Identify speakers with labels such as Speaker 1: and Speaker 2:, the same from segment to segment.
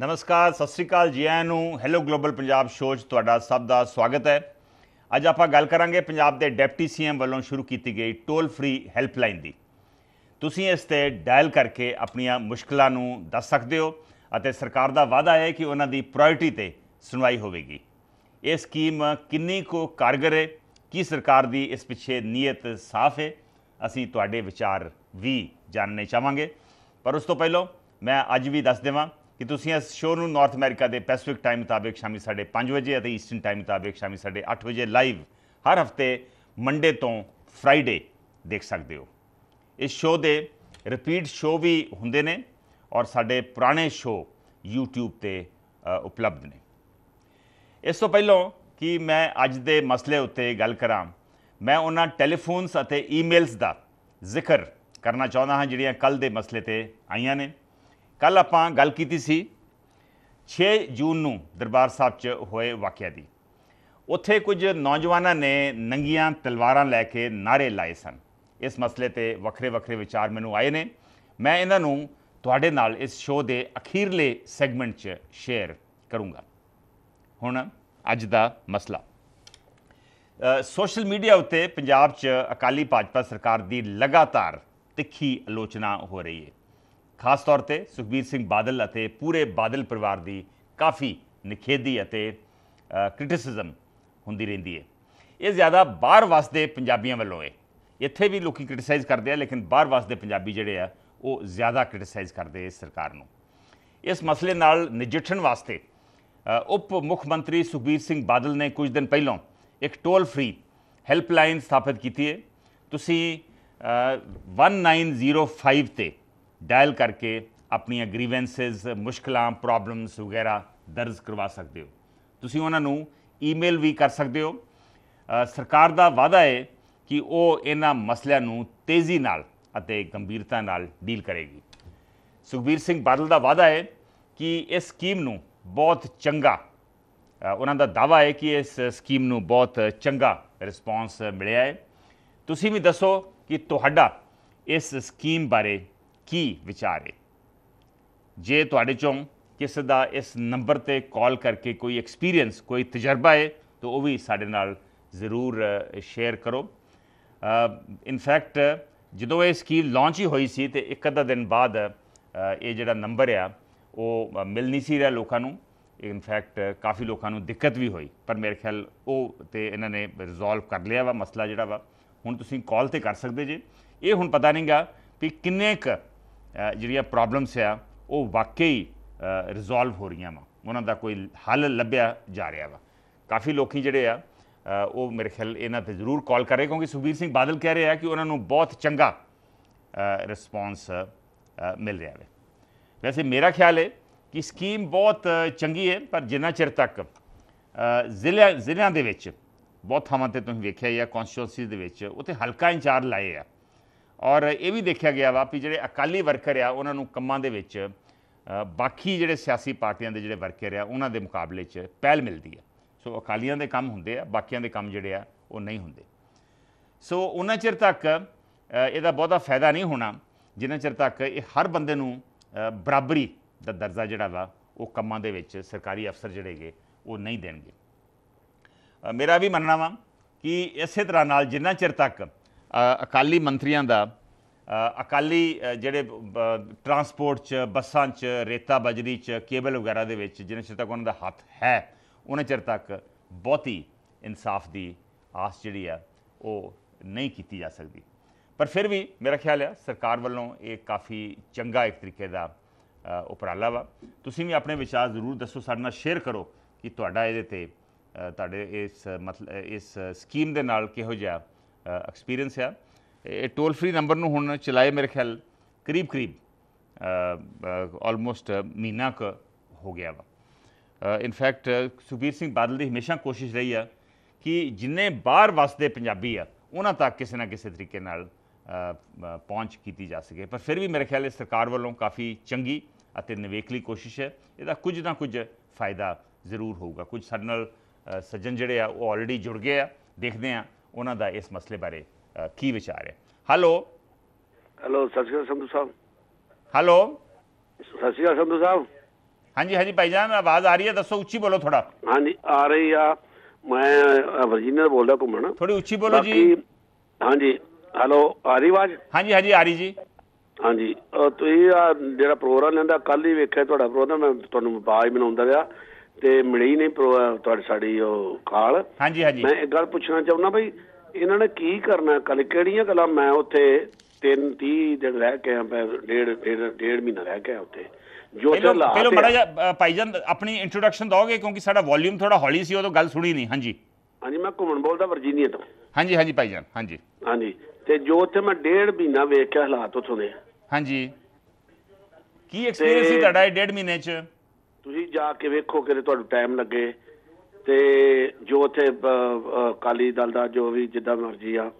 Speaker 1: ਨਮਸਕਾਰ ਸਤਿ ਸ੍ਰੀ ਅਕਾਲ ਜੀ ਆਇਆਂ ਨੂੰ ਹੈਲੋ ਗਲੋਬਲ ਪੰਜਾਬ ਸ਼ੋਅ 'ਚ ਤੁਹਾਡਾ ਸਭ ਦਾ ਸਵਾਗਤ ਹੈ ਅੱਜ ਆਪਾਂ ਗੱਲ ਕਰਾਂਗੇ ਪੰਜਾਬ ਦੇ ਡਿਪਟੀ ਸੀਐਮ ਵੱਲੋਂ ਸ਼ੁਰੂ ਕੀਤੀ ਗਈ ਟੋਲ ਫ੍ਰੀ ਹੈਲਪਲਾਈਨ ਦੀ ਤੁਸੀਂ ਇਸ ਤੇ ਡਾਇਲ ਕਰਕੇ ਆਪਣੀਆਂ ਮੁਸ਼ਕਲਾਂ ਨੂੰ ਦੱਸ ਸਕਦੇ ਹੋ ਅਤੇ ਸਰਕਾਰ ਦਾ ਵਾਅਦਾ ਹੈ ਕਿ ਉਹਨਾਂ ਦੀ ਪ੍ਰਾਇੋਰਟੀ ਤੇ ਸੁਣਵਾਈ ਹੋਵੇਗੀ ਇਹ ਸਕੀਮ ਕਿੰਨੀ ਕੋ ਕਾਰਗਰ ਹੈ ਕੀ ਸਰਕਾਰ ਦੀ ਇਸ ਪਿੱਛੇ ਨੀਅਤ ਸਾਫ਼ ਹੈ ਅਸੀਂ ਤੁਹਾਡੇ ਵਿਚਾਰ ਵੀ ਜਾਣਨੇ ਚਾਹਾਂਗੇ ਪਰ ਉਸ ਤੋਂ ਪਹਿਲਾਂ ਮੈਂ ਅੱਜ ਵੀ ਦੱਸ ਦੇਵਾਂ ਕਿ ਤੁਸੀਂ ਇਸ ਸ਼ੋਅ ਨੂੰ ਨਾਰਥ ਅਮਰੀਕਾ ਦੇ ਪੈਸੀਫਿਕ ਟਾਈਮ ਮੁਤਾਬਕ ਸ਼ਾਮੀ 5:30 ਵਜੇ ਅਤੇ ਈਸਟਰਨ ਟਾਈਮ ਮੁਤਾਬਕ ਸ਼ਾਮੀ 8 ਵਜੇ ਲਾਈਵ ਹਰ ਹਫਤੇ ਮੰਡੇ ਤੋਂ ਫਰਾਈਡੇ ਦੇਖ ਸਕਦੇ ਹੋ ਇਸ ਸ਼ੋਅ ਦੇ ਰਿਪੀਟ ਸ਼ੋਅ ਵੀ ਹੁੰਦੇ ਨੇ ਔਰ ਸਾਡੇ ਪੁਰਾਣੇ ਸ਼ੋਅ YouTube ਤੇ ਉਪਲਬਧ ਨੇ ਇਸ ਤੋਂ ਪਹਿਲਾਂ ਕਿ ਮੈਂ ਅੱਜ ਦੇ ਮਸਲੇ ਉੱਤੇ ਗੱਲ ਕਰਾਂ ਮੈਂ ਉਹਨਾਂ ਟੈਲੀਫੋਨਸ ਅਤੇ ਈਮੇਲਸ ਦਾ ਜ਼ਿਕਰ ਕਰਨਾ ਚਾਹੁੰਦਾ ਹਾਂ ਜਿਹੜੀਆਂ ਕੱਲ ਦੇ ਮਸਲੇ ਤੇ ਆਈਆਂ ਨੇ ਕੱਲ ਆਪਾਂ ਗੱਲ ਕੀਤੀ ਸੀ 6 ਜੂਨ ਨੂੰ ਦਰਬਾਰ ਸਾਹਿਬ 'ਚ ਹੋਏ ਵਾਕਿਆ ਦੀ ਉੱਥੇ ਕੁਝ ਨੌਜਵਾਨਾਂ ਨੇ ਨੰਗੀਆਂ ਤਲਵਾਰਾਂ ਲੈ ਕੇ ਨਾਰੇ ਲਾਏ ਸਨ ਇਸ ਮਸਲੇ ਤੇ ਵੱਖਰੇ ਵੱਖਰੇ ਵਿਚਾਰ ਮੈਨੂੰ ਆਏ ਨੇ ਮੈਂ ਇਹਨਾਂ ਨੂੰ ਤੁਹਾਡੇ ਨਾਲ ਇਸ ਸ਼ੋਅ ਦੇ ਅਖੀਰਲੇ ਸੈਗਮੈਂਟ 'ਚ ਸ਼ੇਅਰ ਕਰੂੰਗਾ ਹੁਣ ਅੱਜ ਦਾ ਮਸਲਾ ਸੋਸ਼ਲ ਮੀਡੀਆ ਉੱਤੇ ਪੰਜਾਬ 'ਚ ਅਕਾਲੀ ਭਾਜਪਾ ਸਰਕਾਰ ਦੀ ਲਗਾਤਾਰ ਤਿੱਖੀ ਆਲੋਚਨਾ ਹੋ ਰਹੀ ਹੈ ਖਾਸ ਤੌਰ ਤੇ ਸੁਖਬੀਰ ਸਿੰਘ ਬਾਦਲ ਅਤੇ ਪੂਰੇ ਬਾਦਲ ਪਰਿਵਾਰ ਦੀ ਕਾਫੀ ਨਿਖੇਧੀ ਅਤੇ ਕ੍ਰਿਟਿਸਿਜ਼ਮ ਹੁੰਦੀ ਰਹਿੰਦੀ ਹੈ ਇਹ ਜ਼ਿਆਦਾ ਬਾਹਰ ਵਸਦੇ ਪੰਜਾਬੀਆਂ ਵੱਲੋਂ ਹੈ ਇੱਥੇ ਵੀ ਲੋਕੀ ਕ੍ਰਿਟਿਸਾਈਜ਼ ਕਰਦੇ ਆ ਲੇਕਿਨ ਬਾਹਰ ਵਸਦੇ ਪੰਜਾਬੀ ਜਿਹੜੇ ਆ ਉਹ ਜ਼ਿਆਦਾ ਕ੍ਰਿਟਿਸਾਈਜ਼ ਕਰਦੇ ਇਸ ਸਰਕਾਰ ਨੂੰ ਇਸ ਮਸਲੇ ਨਾਲ ਨਜਿੱਠਣ ਵਾਸਤੇ ਉਪ ਮੁੱਖ ਮੰਤਰੀ ਸੁਖਬੀਰ ਸਿੰਘ ਬਾਦਲ ਨੇ ਕੁਝ ਦਿਨ ਪਹਿਲਾਂ ਇੱਕ ਟੋਲ ਫ੍ਰੀ ਹੈਲਪਲਾਈਨ ਸਥਾਪਿਤ ਕੀਤੀ ਹੈ ਤੁਸੀਂ 1905 ਤੇ ਡਾਇਲ ਕਰਕੇ ਆਪਣੀਆਂ ਗ੍ਰੀਵੈਂਸਸ ਮੁਸ਼ਕਲਾਂ ਪ੍ਰੋਬਲਮਸ ਵਗੈਰਾ ਦਰਜ ਕਰਵਾ ਸਕਦੇ ਹੋ ਤੁਸੀਂ ਉਹਨਾਂ ਨੂੰ ਈਮੇਲ ਵੀ ਕਰ ਸਕਦੇ ਹੋ ਸਰਕਾਰ ਦਾ ਵਾਅਦਾ ਹੈ ਕਿ ਉਹ ਇਹਨਾਂ ਮਸਲਿਆਂ ਨੂੰ ਤੇਜ਼ੀ ਨਾਲ ਅਤੇ ਗੰਭੀਰਤਾ ਨਾਲ ਡੀਲ ਕਰੇਗੀ ਸੁਖਬੀਰ ਸਿੰਘ ਬਾਦਲ ਦਾ ਵਾਅਦਾ ਹੈ ਕਿ ਇਸ ਸਕੀਮ ਨੂੰ ਬਹੁਤ ਚੰਗਾ ਉਹਨਾਂ ਦਾ ਦਾਵਾ ਹੈ ਕਿ ਇਸ ਸਕੀਮ ਨੂੰ ਬਹੁਤ ਚੰਗਾ ਰਿਸਪਾਂਸ ਮਿਲਿਆ ਹੈ ਤੁਸੀਂ ਵੀ ਦੱਸੋ ਕਿ ਤੁਹਾਡਾ ਇਸ ਸਕੀਮ ਬਾਰੇ ਕੀ ਵਿਚਾਰੇ ਜੇ ਤੁਹਾਡੇ ਚੋਂ ਕਿਸੇ ਦਾ ਇਸ ਨੰਬਰ ਤੇ ਕਾਲ ਕਰਕੇ ਕੋਈ ਐਕਸਪੀਰੀਅੰਸ ਕੋਈ ਤਜਰਬਾ ਹੈ ਤਾਂ ਉਹ ਵੀ ਸਾਡੇ ਨਾਲ ਜ਼ਰੂਰ ਸ਼ੇਅਰ ਕਰੋ ਫੈਕਟ ਜਦੋਂ ਇਹ ਸਕੀਮ ਲਾਂਚ ਹੀ ਹੋਈ ਸੀ ਤੇ ਇੱਕ ਅੱਧਾ ਦਿਨ ਬਾਅਦ ਇਹ ਜਿਹੜਾ ਨੰਬਰ ਆ ਉਹ ਮਿਲ ਨਹੀਂ ਸੀ ਰਿਹਾ ਲੋਕਾਂ ਨੂੰ ਫੈਕਟ ਕਾਫੀ ਲੋਕਾਂ ਨੂੰ ਦਿੱਕਤ ਵੀ ਹੋਈ ਪਰ ਮੇਰੇ ਖਿਆਲ ਉਹ ਤੇ ਇਹਨਾਂ ਨੇ ਰਿਜ਼ੋਲਵ ਕਰ ਲਿਆ ਵਾ ਮਸਲਾ ਜਿਹੜਾ ਵਾ ਹੁਣ ਤੁਸੀਂ ਕਾਲ ਤੇ ਕਰ ਸਕਦੇ ਜੇ ਇਹ ਹੁਣ ਪਤਾ ਨਹੀਂਗਾ ਕਿ ਕਿੰਨੇ ਕ ਜਿਹੜੀਆਂ ਪ੍ਰੋਬਲਮਸ ਆ ਉਹ ਵਾਕਈ ਰਿਜ਼ੋਲਵ ਹੋ ਰਹੀਆਂ ਵਾ ਉਹਨਾਂ ਦਾ ਕੋਈ ਹੱਲ ਲੱਭਿਆ ਜਾ ਰਿਹਾ ਵਾ ਕਾਫੀ ਲੋਕੀ ਜਿਹੜੇ ਆ ਉਹ ਮੇਰੇ ਖਿਆਲ ਇਹਨਾਂ ਤੇ ਜ਼ਰੂਰ ਕਾਲ ਕਰੇ ਕਿਉਂਕਿ ਸੁਬੀਰ ਸਿੰਘ ਬਾਦਲ ਕਹਿ ਰਿਹਾ ਕਿ ਉਹਨਾਂ ਨੂੰ ਬਹੁਤ ਚੰਗਾ ਰਿਸਪੌਂਸ ਮਿਲ ਰਿਹਾ ਹੈ ਵੈਸੇ ਮੇਰਾ ਖਿਆਲ ਹੈ ਕਿ ਸਕੀਮ ਬਹੁਤ ਚੰਗੀ ਹੈ ਪਰ ਜਿੰਨਾ ਚਿਰ ਤੱਕ ਜ਼ਿਲ੍ਹਿਆਂ ਜ਼ਿਲ੍ਹਿਆਂ ਦੇ ਵਿੱਚ ਬਹੁਤ ਥਾਵਾਂ ਤੇ ਤੁਸੀਂ ਵੇਖਿਆ ਆ ਕੌਂਸਟੀਟਿਊਸੀ ਦੇ ਵਿੱਚ ਉੱਥੇ ਹਲਕਾ ਇੰਚਾਰਜ ਲਾਏ ਆ ਔਰ ਇਹ ਵੀ ਦੇਖਿਆ ਗਿਆ ਵਾ ਵੀ ਜਿਹੜੇ ਅਕਾਲੀ ਵਰਕਰ ਆ ਉਹਨਾਂ ਨੂੰ ਕੰਮਾਂ ਦੇ ਵਿੱਚ ਬਾਕੀ ਜਿਹੜੇ ਸਿਆਸੀ ਪਾਰਟੀਆਂ ਦੇ ਜਿਹੜੇ ਵਰਕਰ ਆ ਉਹਨਾਂ ਦੇ ਮੁਕਾਬਲੇ 'ਚ ਪਹਿਲ ਮਿਲਦੀ ਆ ਸੋ ਅਕਾਲੀਆਂ ਦੇ ਕੰਮ ਹੁੰਦੇ ਆ ਬਾਕੀਆਂ ਦੇ ਕੰਮ ਜਿਹੜੇ ਆ ਉਹ ਨਹੀਂ ਹੁੰਦੇ ਸੋ ਉਹਨਾਂ ਚਿਰ ਤੱਕ ਇਹਦਾ ਬਹੁਤਾ ਫਾਇਦਾ ਨਹੀਂ ਹੋਣਾ ਜਿੰਨਾ ਚਿਰ ਤੱਕ ਇਹ ਹਰ ਬੰਦੇ ਨੂੰ ਬਰਾਬਰੀ ਦਾ ਦਰਜਾ ਜਿਹੜਾ ਵਾ ਉਹ ਕੰਮਾਂ ਦੇ ਵਿੱਚ ਸਰਕਾਰੀ ਅਫਸਰ ਜਿਹੜੇਗੇ ਉਹ ਨਹੀਂ ਦੇਣਗੇ ਮੇਰਾ ਵੀ ਮੰਨਣਾ ਵਾ ਕਿ ਇਸੇ ਤਰ੍ਹਾਂ ਨਾਲ ਜਿੰਨਾ ਚਿਰ ਤੱਕ ਅਕਾਲੀ ਮੰਤਰੀਆਂ ਦਾ ਅਕਾਲੀ ਜਿਹੜੇ ਟਰਾਂਸਪੋਰਟ 'ਚ ਬੱਸਾਂ 'ਚ ਰੇਤਾ ਬਜਰੀ 'ਚ ਕੇਬਲ ਵਗੈਰਾ ਦੇ ਵਿੱਚ ਜਿਨ੍ਹਾਂ ਚਿਰ ਤੱਕ ਉਹਨਾਂ ਦਾ ਹੱਥ ਹੈ ਉਹਨਾਂ ਚਿਰ ਤੱਕ ਬਹੁਤੀ ਇਨਸਾਫ ਦੀ ਆਸ ਜਿਹੜੀ ਆ ਉਹ ਨਹੀਂ ਕੀਤੀ ਜਾ ਸਕਦੀ ਪਰ ਫਿਰ ਵੀ ਮੇਰਾ ਖਿਆਲ ਆ ਸਰਕਾਰ ਵੱਲੋਂ ਇਹ ਕਾਫੀ ਚੰਗਾ ਇੱਕ ਤਰੀਕੇ ਦਾ ਉਪਰਾਲਾ ਵਾ ਤੁਸੀਂ ਵੀ ਆਪਣੇ ਵਿਚਾਰ ਜ਼ਰੂਰ ਦੱਸੋ ਸਾਡੇ ਨਾਲ ਸ਼ੇਅਰ ਕਰੋ ਕਿ ਤੁਹਾਡਾ ਇਹਦੇ ਤੇ ਤੁਹਾਡੇ ਇਸ ਮਤਲਬ ਇਸ ਸਕੀਮ ਦੇ ਨਾਲ ਕਿਹੋ ਜਿਹਾ ਐਕਸਪੀਰੀਅੰਸ ਆ ਇਹ ਟੋਲ ਫ੍ਰੀ ਨੰਬਰ ਨੂੰ ਹੁਣ ਚਲਾਏ ਮੇਰੇ ਖਿਆਲ ਕਰੀਬ ਕਰੀਬ ਆਲਮੋਸਟ ਮਹੀਨਾ ਕ ਹੋ ਗਿਆ ਵਾ ਇਨਫੈਕਟ ਸੁਬੀਰ ਸਿੰਘ ਬਾਦਲ ਦੀ ਹਮੇਸ਼ਾ ਕੋਸ਼ਿਸ਼ ਰਹੀ ਆ ਕਿ ਜਿੰਨੇ ਬਾਹਰ ਵਸਦੇ ਪੰਜਾਬੀ ਆ ਉਹਨਾਂ ਤੱਕ ਕਿਸੇ ਨਾ ਕਿਸੇ ਤਰੀਕੇ ਨਾਲ ਪਹੁੰਚ ਕੀਤੀ ਜਾ ਸਕੇ ਪਰ ਫਿਰ ਵੀ ਮੇਰੇ ਖਿਆਲ ਇਹ ਸਰਕਾਰ ਵੱਲੋਂ ਕਾਫੀ ਚੰਗੀ ਅਤੇ ਨਵੇਕਲੀ ਕੋਸ਼ਿਸ਼ ਹੈ ਇਹਦਾ ਕੁਝ ਨਾ ਕੁਝ ਫਾਇਦਾ ਜ਼ਰੂਰ ਹੋਊਗਾ ਕੁਝ ਸਾਡੇ ਨਾਲ ਸੱਜਣ ਜਿਹੜੇ ਆ ਉਹ ਆਲਰੇਡੀ ਜੁੜ ਗਏ ਆ ਦੇਖਦੇ ਆ ਉਹਨਾਂ ਦਾ ਇਸ ਮਸਲੇ ਬਾਰੇ ਕੀ ਵਿਚਾਰ ਹੈ ਹੈਲੋ
Speaker 2: ਹੈਲੋ ਸਤਿਗੁਰ ਸੰਧੂ
Speaker 1: ਸਾਹਿਬ ਹੈਲੋ
Speaker 2: ਸਤਿਗੁਰ ਸੰਧੂ ਸਾਹਿਬ
Speaker 1: ਹਾਂਜੀ ਹਾਂਜੀ ਜਾਨ ਆਵਾਜ਼ ਆ ਰਹੀ ਹੈ ਦੱਸੋ ਉੱਚੀ ਬੋਲੋ ਥੋੜਾ
Speaker 2: ਹਾਂਜੀ ਆ ਰਹੀ ਆ ਮੈਂ ਵਰਜੀਨੀਆ ਬੋਲਦਾ ਘੁੰਮਣ ਥੋੜੀ ਉੱਚੀ ਬੋਲੋ ਜੀ ਹਾਂਜੀ ਹੈਲੋ ਆ ਰਹੀ ਆਵਾਜ਼ ਹਾਂਜੀ ਹਾਂਜੀ ਆ ਰਹੀ ਜੀ ਹਾਂਜੀ ਤੁਸੀਂ ਆ ਜਿਹੜਾ ਪ੍ਰੋਗਰਾਮ ਲੈਂਦਾ ਕੱਲ ਹੀ ਵੇਖਿਆ ਤੁਹਾਡਾ ਪ੍ਰੋਗਰਾਮ ਮੈਂ ਤੁਹਾਨੂੰ ਬਾਜ ਬਣਾਉਂਦਾ ਰਿਹਾ ਤੇ ਮਿਲੀ ਨਹੀਂ ਤੁਹਾਡੀ ਸਾਡੀ ਉਹ ਕਾਲ
Speaker 1: ਹਾਂਜੀ ਹਾਂਜੀ ਮੈਂ ਇੱਕ ਗੱਲ
Speaker 2: ਪੁੱਛਣਾ ਚਾਹੁੰਦਾ ਬਈ ਇਹਨਾਂ ਨੇ ਕੀ ਕਰਨਾ ਕੱਲ ਕਿਹੜੀਆਂ ਗੱਲਾਂ ਮੈਂ ਉੱਥੇ 3 30 ਦਿਨ ਰਹਿ ਕੇ ਆ ਡੇਢ ਡੇਢ ਮਹੀਨਾ ਰਹਿ ਕੇ ਆ ਉੱਥੇ ਜੋ ਚਲਾ ਪਹਿਲੋ ਮੜਾ
Speaker 1: ਜਾ ਭਾਈਜਾਨ ਆਪਣੀ ਇੰਟਰੋਡਕਸ਼ਨ ਦੋਗੇ ਕਿਉਂਕਿ ਸਾਡਾ ਵੋਲਿਊਮ ਥੋੜਾ ਹੌਲੀ ਸੀ ਉਹ ਤਾਂ ਗੱਲ ਸੁਣੀ ਨਹੀਂ ਹਾਂਜੀ
Speaker 2: ਹਾਂਜੀ ਮੈਂ ਘੁੰਮਣ ਬੋਲਦਾ ਵਰਜੀਨੀਆ ਤੋਂ
Speaker 1: ਹਾਂਜੀ ਹਾਂਜੀ ਭਾਈਜਾਨ ਹਾਂਜੀ
Speaker 2: ਹਾਂਜੀ ਤੇ ਜੋ ਉੱਥੇ ਮੈਂ ਡੇਢ ਮਹੀਨਾ ਵੇਖਿਆ ਹਾਲਾਤ ਉੱਥੋਂ ਦੇ ਹਾਂਜੀ ਕੀ ਐਕਸਪੀਰੀਅੰਸ ਸੀ ਤੁਹਾਡਾ
Speaker 1: ਡੇਢ ਮਹੀਨੇ 'ਚ
Speaker 2: ਤੁਸੀਂ ਜਾ ਕੇ ਵੇਖੋ ਕਿ ਤੁਹਾਨੂੰ ਟਾਈਮ ਲੱਗੇ ਤੇ ਜੋ ਉਥੇ ਕਾਲੀ ਦਲ ਦਾ ਜੋ ਵੀ ਜਿੱਦਾਂ ਮਰਜ਼ੀ ਆ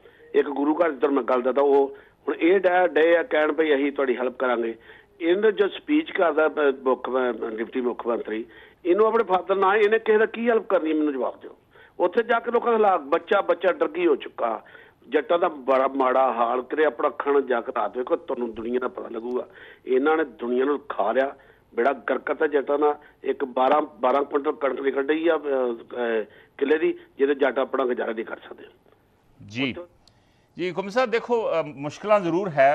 Speaker 2: ਇੱਕ ਗੁਰੂ ਘਰ ਜਿੱਦਾਂ ਮੈਂ ਗੱਲ ਦਤਾ ਉਹ ਹੁਣ ਇਹ ਡਾ ਡੇ ਆ ਕਹਿਣ ਭਈ ਅਸੀਂ ਤੁਹਾਡੀ ਹੈਲਪ ਕਰਾਂਗੇ ਇਹਨੇ ਜੋ ਸਪੀਚ ਕਰਦਾ ਮੁੱਖ ਡਿਪਟੀ ਮੁੱਖ ਮੰਤਰੀ ਇਹਨੂੰ ਆਪਣੇ ਫਾਦਰ ਨਾਲ ਇਹਨੇ ਕਿਸੇ ਦਾ ਕੀ ਹੈਲਪ ਕਰਨੀ ਮੈਨੂੰ ਜਵਾਬ ਦਿਓ ਉੱਥੇ ਜਾ ਕੇ ਲੋਕਾਂ ਦਾ ਹਾਲਾਤ ਬੱਚਾ ਬੱਚਾ ਡਰਗੀ ਹੋ ਚੁੱਕਾ ਜੱਟਾਂ ਦਾ ਬੜਾ ਮਾੜਾ ਹਾਲ ਕਰੇ ਆਪਣਾ ਖਣ ਜਾ ਕੇ ਰਾਤ ਵੇਖੋ ਤੁਹਾਨੂੰ ਦੁਨੀਆ ਦਾ ਪਤਾ ਲੱਗੂਗਾ ਇਹਨਾਂ ਨੇ ਦੁਨੀਆ ਨੂੰ ਖਾ ਰਿਆ ਬੜਾ ਗਰਕਤ ਹੈ ਜੱਟਾਂ ਦਾ ਇੱਕ 12 12 ਕੁਇੰਟਲ ਕਣਕ ਨਿਕਲ ਰਹੀ ਆ ਕਿਲੇ ਦੀ ਜਿਹਦੇ ਜੱਟ ਆਪਣਾ ਗੁਜ਼ਾਰਾ ਨਹੀਂ ਕਰ ਸਕਦੇ
Speaker 1: ਜੀ ਜੀ ਖੁਮਸਾ ਦੇਖੋ ਮੁਸ਼ਕਲਾਂ ਜ਼ਰੂਰ ਹੈ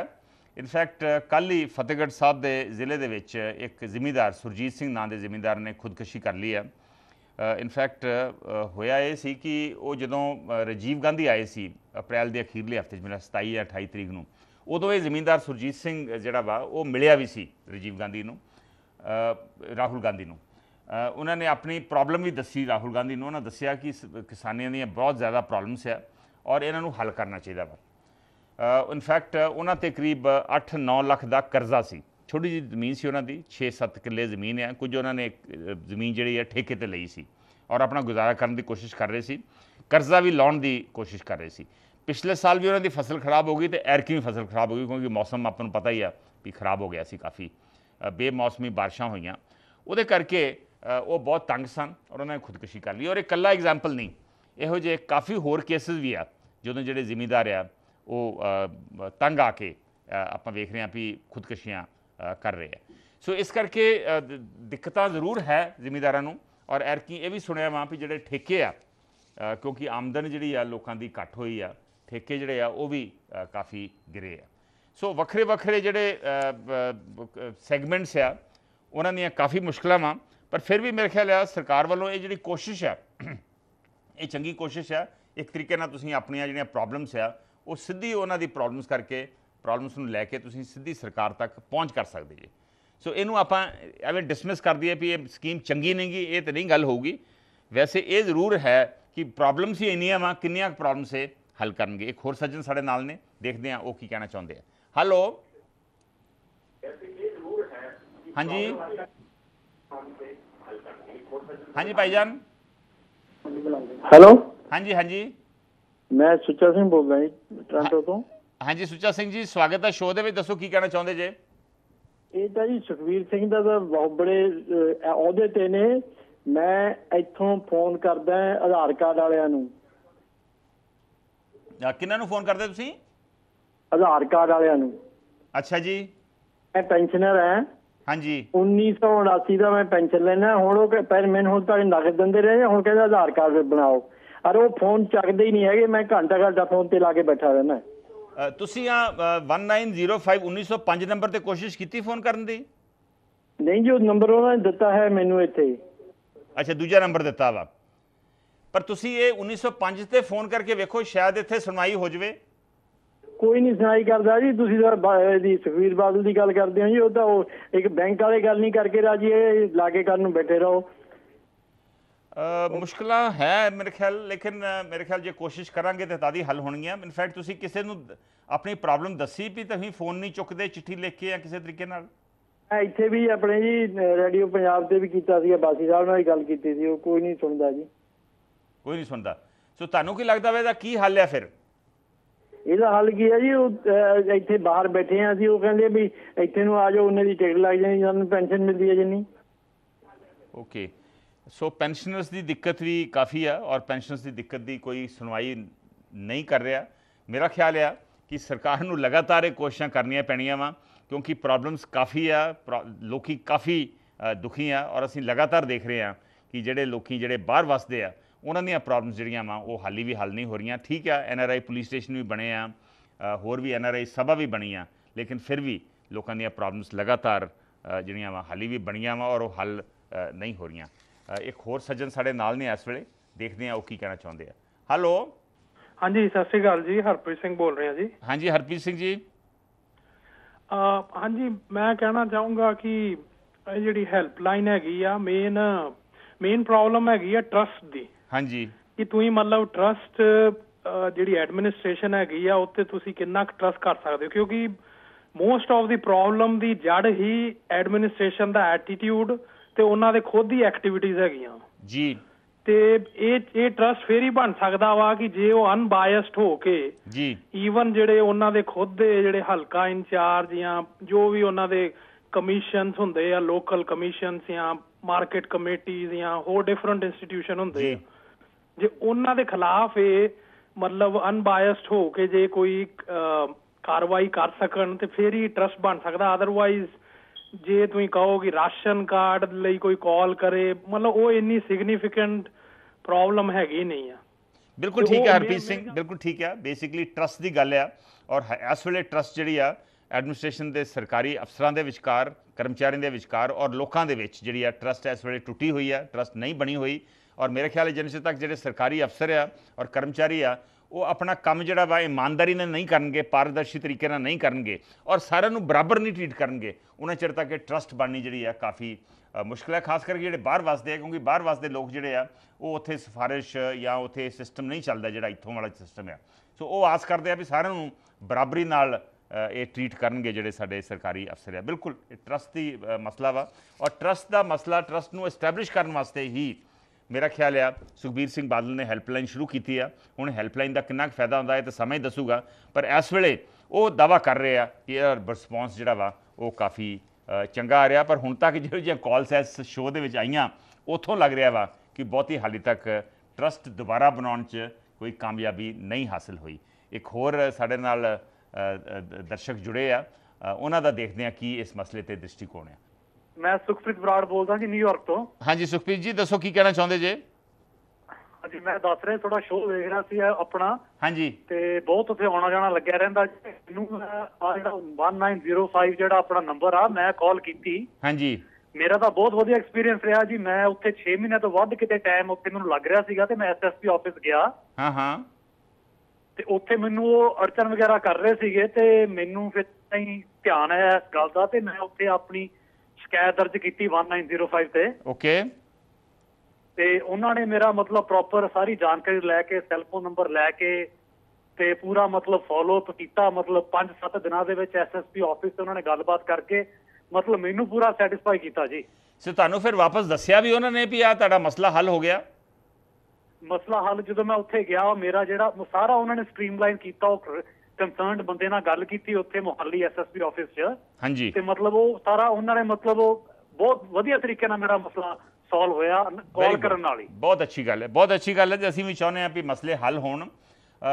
Speaker 1: ਇਨਫੈਕਟ ਕੱਲ ਹੀ ਫਤਿਹਗੜ੍ਹ ਸਾਹਿਬ ਦੇ ਜ਼ਿਲ੍ਹੇ ਦੇ ਵਿੱਚ ਇੱਕ ਜ਼ਿਮੀਂਦਾਰ ਸੁਰਜੀਤ ਸਿੰਘ ਨਾਂ ਦੇ ਜ਼ਿਮੀਂਦਾਰ ਨੇ ਖੁਦਕੁਸ਼ੀ ਕਰ ਲਈ ਹੈ ਇਨਫੈਕਟ ਹੋਇਆ ਇਹ ਸੀ ਕਿ ਉਹ ਜਦੋਂ ਰਜੀਵ ਗਾਂਧੀ ਆਏ ਸੀ ਅਪ੍ਰੈਲ ਦੇ ਅਖੀਰਲੇ ਹਫਤੇ 'ਚ ਮੇਰਾ 27 ਜਾਂ 28 ਤਰੀਕ ਨੂੰ ਉਦੋਂ ਇਹ ਜ਼ਿਮੀਂਦਾਰ ਸੁਰਜੀਤ ਸਿੰਘ ਜਿਹੜਾ ਵਾ ਉਹ ਮਿਲਿਆ ਵੀ ਸੀ ਰਜੀਵ ਗਾਂਧੀ ਨੂੰ ਰਾਹੁਲ ਗਾਂਧੀ ਨੂੰ ਉਹਨਾਂ ਨੇ ਆਪਣੀ ਪ੍ਰੋਬਲਮ ਵੀ ਦੱਸੀ ਰਾਹੁਲ ਗਾਂਧੀ ਨੂੰ ਉਹਨਾਂ ਦੱਸਿਆ ਕਿ ਕਿਸਾਨੀਆਂ ਦੀਆਂ ਬਹੁਤ ਜ਼ਿਆਦਾ ਪ੍ਰੋਬਲਮਸ ਹੈ ਔਰ ਇਹਨਾਂ ਨੂੰ ਹੱਲ ਕਰਨਾ ਚਾਹੀਦਾ ਵਾ ਇਨਫੈਕਟ ਉਹਨਾਂ ਤੇ ਕਰੀਬ 8-9 ਲੱਖ ਦਾ ਕਰਜ਼ਾ ਸੀ ਛੋਟੀ ਜੀ ਜ਼ਮੀਨ ਸੀ ਉਹਨਾਂ ਦੀ 6-7 ਕਿੱਲੇ ਜ਼ਮੀਨ ਹੈ ਕੁਝ ਉਹਨਾਂ ਨੇ ਜ਼ਮੀਨ ਜਿਹੜੀ ਹੈ ਠੇਕੇ ਤੇ ਲਈ ਸੀ ਔਰ ਆਪਣਾ ਗੁਜ਼ਾਰਾ ਕਰਨ ਦੀ ਕੋਸ਼ਿਸ਼ ਕਰ ਰਹੇ ਸੀ ਕਰਜ਼ਾ ਵੀ ਲਾਉਣ ਦੀ ਕੋਸ਼ਿਸ਼ ਕਰ ਰਹੇ ਸੀ ਪਿਛਲੇ ਸਾਲ ਵੀ ਉਹਨਾਂ ਦੀ ਫਸਲ ਖਰਾਬ ਹੋ ਗਈ ਤੇ ਐਰਕੀ ਵੀ ਫਸਲ ਖਰਾਬ ਹੋ ਗਈ ਕਿਉਂਕਿ ਮੌਸਮ ਆਪਾਂ ਨੂੰ ਪਤਾ ਹੀ ਆ ਵੀ ਖਰਾਬ ਹੋ ਗਿਆ ਸੀ ਕਾਫੀ ਬੇਮੌਸਮੀ ਬਾਰਿਸ਼ਾਂ ਹੋਈਆਂ ਉਹਦੇ ਕਰਕੇ ਉਹ ਬਹੁਤ ਤੰਗ ਸਨ ਔਰ ਉਹਨਾਂ ਨੇ ਖੁਦਕੁਸ਼ੀ ਕਰ ਲਈ ਔਰ ਇਹ ਕੱਲਾ ਐਗਜ਼ਾਮਪਲ ਨਹੀਂ ਇਹੋ ਜਿਹੇ ਕਾਫੀ ਹੋਰ ਕੇਸਸ ਵੀ ਆ ਜਦੋਂ ਜਿਹੜੇ ਜ਼ਿਮੀਦਾਰ ਆ ਉਹ ਤੰਗ ਆ ਕੇ ਆਪਾਂ ਵੇਖ ਰਹੇ ਆ ਵੀ ਖੁਦਕੁਸ਼ੀਆਂ ਕਰ ਰਹੇ ਆ ਸੋ ਇਸ ਕਰਕੇ ਦਿੱਕਤਾਂ ਜ਼ਰੂਰ ਹੈ ਜ਼ਿਮੀਦਾਰਾਂ ਨੂੰ ਔਰ ਐਰ ਕੀ ਇਹ ਵੀ ਸੁਣਿਆ ਵਾਂ ਵੀ ਜਿਹੜੇ ਠੇਕੇ ਆ ਕਿਉਂਕਿ ਆਮਦਨ ਜਿਹੜੀ ਆ ਲੋਕਾਂ ਦੀ ਘੱਟ ਹੋਈ ਆ ਠੇਕੇ ਜਿਹੜੇ ਆ ਉਹ ਵੀ ਕਾਫੀ ਗਿਰੇ ਆ ਸੋ ਵੱਖਰੇ ਵੱਖਰੇ ਜਿਹੜੇ ਸੈਗਮੈਂਟਸ ਆ ਉਹਨਾਂ ਦੀਆਂ ਕਾਫੀ ਮੁਸ਼ਕਲਾਂ ਆ ਪਰ ਫਿਰ ਵੀ ਮੇਰੇ ਖਿਆਲ ਆ ਸਰਕਾਰ ਵੱਲੋਂ ਇਹ ਜਿਹੜੀ ਕੋਸ਼ਿਸ਼ ਆ ਇਹ ਚੰਗੀ ਕੋਸ਼ਿਸ਼ ਆ ਇੱਕ ਤਰੀਕੇ ਨਾਲ ਤੁਸੀਂ ਆਪਣੀਆਂ ਜਿਹੜੀਆਂ ਪ੍ਰੋਬਲਮਸ ਆ ਉਹ ਸਿੱਧੀ ਉਹਨਾਂ ਦੀ ਪ੍ਰੋਬਲਮਸ ਕਰਕੇ ਪ੍ਰੋਬਲਮਸ ਨੂੰ ਲੈ ਕੇ ਤੁਸੀਂ ਸਿੱਧੀ ਸਰਕਾਰ ਤੱਕ ਪਹੁੰਚ ਕਰ ਸਕਦੇ ਜੀ ਸੋ ਇਹਨੂੰ ਆਪਾਂ ਐਵੇਂ ਡਿਸਮਿਸ ਕਰ ਦਈਏ ਵੀ ਇਹ ਸਕੀਮ ਚੰਗੀ ਨਹੀਂਗੀ ਇਹ ਤਾਂ ਨਹੀਂ ਗੱਲ ਹੋਊਗੀ ਵੈਸੇ ਇਹ ਜ਼ਰੂਰ ਹੈ ਕਿ ਪ੍ਰੋਬਲਮਸ ਹੀ ਇੰਨੀਆਂ ਵਾ ਕਿੰਨੀਆਂ ਪ੍ਰੋਬਲਮਸ ਹੈ ਹੱਲ ਕਰਨਗੇ ਇੱਕ ਹੋਰ ਸੱਜਣ ਸਾਡੇ ਨਾਲ ਨੇ ਦੇਖਦੇ ਆ ਉਹ ਕੀ ਕਹਿਣਾ ਚਾਹੁੰਦੇ ਆ ਹੈਲੋ ਹਾਂਜੀ ਹਾਂਜੀ ਭਾਈ ਜਾਨ ਹੈਲੋ ਹਾਂਜੀ ਹਾਂਜੀ
Speaker 3: ਮੈਂ ਸੁੱਚਾ ਸਿੰਘ ਬੋਲਦਾ ਜੀ ਟ੍ਰਾਂਟੋ ਤੋਂ
Speaker 1: ਹਾਂਜੀ ਸੁੱਚਾ ਸਿੰਘ ਜੀ ਸਵਾਗਤ ਹੈ ਸ਼ੋਅ ਦੇ ਵਿੱਚ ਦੱਸੋ ਕੀ ਕਹਿਣਾ ਚਾਹੁੰਦੇ
Speaker 3: ਜੇ ਇਹ ਤਾਂ ਜੀ ਸੁਖਵੀਰ ਸਿੰਘ ਦਾ ਤਾਂ ਬਹੁਤ ਬੜੇ ਅਹੁਦੇ ਤੇ ਨੇ ਮੈਂ ਇੱਥੋਂ ਫੋਨ ਕਰਦਾ ਆਧਾਰ ਕਾਰਡ ਵਾਲਿਆਂ ਨੂੰ
Speaker 1: ਕਿੰਨਾਂ ਨੂੰ ਫੋਨ ਕਰਦੇ ਤੁਸੀਂ ਆਧਾਰ ਕਾਰਡ ਵਾਲਿਆਂ ਨੂੰ ਅੱਛਾ ਜੀ
Speaker 3: ਮੈਂ ਪੈਨਸ਼ਨਰ ਹਾਂ ਹਾਂਜੀ 1979 ਦਾ ਮੈਂ ਪੈਨਸ਼ਨ ਲੈਣਾ ਹੁਣ ਉਹ ਪਹਿਲ ਮੈਨੂੰ ਹੁਣ ਤੱਕ ਨਗਦ ਦਿੰਦੇ ਰਹੇ ਹੁਣ ਕਹਿੰਦਾ ਆਧਾਰ ਕਾਰਡ ਬਣਾਓ ਅਰ ਉਹ ਫੋਨ ਚੱਕਦੇ ਹੀ ਨਹੀਂ ਹੈਗੇ ਮੈਂ ਘੰਟਾ ਘੰਟਾ ਫੋਨ ਤੇ ਲਾ ਕੇ ਬੈਠਾ ਰਹਿਣਾ
Speaker 1: ਤੁਸੀਂ ਆ 1905 1905 ਨੰਬਰ ਤੇ ਕੋਸ਼ਿਸ਼ ਕੀਤੀ ਫੋਨ ਕਰਨ ਦੀ
Speaker 3: ਨਹੀਂ ਜੀ ਉਹ ਨੰਬਰ ਉਹਨਾਂ ਨੇ ਦਿੱਤਾ ਹੈ ਮੈਨੂੰ ਇੱਥੇ
Speaker 1: ਅੱਛਾ ਦੂਜਾ ਨੰਬਰ ਦਿੱਤਾ ਵਾ ਪਰ ਤੁਸੀਂ ਇਹ 1905 ਤੇ ਫੋਨ ਕਰਕੇ ਵੇਖੋ ਸ਼ਾਇਦ ਇੱਥੇ ਸੁਣਵਾਈ ਹੋ ਜਵੇ ਕੋਈ ਨਹੀਂ ਸੁਣਾਈ ਕਰਦਾ ਜੀ ਤੁਸੀਂ ਜਰ ਦੀ ਸੁਖਵੀਰ ਬਾਦਲ
Speaker 3: ਦੀ ਗੱਲ ਕਰਦੇ ਹੋ ਜੀ ਉਹ ਤਾਂ ਉਹ ਇੱਕ ਬੈਂਕ ਵਾਲੇ ਗੱਲ ਨਹੀਂ ਕਰਕੇ ਰਾਜੀ ਇਹ ਲਾ ਕੇ ਕਰਨ ਨੂੰ ਬੈਠੇ ਰਹੋ
Speaker 1: ਮੁਸ਼ਕਲਾਂ ਹੈ ਮੇਰੇ ਖਿਆਲ ਲੇਕਿਨ ਮੇਰੇ ਖਿਆਲ ਜੇ ਕੋਸ਼ਿਸ਼ ਕਰਾਂਗੇ ਤੇ ਤਾਂ ਦੀ ਹੱਲ ਹੋਣਗੀਆਂ ਇਨਫੈਕਟ ਤੁਸੀਂ ਕਿਸੇ ਨੂੰ ਆਪਣੀ ਪ੍ਰੋਬਲਮ ਦੱਸੀ ਵੀ ਤੁਸੀਂ ਫੋਨ ਨਹੀਂ ਚੁੱਕਦੇ ਚਿੱਠੀ ਲਿਖ ਕੇ ਜਾਂ ਕਿਸੇ ਤਰੀਕੇ ਨਾਲ
Speaker 3: ਇੱਥੇ ਵੀ ਆਪਣੇ ਜੀ ਰੇਡੀਓ ਪੰਜਾਬ ਤੇ ਵੀ ਕੀਤਾ ਸੀ ਬਾਸੀ ਸਾਹਿਬ ਨਾਲ ਗੱਲ ਕੀਤੀ ਸੀ ਉਹ ਕੋਈ ਨਹੀਂ ਸੁਣਦਾ ਜੀ
Speaker 1: ਕੋਈ ਨਹੀਂ ਸੁਣਦਾ ਸੋ ਤੁਹਾਨੂੰ ਕੀ ਲੱਗਦਾ ਵੇ ਕੀ ਹੱਲ ਹੈ ਫਿਰ
Speaker 3: ਇਹਦਾ ਹੱਲ ਕੀ ਹੈ ਜੀ ਉਹ ਇੱਥੇ ਬਾਹਰ ਬੈਠੇ ਆ ਸੀ ਉਹ ਕਹਿੰਦੇ ਵੀ ਇੱਥੇ ਨੂੰ ਆ ਜਾਓ ਉਹਨੇ ਦੀ ਟਿਕਟ ਲੱਗ ਜਾਣੀ ਸਾਨੂੰ ਪੈਨਸ਼ਨ ਮਿਲਦੀ ਹੈ ਜਿੰਨੀ
Speaker 1: ਓਕੇ ਸੋ ਪੈਨਸ਼ਨਰਸ ਦੀ ਦਿੱਕਤ ਵੀ ਕਾਫੀ ਆ ਔਰ ਪੈਨਸ਼ਨਰਸ ਦੀ ਦਿੱਕਤ ਦੀ ਕੋਈ ਸੁਣਵਾਈ ਨਹੀਂ ਕਰ ਰਿਹਾ ਮੇਰਾ ਖਿਆਲ ਆ ਕਿ ਸਰਕਾਰ ਨੂੰ ਲਗਾਤਾਰ ਇਹ ਕੋਸ਼ਿਸ਼ਾਂ ਕਰਨੀਆਂ ਪੈਣੀਆਂ ਵਾ ਕਿਉਂਕਿ ਪ੍ਰੋਬਲਮਸ ਕਾਫੀ ਆ ਲੋਕੀ ਕਾਫੀ ਦੁਖੀ ਆ ਔਰ ਅਸੀਂ ਲਗਾਤਾਰ ਦੇਖ ਰਹੇ ਆ ਕਿ ਜਿਹੜੇ ਲੋਕੀ ਜਿਹੜੇ ਬਾਹਰ ਵਸਦੇ ਆ ਉਹਨਾਂ ਦੀਆਂ ਪ੍ਰੋਬਲਮਸ ਜਿਹੜੀਆਂ ਵਾ ਉਹ ਹਾਲੀ ਵੀ ਹੱਲ ਨਹੀਂ ਹੋ ਰਹੀਆਂ ਠੀਕ ਆ N R I police station ਵੀ ਬਣੇ ਆ ਹੋਰ ਵੀ ਐਨ ਆਰ ਆਈ ਸਭਾ ਵੀ ਬਣੀ ਆ ਲੇਕਿਨ ਫਿਰ ਵੀ ਲੋਕਾਂ ਦੀਆਂ ਪ੍ਰੋਬਲਮਸ ਲਗਾਤਾਰ ਜਿਹੜੀਆਂ ਵਾ ਹਾਲੀ ਵੀ ਬਣੀਆਂ ਵਾ ਔਰ ਉਹ ਹੱਲ ਨਹੀਂ ਹੋ ਰਹੀਆਂ ਇੱਕ ਹੋਰ ਸੱਜਣ ਸਾਡੇ ਨਾਲ ਨੇ ਇਸ ਵੇਲੇ ਦੇਖਦੇ ਆ ਉਹ ਕੀ ਕਹਿਣਾ ਚਾਹੁੰਦੇ ਆ ਹੈਲੋ
Speaker 4: ਹਾਂਜੀ ਸਤਿ ਸ੍ਰੀ ਅਕਾਲ ਜੀ ਹਰਪ੍ਰੀਤ ਸਿੰਘ ਬੋਲ ਰਿਹਾ ਜੀ
Speaker 1: ਹਾਂਜੀ ਹਰਪ੍ਰੀਤ ਸਿੰਘ ਜੀ
Speaker 4: ਹਾਂਜੀ ਮੈਂ ਕਹਿਣਾ ਚਾਹੂੰਗਾ ਕਿ ਇਹ ਜਿਹੜੀ ਹੈਲਪਲਾਈਨ ਹੈਗੀ ਆ ਮੇਨ ਮੇਨ ਪ੍ਰੋਬਲਮ ਹੈਗੀ ਆ ਟਰਸਟ ਦੀ ਹਾਂਜੀ ਕਿ ਤੂੰ ਹੀ ਮਤਲਬ ਟਰਸਟ ਜਿਹੜੀ ਐਡਮਿਨਿਸਟ੍ਰੇਸ਼ਨ ਹੈਗੀ ਆ ਉੱਤੇ ਤੁਸੀਂ ਕਿੰਨਾ ਕੁ ਟਰਸਟ ਕਰ ਸਕਦੇ ਹੋ ਕਿਉਂਕਿ ਮੋਸਟ ਆਫ ਦੀ ਪ੍ਰੋਬਲਮ ਦੀ ਜੜ ਹੀ ਐਡਮਿਨਿਸਟ੍ਰੇਸ਼ਨ ਦਾ ਐਟੀਟਿਊਡ ਤੇ ਉਹਨਾਂ ਦੇ ਖੁਦ ਦੀ ਐਕਟੀਵਿਟੀਜ਼ ਹੈਗੀਆਂ ਜੀ ਤੇ ਇਹ ਇਹ ਟਰਸਟ ਫੇਰ ਹੀ ਬਣ ਸਕਦਾ ਵਾ ਕਿ ਜੇ ਉਹ ਅਨਬਾਇਸਡ ਹੋ ਕੇ ਜੀ ਈਵਨ ਜਿਹੜੇ ਉਹਨਾਂ ਦੇ ਖੁਦ ਦੇ ਜਿਹੜੇ ਹਲਕਾ ਇੰਚਾਰਜ ਜਾਂ ਜੋ ਵੀ ਉਹਨਾਂ ਦੇ ਕਮਿਸ਼ਨਸ ਹੁੰਦੇ ਆ ਲੋਕਲ ਕਮਿਸ਼ਨਸ ਜਾਂ ਮਾਰਕੀਟ ਕਮੇਟੀਆਂ ਜਾਂ ਹੋਰ ਡਿਫਰੈਂਟ ਇੰਸਟੀਟਿਊਸ਼ਨ ਹੁੰਦੇ ਆ ਜੇ ਉਹਨਾਂ ਦੇ ਖਿਲਾਫ ਇਹ ਮਤਲਬ ਅਨਬਾਇਸਡ ਹੋ ਕੇ ਜੇ ਕੋਈ ਕਾਰਵਾਈ ਕਰ ਸਕਣ ਤੇ ਫੇਰ ਹੀ ਟਰਸਟ ਬਣ ਸਕਦਾ ਆਦਰਵਾਇਜ਼ ਜੇ ਤੁਸੀਂ ਕਹੋ ਕਿ ਰਾਸ਼ਨ ਕਾਰਡ ਲਈ ਕੋਈ ਕਾਲ ਕਰੇ ਮਤਲਬ ਉਹ ਇੰਨੀ ਸਿਗਨੀਫੀਕੈਂਟ
Speaker 1: ਪ੍ਰੋਬਲਮ ਹੈਗੀ ਨਹੀਂ ਆ ਬਿਲਕੁਲ ਠੀਕ ਹੈ ਹਰਪ੍ਰੀਤ ਸਿੰਘ ਬਿਲਕੁਲ ਠੀਕ ਹੈ ਬੇਸਿਕਲੀ ਟਰਸਟ ਦੀ ਗੱਲ ਆ ਔਰ ਇਸ ਵੇਲੇ ਟਰਸਟ ਜਿਹੜੀ ਆ ਐਡਮਿਨਿਸਟ੍ਰੇਸ਼ਨ ਦੇ ਸਰਕਾਰੀ ਅਫਸਰਾਂ ਦੇ ਵਿਚਕਾਰ ਕਰਮਚਾਰੀਆਂ ਦੇ ਵਿਚਕਾਰ ਔਰ ਲੋਕਾਂ ਦੇ ਵਿੱਚ ਜਿਹੜੀ ਆ ਟਰਸਟ ਇਸ ਵੇਲੇ ਟੁੱਟੀ ਹੋਈ ਆ ਟਰਸਟ ਨਹੀਂ ਬਣੀ ਹੋਈ ਔਰ ਮੇਰੇ ਖਿਆਲ ਇਹ ਜਿੰਨੇ ਤੱਕ ਜਿਹੜੇ ਸਰਕਾਰੀ ਅਫਸਰ ਆ ਔਰ ਕਰਮਚਾਰੀ ਆ ਉਹ ਆਪਣਾ ਕੰਮ ਜਿਹੜਾ ਵਾ ਇਮਾਨਦਾਰੀ ਨਾਲ ਨਹੀਂ ਕਰਨਗੇ ਪਾਰਦਰਸ਼ੀ ਤਰੀਕੇ ਨਾਲ ਨਹੀਂ ਕਰਨਗੇ ਔਰ ਸਾਰਿਆਂ ਨੂੰ ਬਰਾਬਰ ਨਹੀਂ ਟ੍ਰੀਟ ਕਰਨਗੇ ਉਹਨਾਂ ਚਿਰ ਤੱਕ ਇਹ ਟਰਸਟ ਬਣਨੀ ਜਿਹੜੀ ਆ ਕਾਫੀ ਮੁਸ਼ਕਲ ਹੈ ਖਾਸ ਕਰਕੇ ਜਿਹੜੇ ਬਾਹਰ ਵਸਦੇ ਆ ਕਿਉਂਕਿ ਬਾਹਰ ਵਸਦੇ ਲੋਕ ਜਿਹੜੇ ਆ ਉਹ ਉੱਥੇ ਸਿਫਾਰਿਸ਼ ਜਾਂ ਉੱਥੇ ਸਿਸਟਮ ਨਹੀਂ ਚੱਲਦਾ ਜਿਹੜਾ ਇੱਥੋਂ ਵਾਲਾ ਸਿਸਟਮ ਆ ਸੋ ਉਹ ਆਸ ਕਰਦੇ ਆ ਵੀ ਸਾਰਿਆਂ ਨੂੰ ਬਰਾਬਰੀ ਨਾਲ ਇਹ ਟ੍ਰੀਟ ਕਰਨਗੇ ਜਿਹੜੇ ਸਾਡੇ ਸਰਕਾਰੀ ਅਫਸਰ ਆ ਬਿਲਕੁਲ ਇਹ ਟਰਸਟ ਦੀ ਮਸਲਾ ਵਾ ਔਰ ਟਰਸਟ ਦਾ ਮਸਲਾ ਟਰਸਟ ਨੂੰ ਐਸਟੈਬਲਿਸ਼ ਕਰਨ ਵਾਸਤੇ ਹੀ ਮੇਰਾ ਖਿਆਲ ਆ ਸੁਖਬੀਰ ਸਿੰਘ ਬਾਦਲ ਨੇ ਹੈਲਪਲਾਈਨ ਸ਼ੁਰੂ ਕੀਤੀ ਆ ਹੁਣ ਹੈਲਪਲਾਈਨ ਦਾ ਕਿੰਨਾ ਫਾਇਦਾ ਹੁੰਦਾ ਹੈ ਤਾਂ ਸਮਾਂ ਹੀ ਦੱਸੂਗਾ ਪਰ ਇਸ ਵੇਲੇ ਉਹ ਦਾਵਾ ਕਰ ਰਹੇ ਆ ਕਿ ਇਹ ਰਿਸਪੌਂਸ ਜਿਹੜਾ ਵਾ ਉਹ ਕਾਫੀ ਚੰਗਾ ਆ ਰਿਹਾ ਪਰ ਹੁਣ ਤੱਕ ਜਿਹੜੋ ਜਿਹੀਆਂ ਕਾਲਸ ਐਸ ਸ਼ੋਅ ਦੇ ਵਿੱਚ ਆਈਆਂ ਉਥੋਂ ਲੱਗ ਰਿਹਾ ਵਾ ਕਿ ਬਹੁਤੀ ਹਾਲੇ ਤੱਕ ਟਰਸਟ ਦੁਬਾਰਾ ਬਣਾਉਣ 'ਚ ਕੋਈ ਕਾਮਯਾਬੀ ਨਹੀਂ ਹਾਸਲ ਹੋਈ ਇੱਕ ਹੋਰ ਸਾਡੇ ਨਾਲ ਦਰਸ਼ਕ ਜੁੜੇ ਆ ਉਹਨਾਂ ਦਾ ਦੇਖਦੇ ਆ ਕੀ ਇਸ ਮਸਲੇ ਤੇ ਦ੍ਰਿਸ਼ਟੀਕੋਣ ਹੈ
Speaker 5: ਮੈਂ ਸੁਖਪ੍ਰੀਤ ਬਰਾੜ ਬੋਲਦਾ ਜੀ ਨਿਊਯਾਰਕ ਤੋਂ
Speaker 1: ਹਾਂਜੀ ਸੁਖਪ੍ਰੀਤ ਜੀ ਦੱਸੋ ਕੀ ਕਹਿਣਾ ਚਾਹੁੰਦੇ ਜੇ
Speaker 5: ਹਾਂਜੀ ਮੈਂ ਦੱਸ ਰਿਹਾ ਥੋੜਾ ਸ਼ੋਅ ਵੇਖ ਰਿਹਾ ਸੀ ਆਪਣਾ ਹਾਂਜੀ ਤੇ ਬਹੁਤ ਉੱਥੇ ਆਉਣਾ ਜਾਣਾ ਲੱਗਿਆ ਰਹਿੰਦਾ ਜੀ ਮੈਨੂੰ ਆ ਜਿਹੜਾ 1905 ਜਿਹੜਾ ਆਪਣਾ ਨੰਬਰ ਆ ਮੈਂ ਕਾਲ ਕੀਤੀ ਹਾਂਜੀ ਮੇਰਾ ਤਾਂ ਬਹੁਤ ਵਧੀਆ ਐਕਸਪੀਰੀਅੰਸ ਰਿਹਾ ਜੀ ਮੈਂ ਉੱਥੇ 6 ਮਹੀਨੇ ਤੋਂ ਵੱਧ ਕਿਤੇ ਟਾਈਮ ਉੱਥੇ ਮੈਨੂੰ ਲੱਗ ਰਿਹਾ ਸੀਗਾ ਤੇ ਮੈਂ ਐਸਐਸਪੀ ਆਫਿਸ ਗਿਆ ਹਾਂ ਹਾਂ ਤੇ ਉੱਥੇ ਮੈਨੂੰ ਉਹ ਅਰਚਨ ਵਗੈਰਾ ਕਰ ਰਹੇ ਸੀਗੇ ਤੇ ਮੈਨੂੰ ਫਿਰ ਤਾਂ ਹੀ ਧਿਆਨ ਆਇਆ ਇਸ ਗੱਲ ਦਾ ਤੇ ਮੈਂ ਉੱਥੇ ਆਪਣੀ ਸ਼ਿਕਾਇਤ ਦਰਜ ਕੀਤੀ 1905 ਤੇ ਓਕੇ ਤੇ ਉਹਨਾਂ ਨੇ ਮੇਰਾ ਮਤਲਬ ਪ੍ਰੋਪਰ ਸਾਰੀ ਜਾਣਕਾਰੀ ਲੈ ਕੇ ਸੈੱਲ ਫੋਨ ਨੰਬਰ ਲੈ ਕੇ ਤੇ ਪੂਰਾ ਮਤਲਬ ਫਾਲੋ ਅਪ ਕੀਤਾ ਮਤਲਬ 5-7 ਦਿਨਾਂ ਦੇ ਵਿੱਚ ਐਸਐਸਪੀ ਆਫਿਸ ਤੇ ਉਹਨਾਂ ਨੇ ਗੱਲਬਾਤ ਕਰਕੇ ਮਤਲਬ ਮੈਨੂੰ ਪੂਰਾ ਸੈਟੀਸਫਾਈ ਕੀਤਾ ਜੀ
Speaker 1: ਸੋ ਤੁਹਾਨੂੰ ਫਿਰ ਵਾਪਸ ਦੱਸਿਆ ਵੀ ਉਹਨਾਂ ਨੇ ਵੀ ਆ ਤੁਹਾਡਾ ਮਸਲਾ ਹੱਲ ਹੋ ਗਿਆ
Speaker 5: ਮਸਲਾ ਹੱਲ ਜਦੋਂ ਮੈਂ ਉੱਥੇ ਗਿਆ ਮੇਰਾ ਜਿਹੜਾ ਸਾਰਾ ਉਹਨਾਂ ਨੇ ਸਟ੍ਰੀਮਲਾਈਨ ਕੀਤਾ ਉਹ ਕੰਸਰਨਡ ਬੰਦੇ ਨਾਲ ਗੱਲ ਕੀਤੀ ਉੱਥੇ ਮੁਹੱਲੀ ਐਸਐਸਪੀ ਆਫਿਸ 'ਚ ਹਾਂਜੀ ਤੇ ਮਤਲਬ ਉਹ ਸਾਰਾ ਉਹਨਾਂ ਨੇ ਮਤਲਬ ਉਹ ਬਹੁਤ ਵਧੀਆ ਤਰੀਕੇ ਨਾਲ ਮੇਰਾ ਮਸਲਾ ਸੋਲਵ ਹੋਇਆ
Speaker 1: ਕਾਲ ਕਰਨ ਵਾਲੀ ਬਹੁਤ ਅੱਛੀ ਗੱਲ ਹੈ ਬਹੁਤ ਅੱਛੀ ਗੱਲ ਹੈ ਜੇ ਅਸੀਂ ਵੀ ਚਾਹੁੰਦੇ ਹਾਂ ਵੀ ਮਸਲੇ ਹੱਲ ਹੋਣ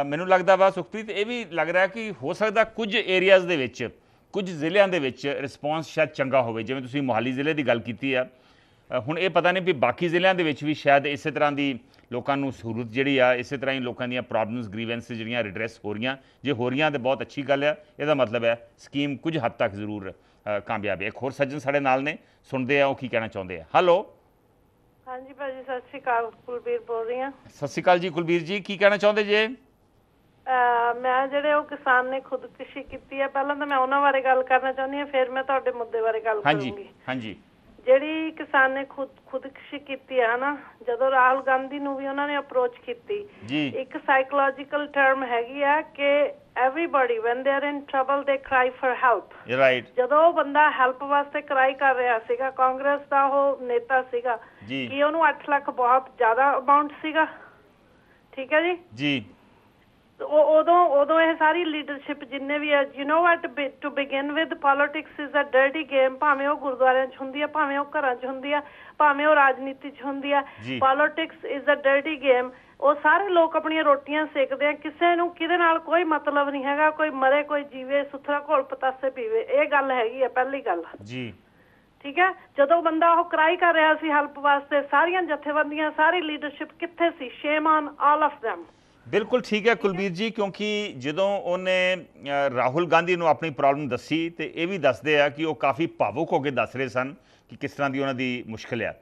Speaker 1: ਮੈਨੂੰ ਲੱਗਦਾ ਵਾ ਸੁਖਪ੍ਰੀਤ ਇਹ ਵੀ ਲੱਗ ਰਿਹਾ ਕਿ ਹੋ ਸਕਦਾ ਕੁਝ ਏਰੀਆਜ਼ ਦੇ ਵਿੱਚ ਕੁਝ ਜ਼ਿਲ੍ਹਿਆਂ ਦੇ ਵਿੱਚ ਰਿਸਪੌਂਸ ਸ਼ਾਇਦ ਚੰਗਾ ਹੋਵੇ ਜਿਵੇਂ ਤੁਸੀਂ ਮੁਹਾਲੀ ਜ਼ਿਲ੍ਹੇ ਦੀ ਗੱਲ ਕੀਤੀ ਆ ਹੁਣ ਇਹ ਪਤਾ ਨਹੀਂ ਵੀ ਬਾਕੀ ਜ਼ਿਲ੍ਹਿਆਂ ਦੇ ਵਿੱਚ ਵੀ ਸ਼ਾਇਦ ਇਸੇ ਤਰ੍ਹਾਂ ਦੀ ਲੋਕਾਂ ਨੂੰ ਸਹੂਲਤ ਜਿਹੜੀ ਆ ਇਸੇ ਤਰ੍ਹਾਂ ਹੀ ਲੋਕਾਂ ਦੀਆਂ ਪ੍ਰੋਬਲਮਸ ਗ੍ਰੀਵੈਂਸ ਜਿਹੜੀਆਂ ਰਿਡਰੈਸ ਹੋ ਰਹੀਆਂ ਜੇ ਹੋ ਰਹੀਆਂ ਤੇ ਬਹੁਤ ਅੱਛੀ ਗੱਲ ਆ ਇਹਦਾ ਮਤਲਬ ਹੈ ਸਕੀਮ ਕੁਝ ਹੱਦ ਤੱਕ ਜ਼ਰੂਰ ਕਾਮਯਾਬ ਹੈ ਇੱਕ ਹੋਰ ਸੱਜਣ ਸਾਡੇ ਨਾਲ ਨੇ ਸੁਣਦੇ ਆ ਉਹ ਕੀ ਕਹਿਣਾ ਚਾਹੁੰਦੇ ਆ ਹੈਲੋ
Speaker 6: ਹਾਂਜੀ ਭਾਜੀ ਸਤਿ ਸ਼੍ਰੀ ਅਕਾਲ ਕੁਲਬੀਰ ਬੋਲ ਰਹੀ ਆ
Speaker 1: ਸਤਿ ਸ਼੍ਰੀ ਅਕਾਲ ਜੀ ਕੁਲਬੀਰ ਜੀ ਕੀ ਕਹਿਣਾ ਚਾਹੁੰਦੇ ਜੇ
Speaker 6: ਮੈਂ ਜਿਹੜੇ ਉਹ ਕਿਸਾਨ ਨੇ ਖੁਦਕੁਸ਼ੀ ਕੀਤੀ ਆ ਪਹਿਲਾਂ ਤਾਂ ਮੈਂ ਉਹਨਾਂ ਬਾਰੇ ਗੱਲ ਕਰਨਾ ਚਾਹੁੰਦੀ ਆ ਫਿਰ ਮੈਂ ਤੁਹਾਡੇ ਮੁੱਦੇ ਬਾਰੇ ਗੱਲ ਕਰੂੰਗੀ ਹਾਂਜੀ ਹਾਂਜੀ ਜਿਹੜੀ ਕਿਸਾਨ ਨੇ ਖੁਦ ਖੁਦਕਸ਼ੀ ਕੀਤੀ ਹੈ ਨਾ ਜਦੋਂ ਰਾਹੁਲ ਗਾਂਧੀ ਨੂੰ ਵੀ ਉਹਨਾਂ ਨੇ ਅਪਰੋਚ ਕੀਤੀ ਇੱਕ ਸਾਈਕੋਲੋਜੀਕਲ ਟਰਮ ਹੈਗੀ ਆ ਕਿ everybody when they are in trouble they cry for help right ਜਦੋਂ ਉਹ ਬੰਦਾ ਹੈਲਪ ਵਾਸਤੇ ਕ੍ਰਾਈ ਕਰ ਰਿਹਾ ਸੀਗਾ ਕਾਂਗਰਸ ਦਾ ਉਹ ਨੇਤਾ ਸੀਗਾ ਕਿ ਉਹਨੂੰ 8 ਲੱਖ ਬਹੁਤ ਜ਼ਿਆਦਾ ਅਮਾਉਂਟ ਸੀਗਾ ਠੀਕ ਹੈ ਜੀ ਜੀ ਉਹ ਉਦੋਂ ਉਦੋਂ ਇਹ ਸਾਰੀ ਲੀਡਰਸ਼ਿਪ ਜਿੰਨੇ ਵੀ ਹੈ you know what to begin with politics is a dirty game ਭਾਵੇਂ ਉਹ ਗੁਰਦੁਆਰਿਆਂ 'ਚ ਹੁੰਦੀ ਆ ਭਾਵੇਂ ਉਹ ਘਰਾਂ 'ਚ ਹੁੰਦੀ ਆ ਭਾਵੇਂ ਉਹ ਰਾਜਨੀਤੀ 'ਚ ਹੁੰਦੀ ਆ politics is a dirty game ਉਹ ਸਾਰੇ ਲੋਕ ਆਪਣੀਆਂ ਰੋਟੀਆਂ ਸੇਕਦੇ ਆ ਕਿਸੇ ਨੂੰ ਕਿਹਦੇ ਨਾਲ ਕੋਈ ਮਤਲਬ ਨਹੀਂ ਹੈਗਾ ਕੋਈ ਮਰੇ ਕੋਈ ਜੀਵੇ ਸੁਥਰਾ ਘੋਲ ਪਤਾਸੇ ਪੀਵੇ ਇਹ ਗੱਲ ਹੈਗੀ ਆ ਪਹਿਲੀ ਗੱਲ ਜੀ ਠੀਕ ਹੈ ਜਦੋਂ ਬੰਦਾ ਉਹ ਕਰਾਈ ਕਰ ਰਿਹਾ ਸੀ ਹੈਲਪ ਵਾਸਤੇ ਸਾਰੀਆਂ ਜਥੇਬੰਦੀਆਂ ਸਾਰੀ ਲੀਡਰਸ਼ਿਪ ਕਿੱਥੇ ਸੀ shame on all of them
Speaker 1: ਬਿਲਕੁਲ ਠੀਕ ਹੈ ਕੁਲਬੀਰ ਜੀ ਕਿਉਂਕਿ ਜਦੋਂ ਉਹਨੇ ਰਾਹੁਲ ਗਾਂਧੀ ਨੂੰ ਆਪਣੀ ਪ੍ਰੋਬਲਮ ਦੱਸੀ ਤੇ ਇਹ ਵੀ ਦੱਸਦੇ ਆ ਕਿ ਉਹ ਕਾਫੀ ਭਾਵੁਕ ਹੋ ਕੇ ਦੱਸ ਰਹੇ ਸਨ ਕਿ ਕਿਸ ਤਰ੍ਹਾਂ ਦੀ ਉਹਨਾਂ ਦੀ ਮੁਸ਼ਕਲ ਆ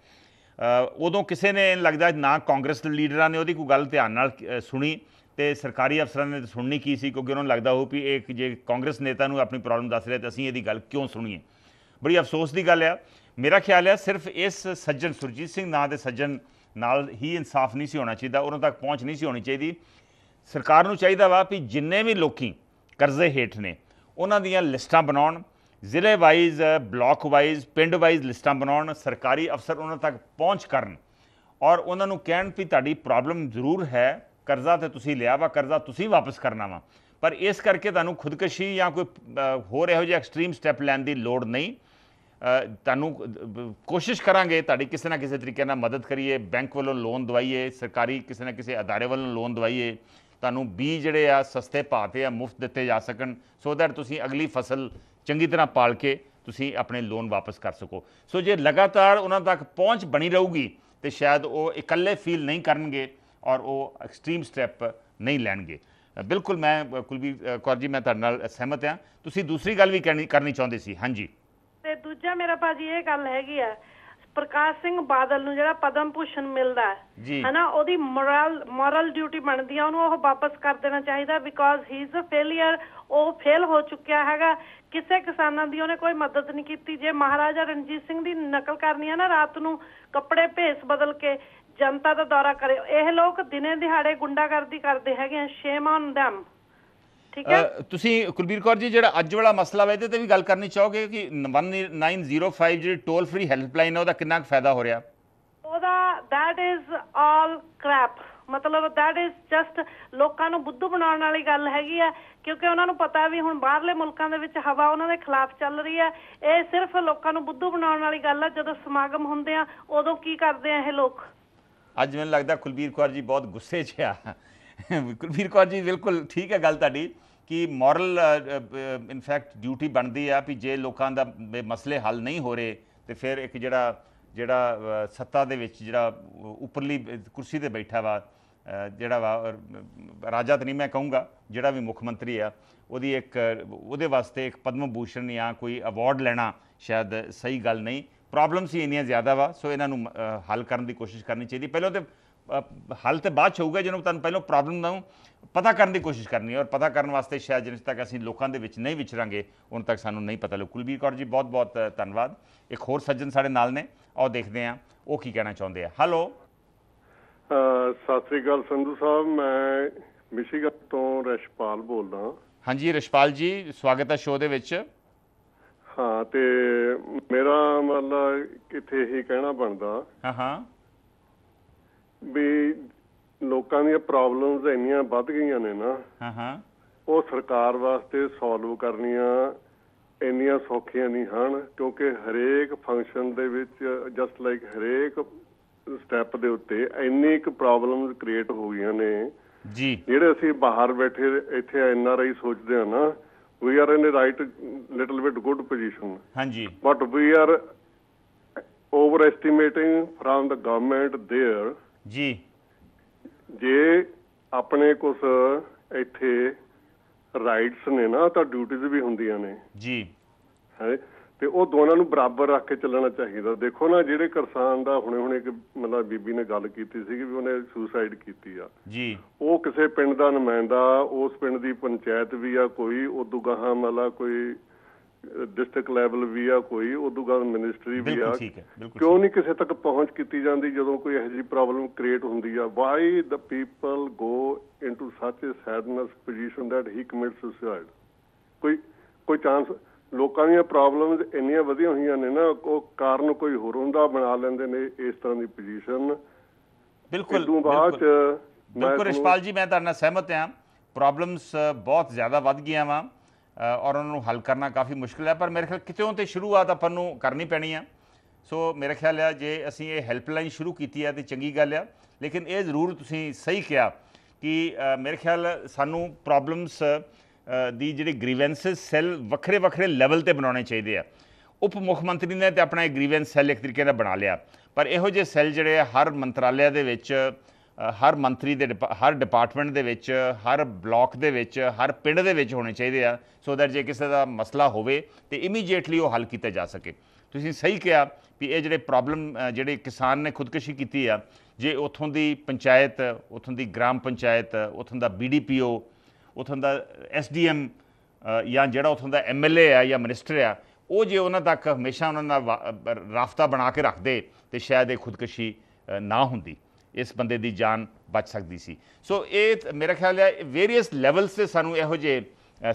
Speaker 1: ਉਦੋਂ ਕਿਸੇ ਨੇ ਲੱਗਦਾ ਨਾ ਕਾਂਗਰਸ ਦੇ ਲੀਡਰਾਂ ਨੇ ਉਹਦੀ ਕੋਈ ਗੱਲ ਧਿਆਨ ਨਾਲ ਸੁਣੀ ਤੇ ਸਰਕਾਰੀ ਅਫਸਰਾਂ ਨੇ ਸੁਣਨੀ ਕੀ ਸੀ ਕਿਉਂਕਿ ਉਹਨਾਂ ਨੂੰ ਲੱਗਦਾ ਹੋ ਵੀ ਇਹ ਜੇ ਕਾਂਗਰਸ ਨੇਤਾ ਨੂੰ ਆਪਣੀ ਪ੍ਰੋਬਲਮ ਦੱਸ ਰਿਹਾ ਤੇ ਅਸੀਂ ਇਹਦੀ ਗੱਲ ਕਿਉਂ ਸੁਣੀਏ ਬੜੀ ਅਫਸੋਸ ਦੀ ਗੱਲ ਆ ਮੇਰਾ ਖਿਆਲ ਹੈ ਸਿਰਫ ਇਸ ਸੱਜਣ ਸੁਰਜੀਤ ਸਿੰਘ ਨਾਂ ਦੇ ਸੱਜਣ ਨਾਲ ਹੀ ਇਨਸਾਫ ਨਹੀਂ ਸੀ ਹੋਣਾ ਚਾਹੀਦਾ ਉਹਨਾਂ ਤੱਕ ਪਹੁੰਚ ਨਹੀਂ ਸੀ ਹੋਣੀ ਚਾਹੀਦੀ ਸਰਕਾਰ ਨੂੰ ਚਾਹੀਦਾ ਵਾ ਵੀ ਜਿੰਨੇ ਵੀ ਲੋਕੀ ਕਰਜ਼ੇ ਹੇਠ ਨੇ ਉਹਨਾਂ ਦੀਆਂ ਲਿਸਟਾਂ ਬਣਾਉਣ ਜ਼ਿਲ੍ਹੇ ਵਾਈਜ਼ ਬਲਾਕ ਵਾਈਜ਼ ਪਿੰਡ ਵਾਈਜ਼ ਲਿਸਟਾਂ ਬਣਾਉਣ ਸਰਕਾਰੀ ਅਫਸਰ ਉਹਨਾਂ ਤੱਕ ਪਹੁੰਚ ਕਰਨ ਔਰ ਉਹਨਾਂ ਨੂੰ ਕਹਿਣ ਵੀ ਤੁਹਾਡੀ ਪ੍ਰੋਬਲਮ ਜ਼ਰੂਰ ਹੈ ਕਰਜ਼ਾ ਤੇ ਤੁਸੀਂ ਲਿਆ ਵਾ ਕਰਜ਼ਾ ਤੁਸੀਂ ਵਾਪਸ ਕਰਨਾ ਵਾ ਪਰ ਇਸ ਕਰਕੇ ਤੁਹਾਨੂੰ ਖੁਦਕਸ਼ੀ ਜਾਂ ਕੋਈ ਹੋਰ ਇਹੋ ਜਿਹਾ ਐਕਸਟ੍ਰੀਮ ਸਟੈਪ ਲੈਣ ਦੀ ਲੋੜ ਨਹੀਂ ਤੁਹਾਨੂੰ ਕੋਸ਼ਿਸ਼ ਕਰਾਂਗੇ ਤੁਹਾਡੀ ਕਿਸੇ ਨਾ ਕਿਸੇ ਤਰੀਕੇ ਨਾਲ ਮਦਦ ਕਰੀਏ ਬੈਂਕ ਵੱਲੋਂ ਲੋਨ ਦਵਾਈਏ ਸਰਕਾਰੀ ਕਿਸੇ ਨਾ ਕਿਸੇ ادارے ਵੱਲੋਂ ਲੋਨ ਦਵਾਈਏ ਤੁਹਾਨੂੰ ਬੀਜ ਜਿਹੜੇ ਆ ਸਸਤੇ ਭਾਅ ਤੇ ਆ ਮੁਫਤ ਦਿੱਤੇ ਜਾ ਸਕਣ ਸੋ ਦੈਟ ਤੁਸੀਂ ਅਗਲੀ ਫਸਲ ਚੰਗੀ ਤਰ੍ਹਾਂ ਪਾਲ ਕੇ ਤੁਸੀਂ ਆਪਣੇ ਲੋਨ ਵਾਪਸ ਕਰ ਸਕੋ ਸੋ ਜੇ ਲਗਾਤਾਰ ਉਹਨਾਂ ਤੱਕ ਪਹੁੰਚ ਬਣੀ ਰਹੂਗੀ ਤੇ ਸ਼ਾਇਦ ਉਹ ਇਕੱਲੇ ਫੀਲ ਨਹੀਂ ਕਰਨਗੇ ਔਰ ਉਹ ਐਕਸਟ੍ਰੀਮ ਸਟੈਪ ਨਹੀਂ ਲੈਣਗੇ ਬਿਲਕੁਲ ਮੈਂ ਕੁਲਬੀਰ ਕੌਰ ਜੀ ਮੈਂ ਤੁਹਾਡੇ ਨਾਲ ਸਹਿਮਤ ਹਾਂ ਤੁਸੀਂ ਦੂਸਰੀ ਗੱਲ ਵੀ ਕਰਨੀ ਚਾਹੁੰਦੇ ਸੀ ਹਾਂਜੀ
Speaker 6: ਤੇ ਦੂਜਾ ਮੇਰਾ ਭਾਜੀ ਇਹ ਗੱਲ ਹੈਗੀ ਆ ਪ੍ਰਕਾਸ਼ ਸਿੰਘ ਬਾਦਲ ਨੂੰ ਜਿਹੜਾ ਪਦਮ ਭੂਸ਼ਣ ਮਿਲਦਾ ਹੈ ਹਨਾ ਉਹਦੀ ਮੋਰਲ ਮੋਰਲ ਡਿਊਟੀ ਬਣਦੀ ਆ ਉਹਨੂੰ ਉਹ ਵਾਪਸ ਕਰ ਦੇਣਾ ਚਾਹੀਦਾ because he is a failure ਉਹ ਫੇਲ ਹੋ ਚੁੱਕਿਆ ਹੈਗਾ ਕਿਸੇ ਕਿਸਾਨਾਂ ਦੀ ਉਹਨੇ ਕੋਈ ਮਦਦ ਨਹੀਂ ਕੀਤੀ ਜੇ ਮਹਾਰਾਜਾ ਰਣਜੀਤ ਸਿੰਘ ਦੀ ਨਕਲ ਕਰਨੀ ਆ ਨਾ ਰਾਤ ਨੂੰ ਕੱਪੜੇ ਭੇਸ ਬਦਲ ਕੇ ਜਨਤਾ ਦਾ ਦੌਰਾ ਕਰੇ ਇਹ ਲੋਕ ਦਿਨੇ ਦਿਹਾੜੇ ਗੁੰਡਾਗਰਦੀ ਕਰਦੇ ਹੈਗੇ ਆ ਸ਼ੇਮ ਔਨ ਥੈਮ ਠੀਕ ਹੈ
Speaker 1: ਤੁਸੀਂ ਕੁਲਬੀਰ ਕੌਰ ਜੀ ਜਿਹੜਾ ਅੱਜ ਵਾਲਾ ਮਸਲਾ ਵਾ ਤੇ ਵੀ ਗੱਲ ਕਰਨੀ ਚਾਹੋਗੇ ਕਿ 1905 ਜਿਹੜੀ ਟੋਲ ਫ੍ਰੀ ਹੈਲਪਲਾਈਨ ਹੈ ਉਹਦਾ ਕਿੰਨਾ ਕੁ ਫਾਇਦਾ ਹੋ ਰਿਹਾ
Speaker 6: ਉਹਦਾ ਦੈਟ ਇਜ਼ ਆਲ ਕ੍ਰੈਪ ਮਤਲਬ ਦੈਟ ਇਜ਼ ਜਸਟ ਲੋਕਾਂ ਨੂੰ ਬੁੱਧੂ ਬਣਾਉਣ ਵਾਲੀ ਗੱਲ ਹੈਗੀ ਆ ਕਿਉਂਕਿ ਉਹਨਾਂ ਨੂੰ ਪਤਾ ਵੀ ਹੁਣ ਬਾਹਰਲੇ ਮੁਲਕਾਂ ਦੇ ਵਿੱਚ ਹਵਾ ਉਹਨਾਂ ਦੇ ਖਿਲਾਫ ਚੱਲ ਰਹੀ ਆ ਇਹ ਸਿਰਫ ਲੋਕਾਂ ਨੂੰ ਬੁੱਧੂ ਬਣਾਉਣ ਵਾਲੀ ਗੱਲ ਆ ਜਦੋਂ ਸਮਾਗਮ ਹੁੰਦੇ ਆ ਉਦੋਂ ਕੀ ਕਰਦੇ ਆ ਇਹ ਲੋਕ
Speaker 1: ਅੱਜ ਮੈਨੂੰ ਲੱਗਦਾ ਕੁਲਬੀਰ ਕੌਰ ਜੀ ਬਹੁਤ ਗੁੱਸੇ 'ਚ ਆ ਕੁਲਬੀਰ ਕੌਰ ਜੀ ਬਿਲਕੁਲ ਠੀਕ ਹੈ ਗੱਲ ਤੁਹਾਡੀ ਕਿ ਮੋਰਲ ਇਨਫੈਕਟ ਡਿਊਟੀ ਬਣਦੀ ਆ ਵੀ ਜੇ ਲੋਕਾਂ ਦਾ ਮਸਲੇ ਹੱਲ ਨਹੀਂ ਹੋ ਰਹੇ ਤੇ ਫਿਰ ਇੱਕ ਜਿਹੜਾ ਜਿਹੜਾ ਸੱਤਾ ਦੇ ਵਿੱਚ ਜਿਹੜਾ ਉੱਪਰਲੀ ਕੁਰਸੀ ਤੇ ਬੈਠਾ ਵਾ ਜਿਹੜਾ ਵਾ ਰਾਜਾ ਤਾਂ ਨਹੀਂ ਮੈਂ ਕਹੂੰਗਾ ਜਿਹੜਾ ਵੀ ਮੁੱਖ ਮੰਤਰੀ ਆ ਉਹਦੀ ਇੱਕ ਉਹਦੇ ਵਾਸਤੇ ਇੱਕ ਪਦਮ ਭੂਸ਼ਣ ਜਾਂ ਕੋਈ ਅਵਾਰਡ ਲੈਣਾ ਸ਼ਾਇਦ ਸਹੀ ਗੱਲ ਨਹੀਂ ਪ੍ਰੋਬਲਮਸ ਹੀ ਇੰਨੀਆਂ ਜ਼ਿਆਦਾ ਵਾ ਸੋ ਇਹਨਾਂ ਨੂੰ ਹੱਲ ਕਰਨ ਦੀ ਕੋਸ਼ਿਸ਼ ਕਰਨੀ ਚਾਹੀਦੀ ਪਹਿਲਾਂ ਤੇ ਹੱਲ ਤੇ ਬਾਅਦ ਚ ਹੋਊਗਾ ਜਦੋਂ ਤੁਹਾਨੂੰ ਪਹਿਲਾਂ ਪ੍ਰੋਬਲਮ ਨੂੰ ਪਤਾ ਕਰਨ ਦੀ ਕੋਸ਼ਿਸ਼ ਕਰਨੀ ਹੈ ਔਰ ਪਤਾ ਕਰਨ ਵਾਸਤੇ ਸ਼ਾਇਦ ਜਿੰਨੇ ਤੱਕ ਅਸੀਂ ਲੋਕਾਂ ਦੇ ਵਿੱਚ ਨਹੀਂ ਵਿਚਰਾਂਗੇ ਉਨ ਤੱਕ ਸਾਨੂੰ ਨਹੀਂ ਪਤਾ ਲੱਗੂ ਕੁਲਬੀਰ ਕੌਰ ਜੀ ਬਹੁਤ ਬਹੁਤ ਧੰਨਵਾਦ ਇੱਕ ਹੋਰ ਸੱਜਣ ਸਾਡੇ ਨਾਲ ਨੇ ਆਓ ਦੇਖਦੇ ਹਾਂ ਉਹ ਕੀ ਕਹਿਣਾ ਚਾਹੁੰਦੇ ਆ ਹੈਲੋ
Speaker 7: ਸਤਿ ਸ੍ਰੀ ਅਕਾਲ ਸੰਧੂ ਸਾਹਿਬ ਮੈਂ ਮਿਸ਼ੀਗਨ ਤੋਂ ਰਸ਼ਪਾਲ ਬੋਲਦਾ
Speaker 1: ਹਾਂਜੀ ਰਸ਼ਪਾਲ ਜੀ ਸਵਾਗਤ ਹੈ ਸ਼ੋਅ ਦੇ ਵਿੱਚ
Speaker 7: ਹਾਂ ਤੇ ਮੇਰਾ ਮਤਲਬ ਕਿਥੇ ਹੀ ਕਹਿਣਾ ਬਣਦਾ ਹਾਂ ਹਾਂ ਵੀ ਲੋਕਾਂ ਦੀਆਂ ਪ੍ਰੋਬਲਮਸ ਇੰਨੀਆਂ ਵੱਧ ਗਈਆਂ ਨੇ ਨਾ ਹਾਂ ਹਾਂ ਉਹ ਸਰਕਾਰ ਵਾਸਤੇ ਸੋਲਵ ਕਰਨੀਆਂ ਇੰਨੀਆਂ ਸੌਖੀਆਂ ਨਹੀਂ ਹਨ ਕਿਉਂਕਿ ਹਰੇਕ ਫੰਕਸ਼ਨ ਦੇ ਵਿੱਚ ਜਸਟ ਲਾਈਕ ਹਰੇਕ ਸਟੈਪ ਦੇ ਉੱਤੇ ਇੰਨੀ ਇੱਕ ਪ੍ਰੋਬਲਮਸ ਕ੍ਰੀਏਟ ਹੋ ਗਈਆਂ ਨੇ ਜੀ ਜਿਹੜੇ ਅਸੀਂ ਬਾਹਰ ਬੈਠੇ ਇੱਥੇ ਐਨ ਆਰ ਆਈ ਸੋਚਦੇ ਹਾਂ ਨਾ we are in a right little bit good position ਹਾਂਜੀ but we are over estimating from the government there ਜੀ ਜੇ ਆਪਣੇ ਕੁਝ ਇੱਥੇ ਰਾਈਟਸ ਨੇ ਨਾ ਤਾਂ ਡਿਊਟੀਆਂ ਵੀ ਹੁੰਦੀਆਂ ਨੇ ਜੀ ਹੈ ਤੇ ਉਹ ਦੋਨਾਂ ਨੂੰ ਬਰਾਬਰ ਰੱਖ ਕੇ ਚੱਲਣਾ ਚਾਹੀਦਾ ਦੇਖੋ ਨਾ ਜਿਹੜੇ ਕਿਸਾਨ ਦਾ ਹੁਣੇ ਹੁਣੇ ਇੱਕ ਮਤਲਬ ਬੀਬੀ ਨੇ ਗੱਲ ਕੀਤੀ ਸੀ ਕਿ ਵੀ ਉਹਨੇ ਸੁਸਾਈਡ ਕੀਤੀ ਆ ਜੀ ਉਹ ਕਿਸੇ ਪਿੰਡ ਦਾ ਨੁਮਾਇੰਦਾ ਉਸ ਪਿੰਡ ਦੀ ਪੰਚਾਇਤ ਵੀ ਆ ਕੋਈ ਉਦੋਂ ਗਾਹਾਂ ਮਤਲਬ ਕੋਈ ਡਿਸਟ੍ਰਿਕਟ ਲੈਵਲ ਵੀ ਆ ਕੋਈ ਉਦੋਂ ਬਾਅਦ ਮਿਨਿਸਟਰੀ ਵੀ ਆ ਕਿਉਂ ਨਹੀਂ ਕਿਸੇ ਤੱਕ ਪਹੁੰਚ ਕੀਤੀ ਜਾਂਦੀ ਜਦੋਂ ਕੋਈ ਇਹੋ ਜਿਹੀ ਪ੍ਰੋਬਲਮ ਕ੍ਰੀਏਟ ਹੁੰਦੀ ਆ why the people go into such a sadness position that he commits suicide ਕੋਈ ਕੋਈ ਚਾਂਸ ਲੋਕਾਂ ਦੀਆਂ ਪ੍ਰੋਬਲਮਸ ਇੰਨੀਆਂ ਵਧੀਆਂ ਹੋਈਆਂ ਨੇ ਨਾ ਉਹ ਕਾਰਨ ਕੋਈ ਹੋਰ ਹੁੰਦਾ ਬਣਾ ਲੈਂਦੇ ਨੇ ਇਸ ਤਰ੍ਹਾਂ ਦੀ ਪੋਜੀਸ਼ਨ ਬਿਲਕੁਲ ਬਿਲਕੁਲ ਰਿਸ਼ਪਾਲ
Speaker 1: ਜੀ ਮੈਂ ਤੁਹਾਡੇ ਨਾਲ ਸਹਿਮਤ ਹਾਂ ਪ੍ਰੋਬਲਮਸ ਬਹੁਤ ਜ਼ਿਆਦਾ ਵੱਧ ਗਈਆਂ ਵਾ ਔਰ ਉਹਨਾਂ ਨੂੰ ਹੱਲ ਕਰਨਾ ਕਾਫੀ ਮੁਸ਼ਕਲ ਹੈ ਪਰ ਮੇਰੇ ਖਿਆਲ ਕਿਤੇੋਂ ਤੇ ਸ਼ੁਰੂਆਤ ਆਪਾਂ ਨੂੰ ਕਰਨੀ ਪੈਣੀ ਆ ਸੋ ਮੇਰੇ ਖਿਆਲ ਆ ਜੇ ਅਸੀਂ ਇਹ ਹੈਲਪਲਾਈਨ ਸ਼ੁਰੂ ਕੀਤੀ ਆ ਤੇ ਚੰਗੀ ਗੱਲ ਆ ਲੇਕਿਨ ਇਹ ਜ਼ਰੂਰ ਤੁਸੀਂ ਸਹੀ ਕਿਹਾ ਕਿ ਮੇਰੇ ਖਿਆਲ ਸਾਨੂੰ ਪ੍ਰੋਬਲਮਸ ਦੀ ਜਿਹੜੇ ਗ੍ਰੀਵੈਂਸਸ ਸੈਲ ਵੱਖਰੇ ਵੱਖਰੇ ਲੈਵਲ ਤੇ ਬਣਾਉਣੇ ਚਾਹੀਦੇ ਆ ਉਪ ਮੁੱਖ ਮੰਤਰੀ ਨੇ ਤੇ ਆਪਣਾ ਗ੍ਰੀਵੈਂਸ ਸੈਲ ਇੱਕ ਤਰੀਕੇ ਦਾ ਬਣਾ ਲਿਆ ਪਰ ਇਹੋ ਜਿਹੇ ਸੈਲ ਜਿਹੜੇ ਹਰ ਮੰਤਰਾਲਿਆ ਦੇ ਵਿੱਚ ਹਰ ਮੰਤਰੀ ਦੇ ਹਰ ਡਿਪਾਰਟਮੈਂਟ ਦੇ ਵਿੱਚ ਹਰ ਬਲਾਕ ਦੇ ਵਿੱਚ ਹਰ ਪਿੰਡ ਦੇ ਵਿੱਚ ਹੋਣੇ ਚਾਹੀਦੇ ਆ ਸੋ ਦੈਟ ਜੇ ਕਿਸੇ ਦਾ ਮਸਲਾ ਹੋਵੇ ਤੇ ਇਮੀਡੀਏਟਲੀ ਉਹ ਹੱਲ ਕੀਤਾ ਜਾ ਸਕੇ ਤੁਸੀਂ ਸਹੀ ਕਿਹਾ ਕਿ ਇਹ ਜਿਹੜੇ ਪ੍ਰੋਬਲਮ ਜਿਹੜੇ ਕਿਸਾਨ ਨੇ ਖੁਦਕਸ਼ੀ ਕੀਤੀ ਆ ਜੇ ਉਥੋਂ ਦੀ ਪੰਚਾਇਤ ਉਥੋਂ ਦੀ ਗ੍ਰਾਮ ਪੰਚਾਇਤ ਉਥੋਂ ਦਾ ਬੀਡੀਪੀਓ ਉਥੋਂ ਦਾ ਐਸਡੀਐਮ ਜਾਂ ਜਿਹੜਾ ਉਥੋਂ ਦਾ ਐਮਐਲਏ ਆ ਜਾਂ ਮਿਨਿਸਟਰ ਆ ਉਹ ਜੇ ਉਹਨਾਂ ਤੱਕ ਹਮੇਸ਼ਾ ਉਹਨਾਂ ਨਾਲ ਰਾਫਤਾ ਬਣਾ ਕੇ ਰੱਖਦੇ ਤੇ ਸ਼ਾਇਦ ਇਹ ਖੁਦਕਸ਼ੀ ਨਾ ਹੁੰਦੀ ਇਸ ਬੰਦੇ ਦੀ ਜਾਨ ਬਚ ਸਕਦੀ ਸੀ ਸੋ ਇਹ ਮੇਰਾ ਖਿਆਲ ਹੈ ਵੇਰੀਅਸ ਲੈਵਲਸ ਤੇ ਸਾਨੂੰ ਇਹੋ ਜਿਹੇ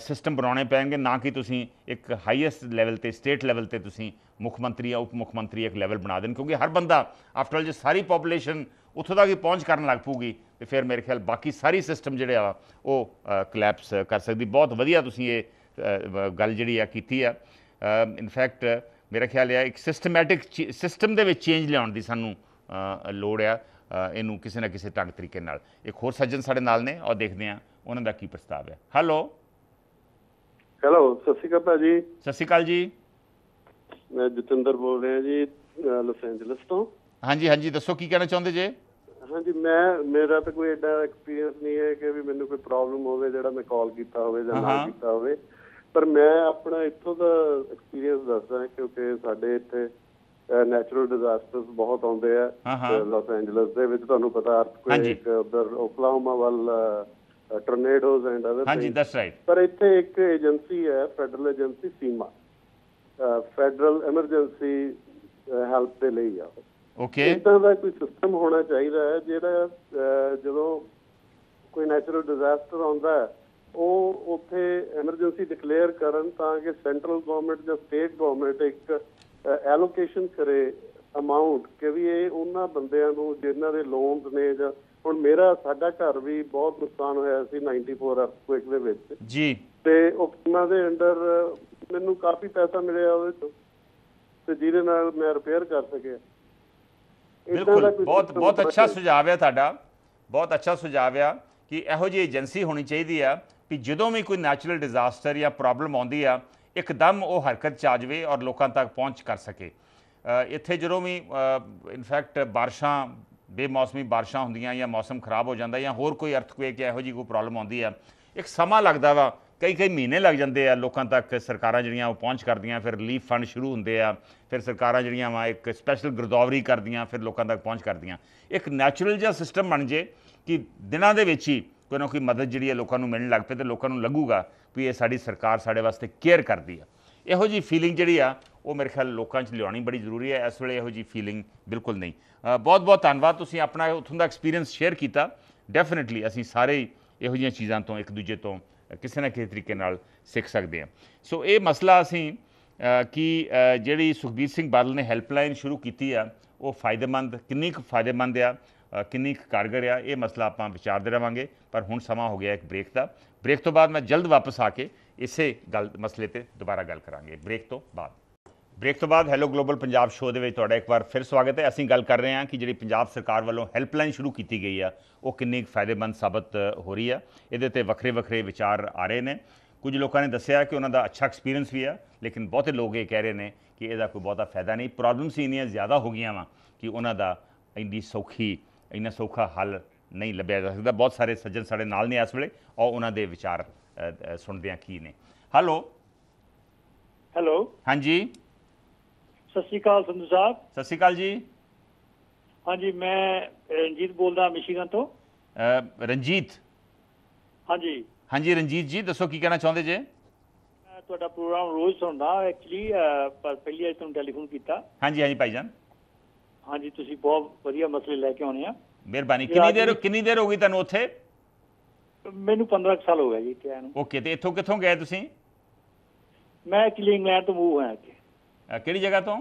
Speaker 1: ਸਿਸਟਮ ਬਣਾਉਣੇ ਪੈਣਗੇ ਨਾ ਕਿ ਤੁਸੀਂ ਇੱਕ ਹਾਈਐਸਟ ਲੈਵਲ ਤੇ ਸਟੇਟ ਲੈਵਲ ਤੇ ਤੁਸੀਂ ਮੁੱਖ ਮੰਤਰੀ ਜਾਂ ਉਪ ਮੁੱਖ ਮੰਤਰੀ ਇੱਕ ਲੈਵਲ ਬਣਾ ਦੇਣ ਕਿਉਂਕਿ ਹਰ ਬੰਦਾ ਆਫਟਰ ਆਲ ਜੇ ਸਾਰੀ ਪੋਪੂਲੇਸ਼ਨ ਉੱਥੋਂ ਤੱਕ ਹੀ ਪਹੁੰਚ ਕਰਨ ਲੱਗ ਪੂਗੀ ਤੇ ਫਿਰ ਮੇਰੇ ਖਿਆਲ ਬਾਕੀ ਸਾਰੀ ਸਿਸਟਮ ਜਿਹੜੇ ਆ ਉਹ ਕਲੈਪਸ ਕਰ ਸਕਦੀ ਬਹੁਤ ਵਧੀਆ ਤੁਸੀਂ ਇਹ ਗੱਲ ਜਿਹੜੀ ਆ ਕੀਤੀ ਆ ਇਨਫੈਕਟ ਮੇਰਾ ਖਿਆਲ ਹੈ ਇੱਕ ਸਿਸਟਮੈਟਿਕ ਸਿਸਟਮ ਦੇ ਵਿੱਚ ਚੇਂਜ ਲਿਆਉਣ ਦੀ ਸਾਨੂੰ ਲੋੜ ਆ ਇਹਨੂੰ ਕਿਸੇ ਨਾ ਕਿਸੇ ਢੰਗ ਤਰੀਕੇ ਨਾਲ ਇੱਕ ਹੋਰ ਸੱਜਣ ਸਾਡੇ ਨਾਲ ਨੇ ਔਰ ਦੇਖਦੇ ਆ ਉਹਨਾਂ ਦਾ ਕੀ ਪ੍ਰਸਤਾਵ ਹੈ ਹੈਲੋ
Speaker 8: ਹੈਲੋ ਸਤਿ ਸ਼੍ਰੀ ਅਕਾਲ ਜੀ ਸਤਿ ਸ਼੍ਰੀ ਅਕਾਲ ਜੀ ਮੈਂ ਜਤਿੰਦਰ ਬੋਲ ਰਿਹਾ ਜੀ ਲਾਸ ਐਂਜਲਸ ਤੋਂ
Speaker 1: ਹਾਂਜੀ ਹਾਂਜੀ ਦੱਸੋ ਕੀ ਕਹਿਣਾ ਚਾਹੁੰਦੇ ਜੇ
Speaker 8: ਹਾਂਜੀ ਮੈਂ ਮੇਰਾ ਤਾਂ ਕੋਈ ਐਡਾ ਐਕਸਪੀਰੀਅੰਸ ਨਹੀਂ ਹੈ ਕਿ ਵੀ ਮੈਨੂੰ ਕੋਈ ਪ੍ਰੋਬਲਮ ਹੋਵੇ ਜਿਹੜਾ ਮੈਂ ਕਾਲ ਕੀਤਾ ਹੋਵੇ ਜਾਂ ਨਾ ਕੀਤਾ ਹੋਵੇ ਪਰ ਮੈਂ ਆਪਣਾ ਇੱਥੋਂ ਦਾ ਐਕਸਪੀਰੀਅੰਸ ਦੱਸਦਾ ਕਿਉਂਕਿ ਸਾਡੇ ਇੱਥੇ ਨੈਚੁਰਲ ਡਿਜ਼ਾਸਟਰਸ ਬਹੁਤ ਆਉਂਦੇ ਆ
Speaker 7: ਲਾਸ ਐਂਜਲਸ
Speaker 8: ਦੇ ਵਿੱਚ ਤੁਹਾਨੂੰ ਪਤਾ ਅਰਥਕੁਏਕ ਉਧਰ ਓਕਲਾਹੋਮਾ ਵੱਲ ਟੋਰਨੇਡੋਜ਼ ਐਂਡ ਅਦਰ ਹਾਂਜੀ ਦੈਟਸ ਰਾਈਟ ਪਰ ਇੱਥੇ ਇੱਕ ਏਜੰਸੀ ਹੈ federal agency FEMA federal emergency help ਦੇ ਲਈ ਆ ਓਕੇ ਇਦਾਂ ਦਾ ਕੋਈ ਸਿਸਟਮ ਹੋਣਾ ਚਾਹੀਦਾ ਹੈ ਜਿਹੜਾ ਜਦੋਂ ਕੋਈ ਨੈਚੁਰਲ ਡਿਜ਼ਾਸਟਰ ਆਉਂਦਾ ਹੈ ਉਹ ਉੱਥੇ ਐਮਰਜੈਂਸੀ ਡਿਕਲੇਅਰ ਕਰਨ ਤਾਂ ਕਿ ਸੈਂਟਰਲ ਗਵਰਨਮੈਂਟ ਜਾਂ ਸਟੇਟ ਗਵਰਨਮੈਂਟ ਇੱਕ ਐਲੋਕੇਸ਼ਨ ਕਰੇ ਅਮਾਉਂਟ ਕਿ ਵੀ ਇਹ ਉਹਨਾਂ ਬੰਦਿਆਂ ਨੂੰ ਜਿਨ੍ਹਾਂ ਦੇ ਲੋਨਸ ਨੇ ਜਾਂ ਹੁਣ ਮੇਰਾ ਸਾਡਾ ਘਰ ਵੀ ਬਹੁਤ ਨੁਕਸਾਨ ਹੋਇਆ ਸੀ 94 ਅਰਥਕੁਇਕ ਦੇ ਵਿੱਚ ਜੀ ਤੇ ਉਹਨਾਂ ਦੇ ਅੰਡਰ ਮੈਨੂੰ ਕਾਫੀ ਪੈਸਾ ਮਿਲਿਆ ਉਹਦੇ ਤੋਂ ਤੇ ਜਿਹਦੇ ਨਾਲ ਮੈਂ ਰਿਪੇਅਰ ਕਰ ਸਕਿਆ
Speaker 1: ਬਿਲਕੁਲ ਬਹੁਤ ਬਹੁਤ ਅੱਛਾ ਸੁਝਾਅ ਹੈ ਤੁਹਾਡਾ ਬਹੁਤ ਅੱਛਾ ਸੁਝਾਅ ਆ ਕਿ ਇਹੋ ਜਿਹੀ ਏਜੰਸੀ ਹੋਣੀ ਚਾਹੀਦੀ ਆ ਕਿ ਜਦੋਂ ਵੀ ਕੋਈ ਨੈਚੁਰਲ ਡਿਜ਼ਾਸਟਰ ਜਾਂ ਪ੍ਰੋਬਲਮ ਆਉਂਦੀ ਆ ਇੱਕਦਮ ਉਹ ਹਰਕਤ ਚ ਆ ਜਾਵੇ ਔਰ ਲੋਕਾਂ ਤੱਕ ਪਹੁੰਚ ਕਰ ਸਕੇ ਇੱਥੇ ਜਦੋਂ ਵੀ ਇਨਫੈਕਟ ਬਾਰਿਸ਼ਾਂ ਬੇਮੌਸਮੀ ਬਾਰਿਸ਼ਾਂ ਹੁੰਦੀਆਂ ਜਾਂ ਮੌਸਮ ਖਰਾਬ ਹੋ ਜਾਂਦਾ ਜਾਂ ਹੋਰ ਕੋਈ ਅਰਥਕੁਏਕ ਜਾਂ ਇਹੋ ਜੀ ਕੋਈ ਪ੍ਰੋਬਲਮ ਆਉਂਦੀ ਆ ਇੱਕ ਸਮਾਂ ਲੱਗਦਾ ਵਾ ਕਈ ਕਈ ਮਹੀਨੇ ਲੱਗ ਜਾਂਦੇ ਆ ਲੋਕਾਂ ਤੱਕ ਸਰਕਾਰਾਂ ਜਿਹੜੀਆਂ ਉਹ ਪਹੁੰਚ ਕਰਦੀਆਂ ਫਿਰ ਰਿਲੀਫ ਫੰਡ ਸ਼ੁਰੂ ਹੁੰਦੇ ਆ ਫਿਰ ਸਰਕਾਰਾਂ ਜਿਹੜੀਆਂ ਵਾ ਇੱਕ ਸਪੈਸ਼ਲ ਗਿਰਦਾਵਰੀ ਕਰਦੀਆਂ ਫਿਰ ਲੋਕਾਂ ਤੱਕ ਪਹੁੰਚ ਕਰਦੀਆਂ ਇੱਕ ਨੈਚੁਰਲ ਜਿਹਾ ਸਿਸਟਮ ਬਣ ਜੇ ਕਿ ਦਿਨਾਂ ਦੇ ਵਿੱਚ ਹੀ ਕੋਈ ਨਾ ਕੋਈ ਮਦਦ ਜਿਹੜੀ ਹੈ ਲੋਕਾਂ ਨੂੰ ਮਿਲਣ ਲੱਗ ਪਏ ਤੇ ਲੋਕਾਂ ਨੂੰ ਲੱਗੂਗਾ ਵੀ ਇਹ ਸਾਡੀ ਸਰਕਾਰ ਸਾਡੇ ਵਾਸਤੇ ਕੇਅਰ ਕਰਦੀ ਆ ਇਹੋ ਜੀ ਫੀਲਿੰਗ ਜਿਹੜੀ ਆ ਉਹ ਮੇਰੇ ਖਿਆਲ ਲੋਕਾਂ 'ਚ ਲਿਆਉਣੀ ਬੜੀ ਜ਼ਰੂਰੀ ਹੈ ਇਸ ਵੇਲੇ ਇਹੋ ਜੀ ਫੀਲਿੰਗ ਬਿਲਕੁਲ ਨਹੀਂ ਬਹੁਤ ਬਹੁਤ ਧੰਨਵਾਦ ਤੁਸੀਂ ਆਪਣਾ ਉਥੋਂ ਦਾ ਐਕਸਪੀਰੀਅੰਸ ਸ਼ੇਅਰ ਕੀਤਾ ਡੈਫੀਨਿਟਲੀ ਅਸੀਂ ਸਾਰੇ ਇਹੋ ਜੀਆਂ ਚੀਜ਼ਾਂ ਤੋਂ ਇੱਕ ਦੂਜੇ ਤੋਂ ਕਿਸੇ ਨਾ ਕਿਸੇ ਤਰੀਕੇ ਨਾਲ ਸਿੱਖ ਸਕਦੇ ਹਾਂ ਸੋ ਇਹ ਮਸਲਾ ਅਸੀਂ ਕਿ ਜਿਹੜੀ ਸੁਖਬੀਰ ਸਿੰਘ ਬਾਦਲ ਨੇ ਹੈਲਪਲਾਈਨ ਸ਼ੁਰੂ ਕੀਤੀ ਆ ਉਹ ਫਾਇਦੇਮੰਦ ਕਿੰਨੀ ਕੁ ਫਾਇਦੇਮੰਦ ਆ ਕਿੰਨੀ ਕਾਰਗਰ ਆ ਇਹ ਮਸਲਾ ਆਪਾਂ ਵਿਚਾਰਦੇ ਰਵਾਂਗੇ ਪਰ ਹੁਣ ਸਮਾਂ ਹੋ ਗਿਆ ਇੱਕ ਬ੍ਰੇਕ ਦਾ ਬ੍ਰੇਕ ਤੋਂ ਬਾਅਦ ਮੈਂ ਜਲਦ ਵਾਪਸ ਆ ਕੇ ਇਸੇ ਗੱਲ ਮਸਲੇ ਤੇ ਦੁਬਾਰਾ ਗੱਲ ਕਰਾਂਗੇ ਬ੍ਰੇਕ ਤੋਂ ਬਾਅਦ ਬ੍ਰੇਕ ਤੋਂ ਬਾਅਦ ਹੈਲੋ ਗਲੋਬਲ ਪੰਜਾਬ ਸ਼ੋਅ ਦੇ ਵਿੱਚ ਤੁਹਾਡਾ ਇੱਕ ਵਾਰ ਫਿਰ ਸਵਾਗਤ ਹੈ ਅਸੀਂ ਗੱਲ ਕਰ ਰਹੇ ਹਾਂ ਕਿ ਜਿਹੜੀ ਪੰਜਾਬ ਸਰਕਾਰ ਵੱਲੋਂ ਹੈਲਪਲਾਈਨ ਸ਼ੁਰੂ ਕੀਤੀ ਗਈ ਆ ਉਹ ਕਿੰਨੀ ਫਾਇਦੇਮੰਦ ਸਾਬਤ ਹੋ ਰਹੀ ਆ ਇਹਦੇ ਤੇ ਵੱਖਰੇ ਵੱਖਰੇ ਵਿਚਾਰ ਆ ਰਹੇ ਨੇ ਕੁਝ ਲੋਕਾਂ ਨੇ ਦੱਸਿਆ ਕਿ ਉਹਨਾਂ ਦਾ ਅੱਛਾ ਐਕਸਪੀਰੀਅੰਸ ਵੀ ਆ ਲੇਕਿਨ ਬਹੁਤੇ ਲੋਕ ਇਹ ਕਹਿ ਰਹੇ ਨੇ ਕਿ ਇਹਦਾ ਕੋਈ ਬਹੁਤਾ ਫਾਇਦਾ ਨਹੀਂ ਪ੍ਰੋਬਲਮਸ ਇੰਨੀਆਂ ਜ਼ਿਆਦਾ ਹੋ ਗਈਆਂ ਵਾ ਕਿ ਉਹਨਾਂ ਦਾ ਇੰਦੀ ਸੌਖੀ ਇੰਨਾ ਸੌਖਾ ਹੱਲ ਨਹੀਂ ਲੱਭਿਆ ਜਾ ਸਕਦਾ ਬਹੁਤ ਸਾਰੇ ਸੱਜਣ ਸਾਡੇ ਨਾਲ ਨੇ ਇਸ ਵੇਲੇ ਔਰ ਉਹਨਾਂ ਦੇ ਵਿਚਾਰ ਸੁਣਦੇ ਆ ਕੀ ਨੇ ਹੈਲੋ ਹੈਲੋ ਹਾਂਜੀ ਸਤਿ ਸ਼੍ਰੀ ਅਕਾਲ ਸੰਧੂ ਸਾਹਿਬ ਸਤਿ ਸ਼੍ਰੀ ਅਕਾਲ ਜੀ ਹਾਂਜੀ ਮੈਂ
Speaker 3: ਰਣਜੀਤ ਬੋਲਦਾ ਮਿਸ਼ੀਗਨ ਤੋਂ ਰਣਜੀਤ ਹਾਂਜੀ
Speaker 1: ਹਾਂਜੀ ਰਣਜੀਤ ਜੀ ਦੱਸੋ ਕੀ ਕਹਿਣਾ ਚਾਹੁੰਦੇ ਜੇ
Speaker 3: ਤੁਹਾਡਾ ਪ੍ਰੋਗਰਾਮ ਰੋਜ਼ ਸੁਣਦਾ ਐਕਚੁਅਲੀ ਪਰ ਪਹਿਲੀ ਵਾਰ ਤੁਹਾਨੂੰ ਟੈਲੀਫੋਨ ਕੀਤਾ
Speaker 1: ਹਾਂਜੀ ਹਾਂਜੀ ਭਾਈ ਜਾਨ
Speaker 3: ਹਾਂਜੀ ਤੁਸੀਂ ਬਹੁਤ ਵਧੀਆ ਮਸਲੇ ਲੈ ਕੇ
Speaker 1: ਆਉਣੇ ਆ ਮਿਹਰਬਾਨੀ ਕਿੰਨੀ ਦੇਰ ਕਿੰਨੀ ਦੇਰ ਹੋ ਗਈ ਤੁਹਾਨੂੰ ਉੱਥੇ ਮੈਨੂੰ 15 ਸਾਲ ਹੋ ਗਏ ਜੀ ਇੱਥੇ ਆਇਆ ਨੂੰ ਓਕੇ ਤੇ ਇੱਥੋਂ ਕਿੱਥੋਂ ਗਏ ਤੁਸੀਂ ਮੈਂ ਐਕਚੁਅਲੀ ਇੰਗਲੈਂਡ ਤੋਂ ਮੂਵ ਹੋਇਆ ਕਿ ਕਿਹੜੀ ਜਗ੍ਹਾ ਤੋਂ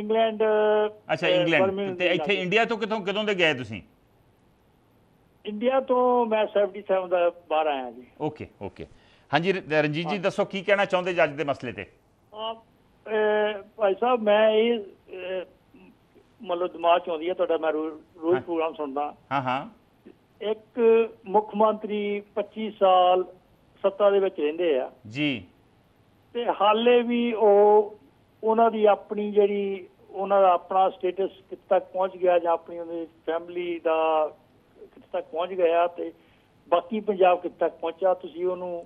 Speaker 3: ਇੰਗਲੈਂਡ ਅੱਛਾ ਇੰਗਲੈਂਡ ਤੇ ਇੱਥੇ
Speaker 1: ਇੰਡੀਆ ਤੋਂ ਕਿੱਥੋਂ ਕਿਦੋਂ ਦੇ ਗਏ ਤੁਸੀਂ
Speaker 3: ਇੰਡੀਆ ਤੋਂ ਮੈਂ 77 ਦਾ ਬਾਹਰ ਆਇਆ ਜੀ
Speaker 1: ਓਕੇ ਓਕੇ ਹਾਂਜੀ ਰਣਜੀਤ ਜੀ ਦੱਸੋ ਕੀ ਕਹਿਣਾ ਚਾਹੁੰਦੇ ਜੱਜ ਦੇ ਮਸਲੇ ਤੇ
Speaker 3: ਆ ਭਾਈ ਸਾਹਿਬ ਮੈਂ ਇਹ ਮਤਲਬ ਦਿਮਾਗ ਚ ਆਉਂਦੀ ਹੈ
Speaker 1: ਤੁਹਾਡਾ ਮੈਂ ਰੋਜ਼
Speaker 3: ਪ੍ਰੋਗਰਾਮ ਸੁਣਦਾ ਹਾਂ ਹਾਂ ਇੱਕ ਮੁੱਖ ਮੰਤਰੀ 25 ਸਾਲ ਸੱਤਾ ਦੇ ਵਿੱਚ ਰਹਿੰਦੇ ਆ ਜੀ ਤੇ ਹਾਲੇ ਵੀ ਉਹ ਉਹਨਾਂ ਦੀ ਆਪਣੀ ਜਿਹੜੀ ਉਹਨਾਂ ਦਾ ਆਪਣਾ ਸਟੇਟਸ ਕਿੱਥੇ ਤੱਕ ਪਹੁੰਚ ਗਿਆ ਜਾਂ ਆਪਣੀ ਉਹਦੀ ਫੈਮਿਲੀ ਦਾ ਕਿੱਥੇ ਤੱਕ ਪਹੁੰਚ ਗਿਆ ਤੇ ਬਾਕੀ ਪੰਜਾਬ ਕਿੱਥੇ ਤੱਕ ਪਹੁੰਚਿਆ ਤੁਸੀਂ ਉਹਨੂੰ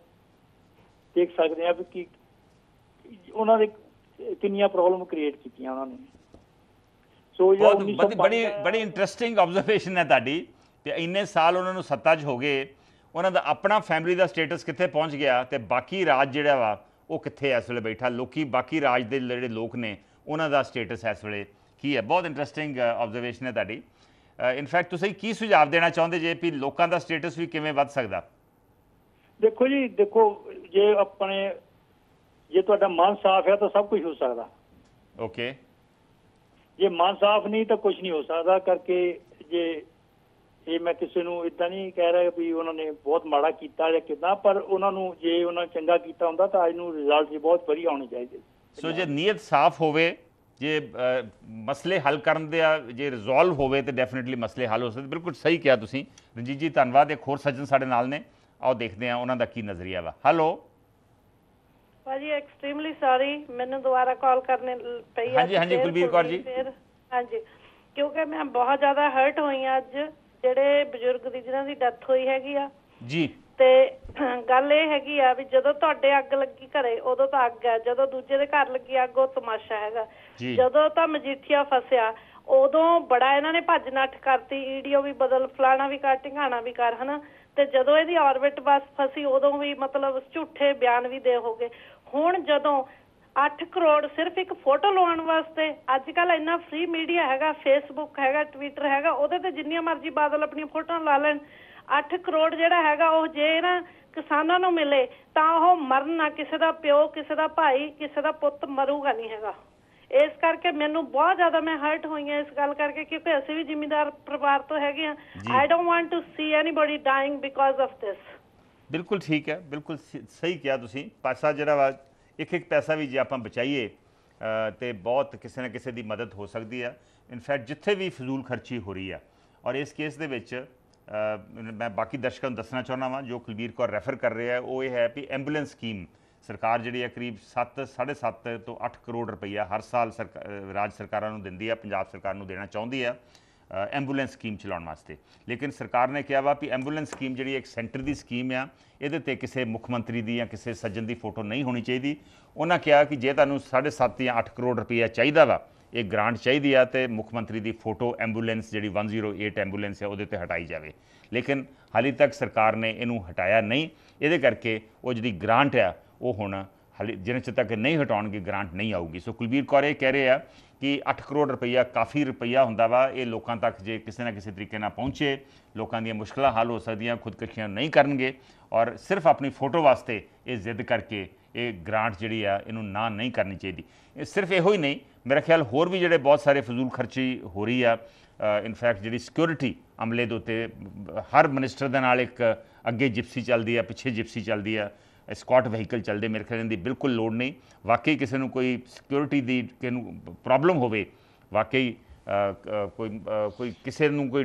Speaker 3: ਦੇਖ ਸਕਦੇ ਆ ਕਿ ਉਹਨਾਂ ਦੇ ਕਿੰਨੀਆਂ ਪ੍ਰੋਬਲਮ ਕ੍ਰੀਏਟ ਕੀਤੀਆਂ ਉਹਨਾਂ ਨੇ
Speaker 1: ਸੋ ਇਹ ਬਹੁਤ ਬੜੀ ਬੜੀ ਇੰਟਰਸਟਿੰਗ ਆਬਜ਼ਰਵੇਸ਼ਨ ਹੈ ਤੁਹਾਡੀ ਤੇ ਇੰਨੇ ਸਾਲ ਉਹਨਾਂ ਨੂੰ ਸੱਤਾ 'ਚ ਹੋ ਗਏ ਉਹਨਾਂ ਦਾ ਆਪਣਾ ਫੈਮਿਲੀ ਦਾ ਸਟੇਟਸ ਕਿੱਥੇ ਪਹੁੰਚ ਗਿਆ ਤੇ ਬਾਕੀ ਰਾਜ ਜਿਹੜਾ ਵਾ ਉਹ ਕਿੱਥੇ ਇਸ ਵੇਲੇ ਬੈਠਾ ਲੋਕੀ ਬਾਕੀ ਰਾਜ ਦੇ ਜਿਹੜੇ ਲੋਕ ਨੇ ਉਹਨਾਂ ਦਾ ਸਟੇਟਸ ਇਸ ਵੇਲੇ ਕੀ ਹੈ ਬਹੁਤ ਇੰਟਰਸਟਿੰਗ ਆਬਜ਼ਰਵੇਸ਼ਨ ਹੈ ਤੁਹਾਡੀ ਇਨਫੈਕਟ ਤੁਸੀਂ ਕੀ ਸੁਝਾਅ ਦੇਣਾ ਚਾਹੁੰਦੇ ਜੇ ਵੀ ਲੋਕਾਂ ਦਾ ਸਟੇਟਸ ਵੀ ਕਿਵੇਂ ਵੱਧ ਸਕਦਾ
Speaker 3: ਦੇਖੋ ਜੀ ਦੇਖੋ ਜੇ ਆਪਣੇ ਜੇ ਤੁਹਾਡਾ ਮਨ ਸਾਫ਼ ਹੈ ਤਾਂ ਸਭ ਕੁਝ ਹੋ ਸਕਦਾ ਓਕੇ ਜੇ ਮਨ ਸਾਫ਼ ਨਹੀਂ ਤਾਂ ਕੁਝ ਨਹੀਂ ਹੋ ਸਕਦਾ ਕਰਕੇ ਜੇ ਇਹ ਮੈਂ ਕਿਸੇ ਨੂੰ ਇਦਾਂ ਨਹੀਂ ਕਹਿ ਰਿਹਾ ਵੀ ਉਹਨਾਂ ਨੇ ਬਹੁਤ ਮਾੜਾ ਕੀਤਾ ਜਾਂ ਕਿਦਾਂ ਪਰ ਉਹਨਾਂ ਨੂੰ ਜੇ ਉਹਨਾਂ ਚੰਗਾ ਕੀਤਾ ਹੁੰਦਾ ਤਾਂ ਅੱਜ ਨੂੰ ਰਿਜ਼ਲਟ ਵੀ ਬਹੁਤ ਵਧੀਆ ਆਉਣੇ ਚਾਹੀਦੇ
Speaker 1: ਸੋ ਜੇ ਨੀਅਤ ਸਾਫ਼ ਹੋਵੇ ਜੇ ਮਸਲੇ ਹੱਲ ਕਰਨ ਦੇ ਜੇ ਰਿਜ਼ੋਲਵ ਹੋਵੇ ਤੇ ਡੈਫੀਨਿਟਲੀ ਮਸਲੇ ਹੱਲ ਹੋ ਸਕਦੇ ਬਿਲਕੁਲ ਸਹੀ ਕਿਹਾ ਤੁਸੀਂ ਰਣਜੀਤ ਜੀ ਧੰਨਵਾਦ ਇੱਕ ਹੋਰ ਸੱਜਣ ਸਾਡੇ ਨਾਲ ਨੇ ਆਓ ਦੇਖਦੇ ਹਾਂ ਉਹਨਾਂ ਦਾ ਕੀ ਨਜ਼ਰੀਆ ਵਾ ਹੈਲੋ
Speaker 6: ਭਾਜੀ ਐਕਸਟ੍ਰੀਮਲੀ ਸੌਰੀ ਮੈਨੂੰ ਦੁਬਾਰਾ ਕਾਲ ਕਰਨੇ ਪਈ ਹੈ ਹਾਂਜੀ ਹਾਂਜੀ ਕੁਲਬੀਰ ਕੌਰ ਜੀ ਹਾਂਜੀ ਕਿਉਂਕਿ ਮੈਂ ਬਹੁਤ ਜ਼ਿਆਦਾ ਹਰਟ ਹੋਈ ਆ ਅੱਜ ਜਿਹੜੇ ਬਜ਼ੁਰਗ ਦੀ ਜਿਨ੍ਹਾਂ ਦੀ ਡੈਥ ਹੋਈ ਹੈਗੀ ਆ ਜੀ ਤੇ ਗੱਲ ਇਹ ਹੈਗੀ ਆ ਵੀ ਜਦੋਂ ਤੁਹਾਡੇ ਅੱਗ ਲੱਗੀ ਘਰੇ ਉਦੋਂ ਤਾਂ ਅੱਗ ਹੈ ਜਦੋਂ ਦੂਜੇ ਦੇ ਘਰ ਲੱਗੀ ਅੱਗ ਉਹ ਤਮਾਸ਼ਾ ਹੈਗਾ ਜਦੋਂ ਤਾਂ ਮਜੀਠੀਆ ਫਸਿਆ ਉਦੋਂ ਬੜਾ ਇਹਨਾਂ ਨੇ ਭੱਜ ਨੱਠ ਕਰਤੀ ਈਡੀਓ ਵੀ ਬਦਲ ਫਲਾਣਾ ਵੀ ਕਰ ਢਿੰਗਾਣਾ ਵੀ ਕਰ ਹਨਾ ਤੇ ਜਦੋਂ ਇਹਦੀ ਆਰਬਿਟ ਬਸ ਫਸੀ ਉਦੋਂ ਵੀ ਮਤਲਬ ਝੂਠੇ ਬਿਆਨ ਵੀ ਦੇ ਹੋਗੇ ਹੁਣ ਜਦੋਂ 8 ਕਰੋੜ ਸਿਰਫ ਇੱਕ ਫੋਟੋ ਲਵਾਉਣ ਵਾਸਤੇ ਅੱਜ ਕੱਲ ਇੰਨਾ ਫ੍ਰੀ ਮੀਡੀਆ ਹੈਗਾ ਫੇਸਬੁੱਕ ਹੈਗਾ ਟਵਿੱਟਰ ਹੈਗਾ ਉਹਦੇ ਤੇ ਜਿੰਨੀਆਂ ਮਰਜ਼ੀ ਬਾਦਲ ਆਪਣੀਆਂ ਫੋਟੋਆਂ ਲਾ ਲੈਣ 8 ਕਰੋੜ ਜਿਹੜਾ ਹੈਗਾ ਉਹ ਜੇ ਨਾ ਕਿਸਾਨਾਂ ਨੂੰ ਮਿਲੇ ਤਾਂ ਉਹ ਮਰਨ ਨਾ ਕਿਸੇ ਦਾ ਪਿਓ ਕਿਸੇ ਦਾ ਭਾਈ ਕਿਸੇ ਦਾ ਪੁੱਤ ਮਰੂਗਾ ਨਹੀਂ ਹੈਗਾ ਇਸ ਕਰਕੇ ਮੈਨੂੰ ਬਹੁਤ ਜ਼ਿਆਦਾ ਮੈਂ ਹਰਟ ਹੋਈ ਹਾਂ ਇਸ ਗੱਲ ਕਰਕੇ ਕਿਉਂਕਿ ਅਸੀਂ ਵੀ ਜ਼ਿੰਮੇਵਾਰ ਪਰਿਵਾਰ ਤੋਂ ਹੈਗੇ ਆ I don't want to see anybody dying because of this
Speaker 1: ਬਿਲਕੁਲ ਠੀਕ ਹੈ ਬਿਲਕੁਲ ਸਹੀ ਕਿਹਾ ਤੁਸੀਂ ਪਾਸਾ ਜਿਹੜਾ ਵਾ ਇੱਕ ਇੱਕ ਪੈਸਾ ਵੀ ਜੇ ਆਪਾਂ ਬਚਾਈਏ ਤੇ ਬਹੁਤ ਕਿਸੇ ਨਾ ਕਿਸੇ ਦੀ ਮਦਦ ਹੋ ਸਕਦੀ ਹੈ ਇਨਫੈਕਟ ਜਿੱਥੇ ਵੀ ਫਜ਼ੂਲ ਖਰਚੀ ਹੋ ਰਹੀ ਹੈ ਔਰ ਇਸ ਕੇਸ ਦੇ ਵਿੱਚ ਮੈਂ ਬਾਕੀ ਦਰਸ਼ਕਾਂ ਨੂੰ ਦੱਸਣਾ ਚਾਹੁੰਦਾ ਹਾਂ ਜੋ ਕੁਲਬੀਰ ਕੌਰ ਰੈਫਰ ਕਰ ਰਿਹਾ ਉਹ ਇਹ ਹੈ ਕਿ ਐਂਬੂਲੈਂਸ ਸਕੀਮ ਸਰਕਾਰ ਜਿਹੜੀ ਹੈ ਕਰੀਬ 7 7.5 ਤੋਂ 8 ਕਰੋੜ ਰੁਪਈਆ ਹਰ ਸਾਲ ਰਾਜ ਸਰਕਾਰਾਂ ਨੂੰ ਦਿੰਦੀ ਹੈ ਪੰਜਾਬ ਸਰਕਾਰ ਨੂੰ ਦੇਣਾ ਚਾਹੁੰਦੀ ਹੈ ਐਂਬੂਲੈਂਸ ਸਕੀਮ ਚਲਾਉਣ ਵਾਸਤੇ ਲੇਕਿਨ ਸਰਕਾਰ ਨੇ ਕਿਹਾ ਵਾ ਕਿ ਐਂਬੂਲੈਂਸ ਸਕੀਮ ਜਿਹੜੀ ਇੱਕ ਸੈਂਟਰ ਦੀ ਸਕੀਮ ਆ ਇਹਦੇ ਤੇ ਕਿਸੇ ਮੁੱਖ ਮੰਤਰੀ ਦੀ ਜਾਂ ਕਿਸੇ ਸੱਜਣ ਦੀ ਫੋਟੋ ਨਹੀਂ ਹੋਣੀ ਚਾਹੀਦੀ ਉਹਨਾਂ ਕਿਹਾ ਕਿ ਜੇ ਤੁਹਾਨੂੰ 7.5 ਜਾਂ 8 ਕਰੋੜ ਰੁਪਏ ਚਾਹੀਦਾ ਵਾ ਇਹ ਗ੍ਰਾਂਟ ਚਾਹੀਦੀ ਆ ਤੇ ਮੁੱਖ ਮੰਤਰੀ ਦੀ ਫੋਟੋ ਐਂਬੂਲੈਂਸ ਜਿਹੜੀ 108 ਐਂਬੂਲੈਂਸ ਹੈ ਉਹਦੇ ਤੇ ਹਟਾਈ ਜਾਵੇ ਲੇਕਿਨ ਹਾਲੇ ਤੱਕ ਸਰਕਾਰ ਨੇ ਇਹਨੂੰ ਹਟਾਇਆ ਨਹੀਂ ਇਹਦੇ ਕਰਕੇ ਉਹ ਜਿਹੜੀ ਗ੍ਰਾਂਟ ਆ ਉਹ ਹੁਣ ਹਾਲੇ ਜਿੰਨੇ ਚਿਰ ਤੱਕ ਨਹੀਂ ਹਟਾਉਣਗੇ ਗ੍ਰਾਂਟ ਨਹੀਂ ਆਊਗੀ ਸੋ ਕੁਲਬੀਰ ਕੌਰ ਇਹ ਕਹਿ ਰਹੇ ਆ ਕਿ 8 ਕਰੋੜ ਰੁਪਈਆ ਕਾਫੀ ਰੁਪਈਆ ਹੁੰਦਾ ਵਾ ਇਹ ਲੋਕਾਂ ਤੱਕ ਜੇ ਕਿਸੇ ਨਾ ਕਿਸੇ ਤਰੀਕੇ ਨਾਲ ਪਹੁੰਚੇ ਲੋਕਾਂ ਦੀਆਂ ਮੁਸ਼ਕਲਾਂ ਹੱਲ ਹੋ ਸਕਦੀਆਂ ਖੁਦਕਸ਼ੀਆਂ ਨਹੀਂ ਕਰਨਗੇ ਔਰ ਸਿਰਫ ਆਪਣੀ ਫੋਟੋ ਵਾਸਤੇ ਇਹ ਜ਼ਿੱਦ ਕਰਕੇ ਇਹ ਗ੍ਰਾਂਟ ਜਿਹੜੀ ਆ ਇਹਨੂੰ ਨਾ ਨਹੀਂ ਕਰਨੀ ਚਾਹੀਦੀ ਇਹ ਸਿਰਫ ਇਹੋ ਹੀ ਨਹੀਂ ਮੇਰਾ ਖਿਆਲ ਹੋਰ ਵੀ ਜਿਹੜੇ ਬਹੁਤ ਸਾਰੇ ਫਜ਼ੂਲ ਖਰਚੀ ਹੋ ਰਹੀ ਆ ਇਨਫੈਕਟ ਜਿਹੜੀ ਸਿਕਿਉਰਿਟੀ ਅਮਲੇ ਦੇ ਉੱਤੇ ਹਰ ਮਿਨਿਸਟਰ ਦੇ ਨਾਲ ਇੱਕ ਅੱਗੇ ਜਿਪਸੀ ਚੱਲਦੀ ਆ ਪਿੱਛੇ ਜਿਪਸੀ ਚੱਲਦੀ ਆ ਸਕਾਟ ਵਹੀਕਲ ਚੱਲਦੇ ਮੇਰੇ ਖਿਆਲ ਦੀ ਬਿਲਕੁਲ ਲੋੜ ਨਹੀਂ ਵਾਕਈ ਕਿਸੇ ਨੂੰ ਕੋਈ ਸਿਕਿਉਰਿਟੀ ਦੀ ਨੂੰ ਪ੍ਰੋਬਲਮ ਹੋਵੇ ਵਾਕਈ ਕੋਈ ਕੋਈ ਕਿਸੇ ਨੂੰ ਕੋਈ